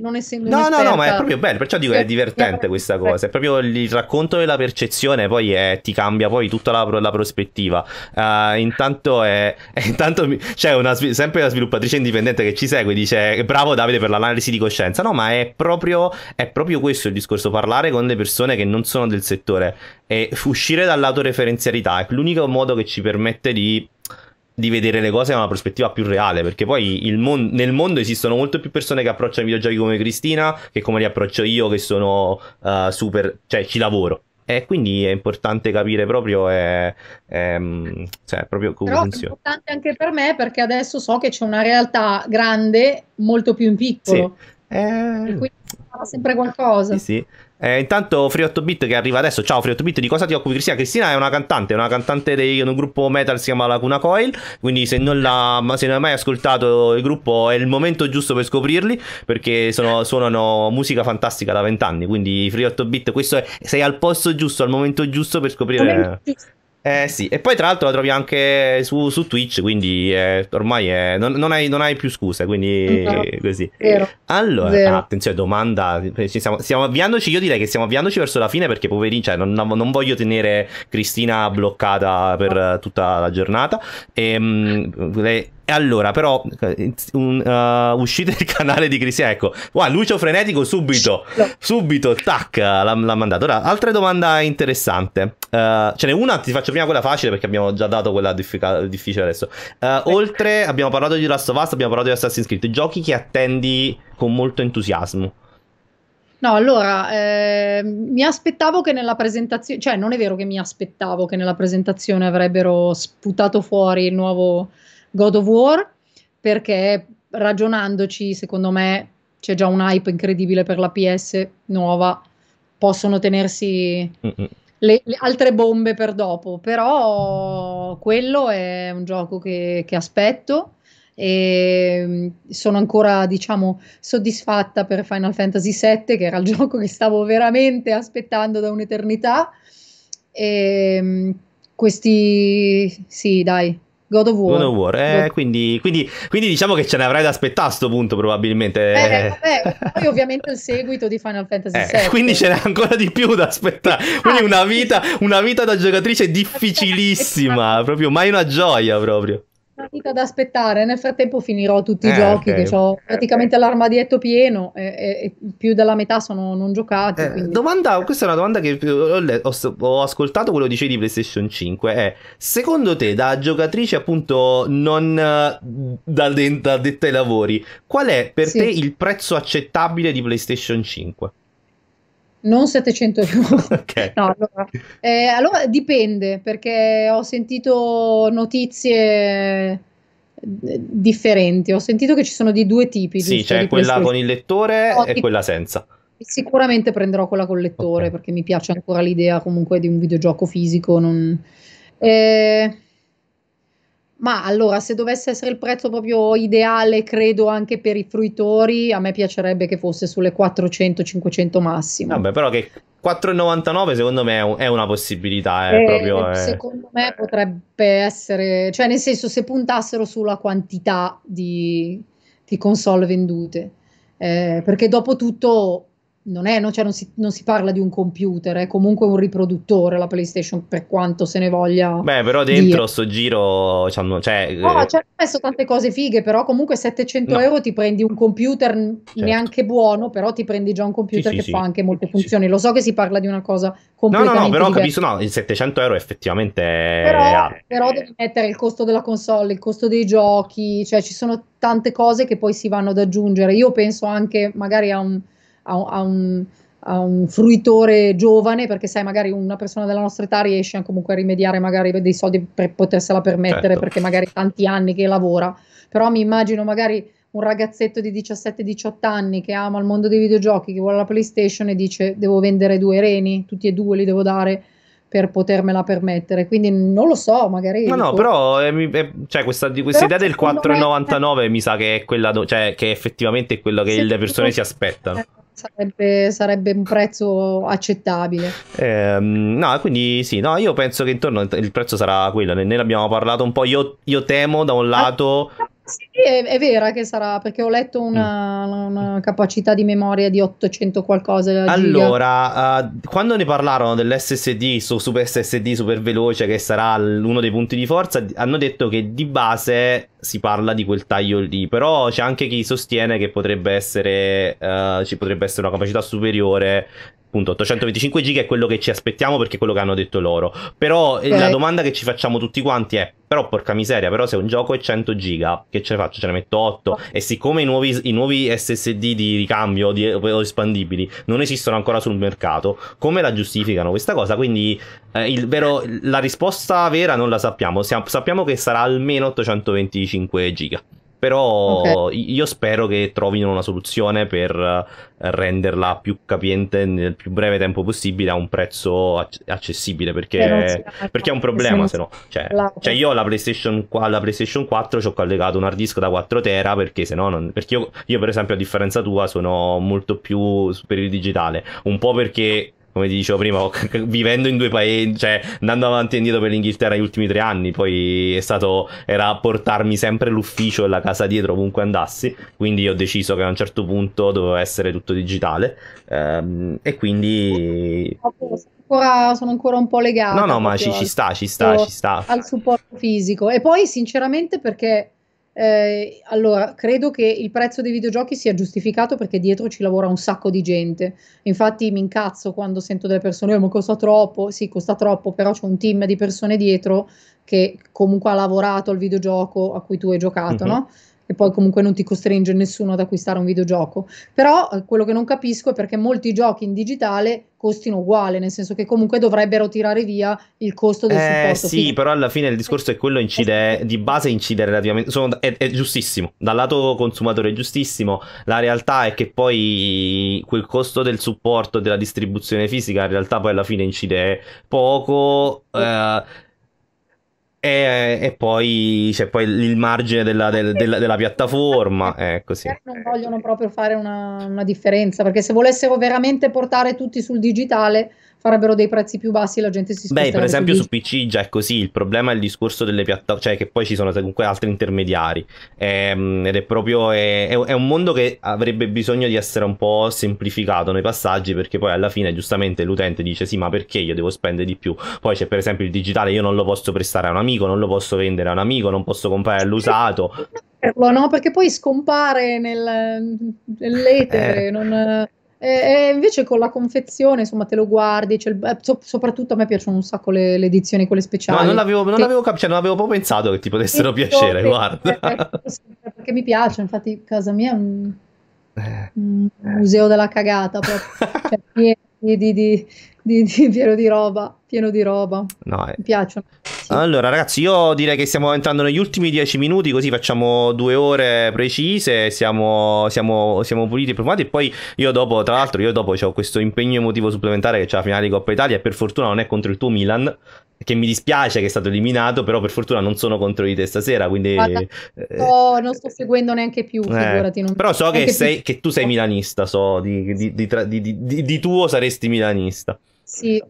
non essendo... No, no, no, ma è proprio bello, perciò dico che è divertente divertente questa cosa. È proprio il racconto della percezione, poi è, ti cambia poi tutta la, la prospettiva. Uh, intanto è, è intanto mi, c'è una, sempre una sviluppatrice indipendente che ci segue, dice bravo Davide per l'analisi di coscienza. No, ma è proprio, è proprio questo il discorso, parlare con le persone che non sono del settore e uscire dall'autoreferenzialità. È l'unico modo che ci permette di di vedere le cose da una prospettiva più reale, perché poi mon- nel mondo esistono molto più persone che approcciano i videogiochi come Cristina che come li approccio io, che sono uh, super, cioè ci lavoro. E quindi è importante capire proprio, è, eh, è, ehm, cioè, proprio come Però funziona. È importante anche per me perché adesso so che c'è una realtà grande molto più in piccolo. Sì. Eh... quindi fa sempre qualcosa. Sì, sì. Eh, intanto Free 8 Bit che arriva adesso. Ciao Free 8 Bit, di cosa ti occupi Cristina? Cristina è una cantante, è una cantante di un gruppo metal si chiama Lacuna Coil, quindi se non, l'ha, se non hai mai ascoltato il gruppo è il momento giusto per scoprirli perché sono, suonano musica fantastica da vent'anni, quindi Free 8 Bit questo è, sei al posto giusto, al momento giusto per scoprire... Momento eh sì, e poi tra l'altro la trovi anche su, su Twitch, quindi eh, ormai è, non, non, hai, non, hai, più scuse, quindi no, così. Vero, allora, vero. Ah, attenzione, domanda, eh, stiamo, stiamo, avviandoci, io direi che stiamo avviandoci verso la fine perché poverini, cioè, non, non, voglio tenere Cristina bloccata per eh, tutta la giornata. E, ehm, mh, le, e allora, però, un, uh, uscite il canale di Crisia, Ecco, wow, Lucio Frenetico subito, subito, tac, l'ha, l'ha mandato. Ora, altra domanda interessante. Uh, ce n'è una, ti faccio prima quella facile perché abbiamo già dato quella diffic- difficile adesso. Uh, oltre, abbiamo parlato di Last of Us, abbiamo parlato di Assassin's Creed. Giochi che attendi con molto entusiasmo. No, allora, eh, mi aspettavo che nella presentazione, cioè non è vero che mi aspettavo che nella presentazione avrebbero sputato fuori il nuovo God of War perché ragionandoci, secondo me c'è già un hype incredibile per la PS nuova, possono tenersi le, le altre bombe per dopo, però quello è un gioco che, che aspetto e mm, sono ancora diciamo soddisfatta per Final Fantasy VII che era il gioco che stavo veramente aspettando da un'eternità e mm, questi sì dai God of War. God of War. Eh, God. Quindi, quindi, quindi, diciamo che ce ne avrai da aspettare a questo punto probabilmente. Eh, eh. eh, vabbè, poi ovviamente il seguito di Final Fantasy eh, VII. Quindi ce n'è ancora di più da aspettare. Quindi una vita, una vita da giocatrice difficilissima, proprio mai una gioia proprio una fatica ad aspettare, nel frattempo finirò tutti i eh, giochi okay. che ho praticamente eh, l'armadietto pieno e, e, più della metà sono non giocati. Eh, domanda, questa è una domanda che ho, ho, ho, ascoltato quello che dicevi di PlayStation 5, è secondo te da giocatrice appunto non da, da detta ai lavori, qual è per sì. te il prezzo accettabile di PlayStation 5? non 700 euro. Okay. No, allora, eh, allora, dipende perché ho sentito notizie eh, differenti, ho sentito che ci sono di due tipi. Sì, c'è cioè quella con il lettore no, e quella senza. Sicuramente prenderò quella col lettore okay. perché mi piace ancora l'idea comunque di un videogioco fisico. Non... Eh, ma allora, se dovesse essere il prezzo proprio ideale, credo anche per i fruitori, a me piacerebbe che fosse sulle 400-500 massimo. Vabbè, però che 4,99 secondo me è, una possibilità. È eh, eh, proprio, eh. Secondo me potrebbe essere, cioè nel senso se puntassero sulla quantità di, di console vendute, eh, perché dopo tutto non, è, non, cioè non, si, non, si, parla di un computer, è comunque un riproduttore la PlayStation, per quanto se ne voglia. Beh, però dentro dire. sto giro. Cioè, cioè, no, eh... ci cioè, hanno messo tante cose fighe, però comunque 700 no. euro ti prendi un computer certo. neanche buono, però ti prendi già un computer sì, che sì, fa anche molte funzioni. Lo so che si parla di una cosa completamente. No, no, no però capisco, no, il 700 euro effettivamente. Però, è... però devi mettere il costo della console, il costo dei giochi, cioè ci sono tante cose che poi si vanno ad aggiungere. Io penso anche magari a un a, a, un, a un fruitore giovane, perché sai, magari una persona della nostra età riesce comunque a rimediare magari dei soldi per potersela permettere, certo. perché magari tanti anni che lavora, però mi immagino magari un ragazzetto di 17-18 anni che ama il mondo dei videogiochi, che vuole la PlayStation e dice devo vendere due reni, tutti e due li devo dare per potermela permettere. Quindi non lo so, magari... No, no, però è, eh, eh, cioè, questa, questa idea del 4,99 me... mi sa che è quella, do- cioè, che effettivamente è quello che se le persone si aspettano. Sarebbe, sarebbe, un prezzo accettabile. Eh, no, quindi sì, no, io penso che intorno il prezzo sarà quello, ne, ne abbiamo parlato un po'. Io, io temo da un ah. lato sì, è, è, vera che sarà, perché ho letto una, mm. una capacità di memoria di 800 qualcosa. Allora, uh, quando ne parlarono dell'SSD su Super SSD super veloce, che sarà uno dei punti di forza, hanno detto che di base si parla di quel taglio lì, però c'è anche chi sostiene che potrebbe essere, uh, ci potrebbe essere una capacità superiore appunto 825 giga è quello che ci aspettiamo perché è quello che hanno detto loro. Però okay. Eh, la eh. domanda che ci facciamo tutti quanti è, però porca miseria, però se un gioco è 100 giga, che ce ne faccio? Ce ne metto 8. E siccome i nuovi, i nuovi SSD di ricambio di, o espandibili non esistono ancora sul mercato, come la giustificano questa cosa? Quindi eh, vero, la risposta vera non la sappiamo, sappiamo che sarà almeno 825 giga. Però okay. io spero che trovino una soluzione per eh, renderla più capiente nel più breve tempo possibile a un prezzo accessibile perché, perché, è un problema se no cioè, cioè, io alla PlayStation, alla PlayStation 4 ci ho collegato un hard disk da 4 tera perché se no non, perché io, io per esempio a differenza tua sono molto più per il digitale un po' perché come ti dicevo prima, vivendo in due paesi, cioè andando avanti e indietro per l'Inghilterra negli ultimi tre anni, poi è stato, era portarmi sempre l'ufficio e la casa dietro ovunque andassi, quindi ho deciso che a un certo punto doveva essere tutto digitale ehm, e quindi... Ancora, sono ancora un po' legato. No, no, ma ci, ci sta, ci sta, ci sta. Al supporto fisico. E poi sinceramente perché eh, allora, credo che il prezzo dei videogiochi sia giustificato perché dietro ci lavora un sacco di gente. Infatti mi incazzo quando sento delle persone, oh, ma costa troppo, sì, costa troppo, però c'è un team di persone dietro che comunque ha lavorato al videogioco a cui tu hai giocato, mm-hmm. no? e poi comunque non ti costringe nessuno ad acquistare un videogioco. Però eh, quello che non capisco è perché molti giochi in digitale costino uguale, nel senso che comunque dovrebbero tirare via il costo del eh, supporto. Sì, quindi... però alla fine il discorso è quello incide, eh, di base incide relativamente, sono, è, è, giustissimo, dal lato consumatore è giustissimo, la realtà è che poi quel costo del supporto della distribuzione fisica in realtà poi alla fine incide poco, eh, e, e, poi c'è poi il margine della, del, della, della piattaforma. Eh, così. Eh, non vogliono proprio fare una, una, differenza perché se volessero veramente portare tutti sul digitale farebbero dei prezzi più bassi e la gente si sposterebbe. Beh, per esempio su PC già è così, il problema è il discorso delle piattaforme, cioè che poi ci sono comunque altri intermediari ehm, ed è proprio è, è, un mondo che avrebbe bisogno di essere un po' semplificato nei passaggi perché poi alla fine giustamente l'utente dice sì ma perché io devo spendere di più? Poi c'è per esempio il digitale, io non lo posso prestare a un amico, non lo posso vendere a un amico, non posso comprare all'usato. No, perché poi scompare nel, nell'etere, eh. non e invece con la confezione, insomma, te lo guardi. Il, so, soprattutto a me piacciono un sacco le, le edizioni, quelle speciali. No, non avevo non, che... cap- cioè, non avevo proprio pensato che ti potessero sì, piacere. Sì, guarda. Perché, perché mi piace, infatti, casa mia è un, eh. un museo della cagata. Proprio. cioè, di, di, di, di, di, di roba pieno di roba. No, eh. Mi piacciono. Sì. Allora, ragazzi, io direi che stiamo entrando negli ultimi dieci minuti, così facciamo due ore precise, siamo, siamo, siamo puliti e profumati. E poi io dopo, tra l'altro, io dopo ho questo impegno emotivo supplementare che c'è la finale di Coppa Italia e per fortuna non è contro il tuo Milan, che mi dispiace che è stato eliminato, però per fortuna non sono contro di te stasera, quindi... Guarda, eh, no, non sto seguendo neanche più, eh. figurati. Eh, però so che, sei, che, tu sei milanista, so, di, di, di, di tuo saresti milanista. Sì,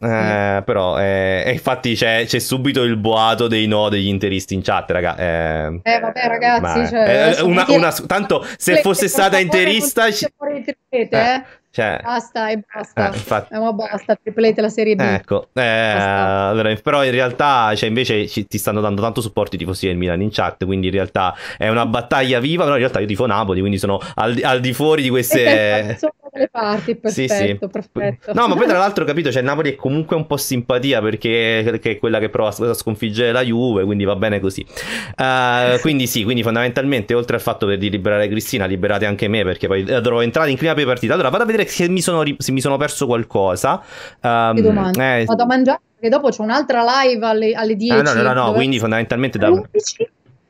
eh, mm. però, eh, eh, infatti c'è, c'è, subito il boato dei no degli interisti in chat, raga. Eh, eh vabbè, ragazzi. Ma, cioè, eh, una, una, tanto, se fosse stata interista. Ci... Triplete, eh, cioè, basta e basta. Infatti... basta, triplete la serie B. Ecco, allora, però in realtà, cioè, invece ci, ti stanno dando tanto supporto i tifosi del Milan in chat. Quindi in realtà è una battaglia viva. Però in realtà io tifo Napoli, quindi sono al, al di fuori di queste. le parti, perfetto, sì, sì. perfetto. No, ma poi tra l'altro, capito, cioè Napoli è comunque un po' simpatia perché è quella che prova a sconfiggere la Juve, quindi va bene così. Uh, quindi sì, quindi fondamentalmente oltre al fatto di liberare Cristina, liberate anche me perché poi eh, dovrò entrare in clima per partita. Allora vado a vedere se mi sono, se mi sono perso qualcosa. Um, eh... Vado a mangiare perché dopo c'è un'altra live alle, alle 10. Ah, no, no, no, no quindi fondamentalmente da...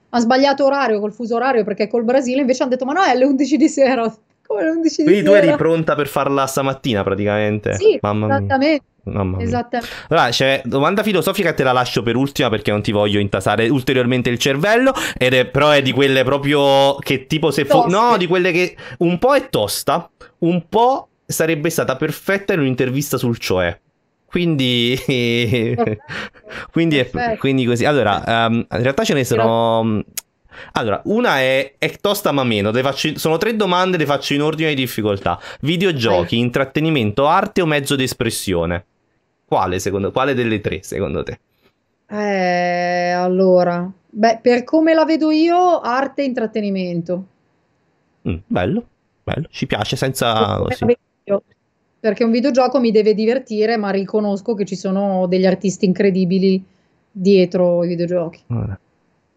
ha sbagliato orario col fuso orario perché col Brasile invece hanno detto ma no è alle 11 di sera come non decidi Quindi tu eri pronta per farla stamattina praticamente. Sì, Mamma esattamente. Mia. Mamma mia. Esattamente. Allora, c'è domanda filosofica, te la lascio per ultima perché non ti voglio intasare ulteriormente il cervello. Ed è, però è di quelle proprio che tipo se fosse. No, di quelle che un po' è tosta, un po' sarebbe stata perfetta in un'intervista sul cioè. Quindi, quindi, quindi, così. Allora, um, in realtà ce ne sono mm, allora, una è, è tosta ma meno. Faccio, sono tre domande, le faccio in ordine di difficoltà. Videogiochi, eh. intrattenimento, arte o mezzo di espressione? Quale, secondo, quale delle tre, secondo te? Eh, allora, beh, per come la vedo io, arte e intrattenimento. Mm, bello, bello, ci piace senza... Così. Perché un videogioco mi deve divertire, ma riconosco che ci sono degli artisti incredibili dietro i videogiochi. Allora.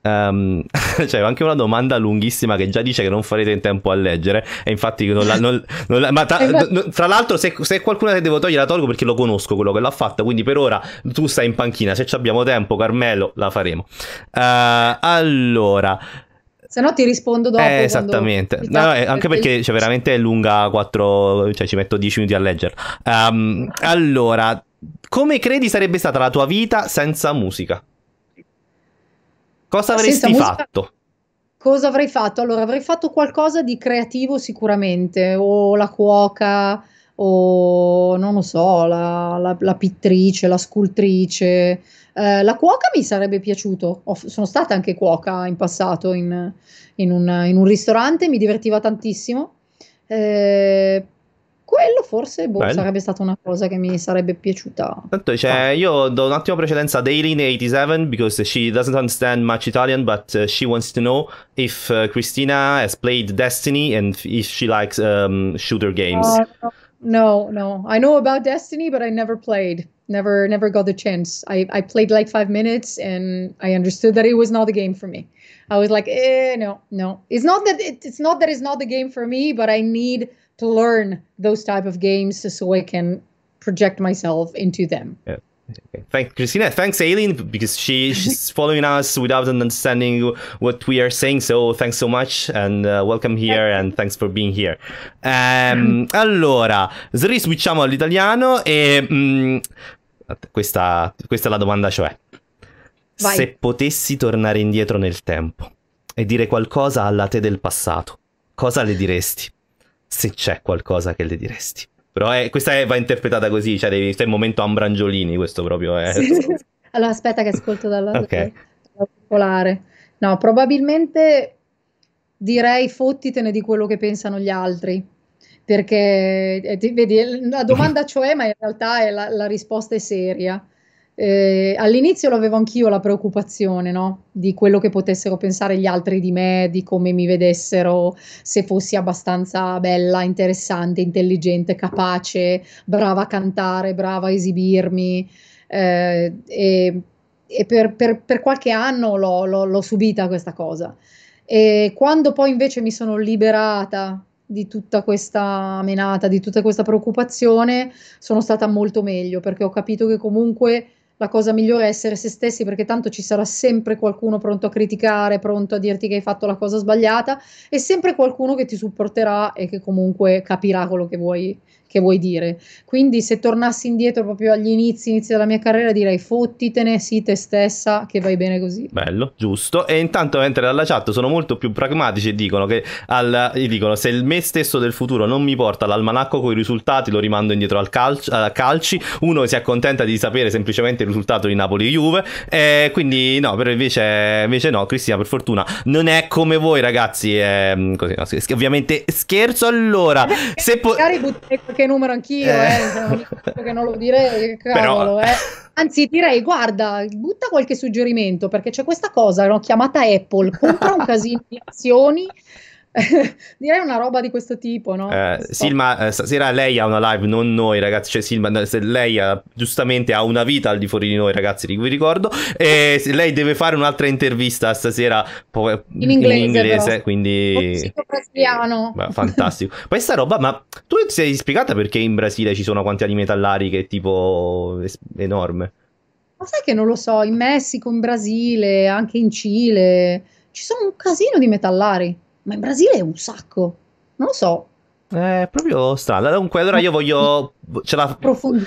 Um, cioè, anche una domanda lunghissima che già dice che non farete in tempo a leggere. E infatti, non la, non, non la, ma tra, esatto. tra l'altro, se, se qualcuna te devo togliere, la tolgo perché lo conosco quello che l'ha fatta. Quindi, per ora tu stai in panchina. Se abbiamo tempo, Carmelo, la faremo. Uh, allora. Se no ti rispondo dopo. Eh, esattamente. No, no, anche perché cioè, veramente è lunga 4, cioè ci metto 10 minuti a leggere. Um, allora, come credi sarebbe stata la tua vita senza musica? Cosa avresti musica... fatto? Cosa avrei fatto? Allora, avrei fatto qualcosa di creativo sicuramente, o la cuoca, o non lo so, la, la, la pittrice, la scultrice. Eh, la cuoca mi sarebbe piaciuto, Ho, sono stata anche cuoca in passato in, in, un, in un ristorante, mi divertiva tantissimo. Eh, quello forse boh, sarebbe stata una cosa che mi sarebbe piaciuta. Tanto cioè, ah. io do un attimo precedenza a Daylin87 because she doesn't understand much Italian, but uh, she wants to know if uh, Christina has played Destiny and if she likes um, shooter games. Uh, no, no. I know about Destiny, but I never played. Never, never got the chance. I, I played like five minutes and I understood that it was not the game for me. I was like, eh, no, no. It's not that it, it's not that it's not the game for me, but I need to learn those type of games so I can project myself into them. Yeah. Okay. Thank Christina. Thanks, Aileen, because she, she's following us without understanding what we are saying. So thanks so much and uh, welcome here and thanks for being here. Um, allora, riswitchiamo all'italiano e mh, mm, questa, questa è la domanda, cioè Vai. se potessi tornare indietro nel tempo e dire qualcosa alla te del passato, cosa le diresti? se c'è qualcosa che le diresti. Però è, questa è, va interpretata così, cioè devi, è il momento Ambrangiolini questo proprio è. Sì. allora aspetta che ascolto dalla, okay. dalla No, probabilmente direi fottitene di quello che pensano gli altri. Perché, eh, vedi, la domanda cioè, ma in realtà la, la risposta è seria eh, all'inizio l'avevo anch'io la preoccupazione no? di quello che potessero pensare gli altri di me, di come mi vedessero, se fossi abbastanza bella, interessante, intelligente, capace, brava a cantare, brava a esibirmi. Eh, e, e per, per, per, qualche anno l'ho, l'ho, l'ho subita questa cosa. E quando poi invece mi sono liberata di tutta questa menata, di tutta questa preoccupazione, sono stata molto meglio perché ho capito che comunque la cosa migliore è essere se stessi perché tanto ci sarà sempre qualcuno pronto a criticare, pronto a dirti che hai fatto la cosa sbagliata e sempre qualcuno che ti supporterà e che comunque capirà quello che vuoi, che vuoi dire. Quindi se tornassi indietro proprio agli inizi, inizi della mia carriera, direi fottitene, sì te stessa, che vai bene così. Bello, giusto. E intanto mentre dalla chat sono molto più pragmatici e dicono che al, dicono, se il me stesso del futuro non mi porta l'almanacco con i risultati, lo rimando indietro al calci, al calci. Uno si accontenta di sapere semplicemente il risultato di Napoli-Juve. E quindi no, però invece, invece no, Cristina per fortuna non è come voi ragazzi. È ehm, così, no, ovviamente scherzo allora. Se po- qualche numero anch'io, eh. eh che non lo direi, cavolo, Però... eh. Anzi, direi, guarda, butta qualche suggerimento, perché c'è questa cosa no, chiamata Apple, compra un casino di azioni Direi una roba di questo tipo, no? Eh, Silma, eh, stasera lei ha una live, non noi ragazzi, cioè Silma, se lei ha, eh, giustamente ha una vita al di fuori di noi ragazzi, vi ricordo, e lei deve fare un'altra intervista stasera eh, in inglese, in inglese quindi... brasiliano. Fantastico. Questa roba, ma tu ti sei spiegata perché in Brasile ci sono quanti anime metallari che è tipo es- enorme? Ma sai che non lo so, in Messico, in Brasile, anche in Cile, ci sono un casino di metallari ma in Brasile è un sacco, non lo so, è eh, proprio strano. Dunque, allora io voglio. La...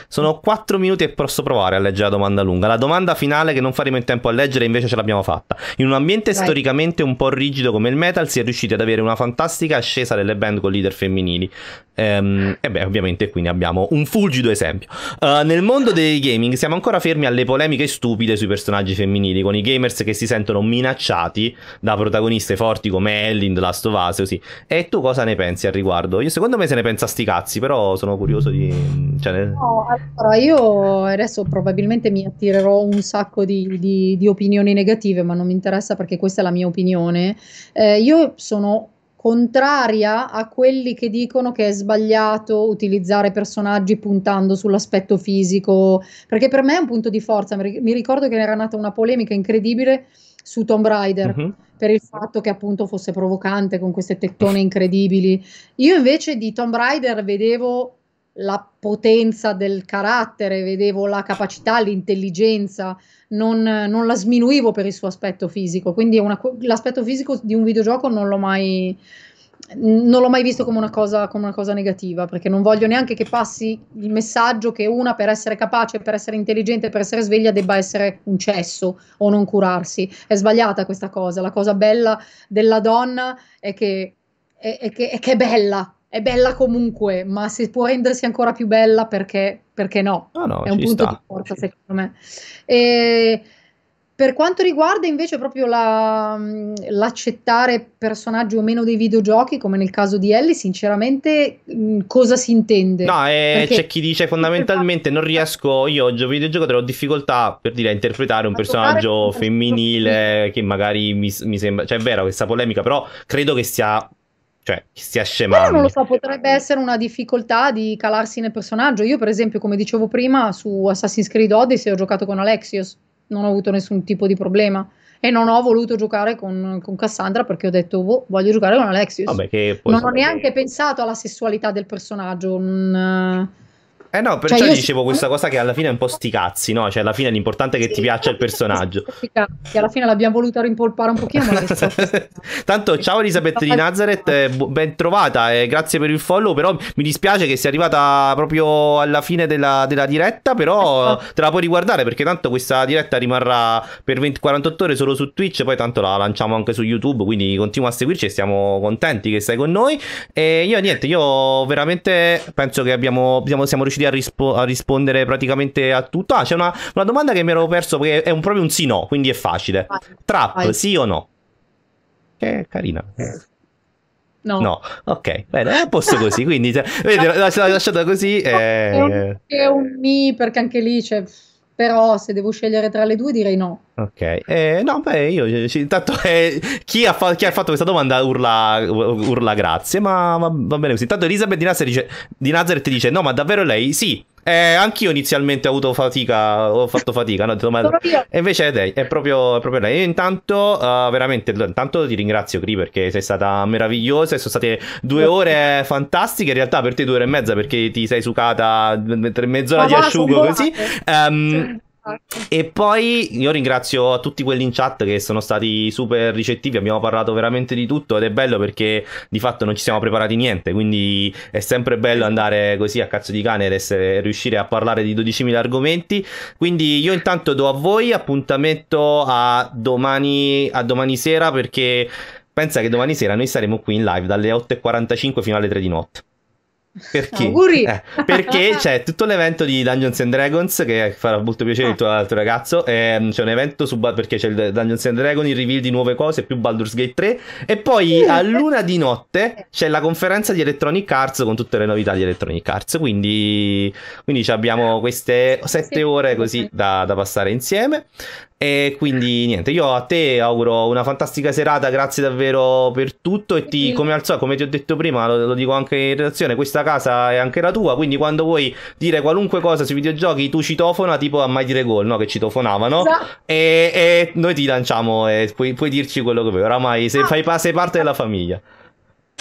Sono 4 minuti e posso provare a leggere la domanda lunga. La domanda finale, che non faremo in tempo a leggere, invece ce l'abbiamo fatta. In un ambiente Vai. storicamente un po' rigido come il metal, si è riusciti ad avere una fantastica ascesa delle band con leader femminili. Ehm, e beh, ovviamente, quindi abbiamo un fulgido esempio. Uh, nel mondo dei gaming siamo ancora fermi alle polemiche stupide sui personaggi femminili, con i gamers che si sentono minacciati da protagoniste forti come Ellen, The Last of Us, così. E tu cosa ne pensi al riguardo? Io secondo me se ne pensa sti cazzi, però sono curioso di... Cioè, no, allora io adesso probabilmente mi attirerò un sacco di, di, di, opinioni negative, ma non mi interessa perché questa è la mia opinione. Eh, io sono contraria a quelli che dicono che è sbagliato utilizzare personaggi puntando sull'aspetto fisico, perché per me è un punto di forza. Mi ricordo che era nata una polemica incredibile su Tomb Raider. Mm-hmm. Per il fatto che appunto fosse provocante con queste tettone incredibili. Io invece di Tomb Raider vedevo la potenza del carattere, vedevo la capacità, l'intelligenza, non, non, la sminuivo per il suo aspetto fisico. Quindi una, l'aspetto fisico di un videogioco non l'ho mai, non l'ho mai visto come una, cosa, come una, cosa, negativa, perché non voglio neanche che passi il messaggio che una per essere capace, per essere intelligente, per essere sveglia debba essere un cesso o non curarsi. È sbagliata questa cosa. La cosa bella della donna è che è, è, che, è, che è bella. È bella comunque, ma se può rendersi ancora più bella, perché, perché no? Oh no è un punto sta. di forza, secondo me. E, per quanto riguarda invece proprio la, mm, l'accettare personaggi o meno dei videogiochi, come nel caso di Ellie, sinceramente mm, cosa si intende? No, eh, c'è chi dice fondamentalmente non riesco, io videogiocatore ho difficoltà per dire a interpretare un personaggio femminile che magari mi, mi sembra, cioè è vero questa polemica, però credo che sia... cioè stia scemando. Però non lo so, potrebbe essere una difficoltà di calarsi nel personaggio. Io, per esempio, come dicevo prima, su Assassin's Creed Odyssey ho giocato con Alexios non ho avuto nessun tipo di problema e non ho voluto giocare con, con Cassandra perché ho detto oh, voglio giocare con Alexius. Vabbè, non ho neanche che... pensato alla sessualità del personaggio. Non, eh no, perciò cioè dicevo questa cosa che alla fine è un po' sticazzi, no? Cioè alla fine l'importante è che sì, ti piaccia il personaggio. Che alla fine l'abbiamo voluta rimpolpare un pochino. Tanto ciao Elisabetta di Nazareth, eh, ben trovata e eh, grazie per il follow, però mi dispiace che sia arrivata proprio alla fine della, della diretta, però esatto. te la puoi riguardare perché tanto questa diretta rimarrà per 20, 48 ore solo su Twitch, poi tanto la lanciamo anche su YouTube, quindi continua a seguirci e siamo contenti che sei con noi. E io niente, io veramente penso che abbiamo, abbiamo siamo riusciti riusciti a, rispo- a rispondere praticamente a tutto. Ah, c'è una, una, domanda che mi ero perso perché è un, proprio un sì-no, quindi è facile. Vai. Trap, Vai. sì o no? Che carina. No. no. ok, bene, è eh, posto così, quindi cioè, vedete, lasciata così. No, eh... È, un, eh. è un mi perché anche lì c'è però se devo scegliere tra le due direi no. Ok, eh, no, beh, io eh, intanto eh, chi, ha fa- chi, ha fatto questa domanda urla, urla grazie, ma va, va bene così. Intanto Elisabeth di Nazareth, dice, di Nazareth dice, no, ma davvero lei? Sì, eh, anch'io inizialmente ho avuto fatica, ho fatto fatica, no? E invece è lei, è proprio, è proprio lei. E intanto, uh, veramente, intanto ti ringrazio, Cri, perché sei stata meravigliosa. sono state due ore fantastiche. In realtà, per te, due ore e mezza, perché ti sei sucata mezz'ora di asciugo così. Um, e poi io ringrazio a tutti quelli in chat che sono stati super ricettivi, abbiamo parlato veramente di tutto ed è bello perché di fatto non ci siamo preparati niente, quindi è sempre bello andare così a cazzo di cane ed essere, riuscire a parlare di 12.000 argomenti. Quindi io intanto do a voi appuntamento a domani, a domani sera perché pensa che domani sera noi saremo qui in live dalle 8.45 fino alle 3 di notte. Perché? Auguri! Eh, perché c'è tutto l'evento di Dungeons and Dragons che farà molto piacere ah. tuo altro ragazzo. Ehm, c'è un evento su perché c'è il Dungeons and Dragons, il reveal di nuove cose più Baldur's Gate 3. E poi a luna di notte c'è la conferenza di Electronic Arts con tutte le novità di Electronic Arts. Quindi, quindi abbiamo queste sette sì. ore così da, da, passare insieme. E quindi niente, io a te auguro una fantastica serata, grazie davvero per tutto e ti, come al solito, come ti ho detto prima, lo, lo, dico anche in redazione, questa casa è anche la tua, quindi quando vuoi dire qualunque cosa sui videogiochi tu citofona, tipo a mai dire gol, no? Che citofonavano esatto. e, e, noi ti lanciamo e puoi, puoi dirci quello che vuoi, oramai se, ah. fai, sei parte della famiglia.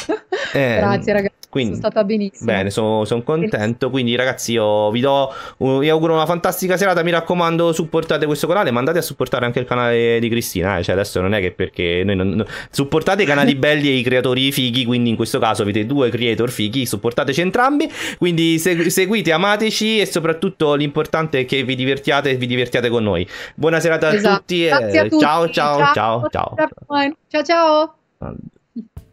Eh, grazie ragazzi. Quindi, sono stata benissimo. Bene, sono, sono contento. Quindi, ragazzi, io vi, do, vi auguro una fantastica serata. Mi raccomando, supportate questo canale. Ma andate a supportare anche il canale di Cristina. Eh. Cioè, adesso non è che perché noi non, no. supportate i canali belli e i creatori fighi. Quindi, in questo caso, avete due creator fighi. Supportateci entrambi. Quindi, segu- seguite, amateci. E soprattutto, l'importante è che vi divertiate e vi divertiate con noi. Buona serata esatto. a tutti. E a tutti. Ciao, ciao, ciao, ciao. Ciao, ciao. ciao.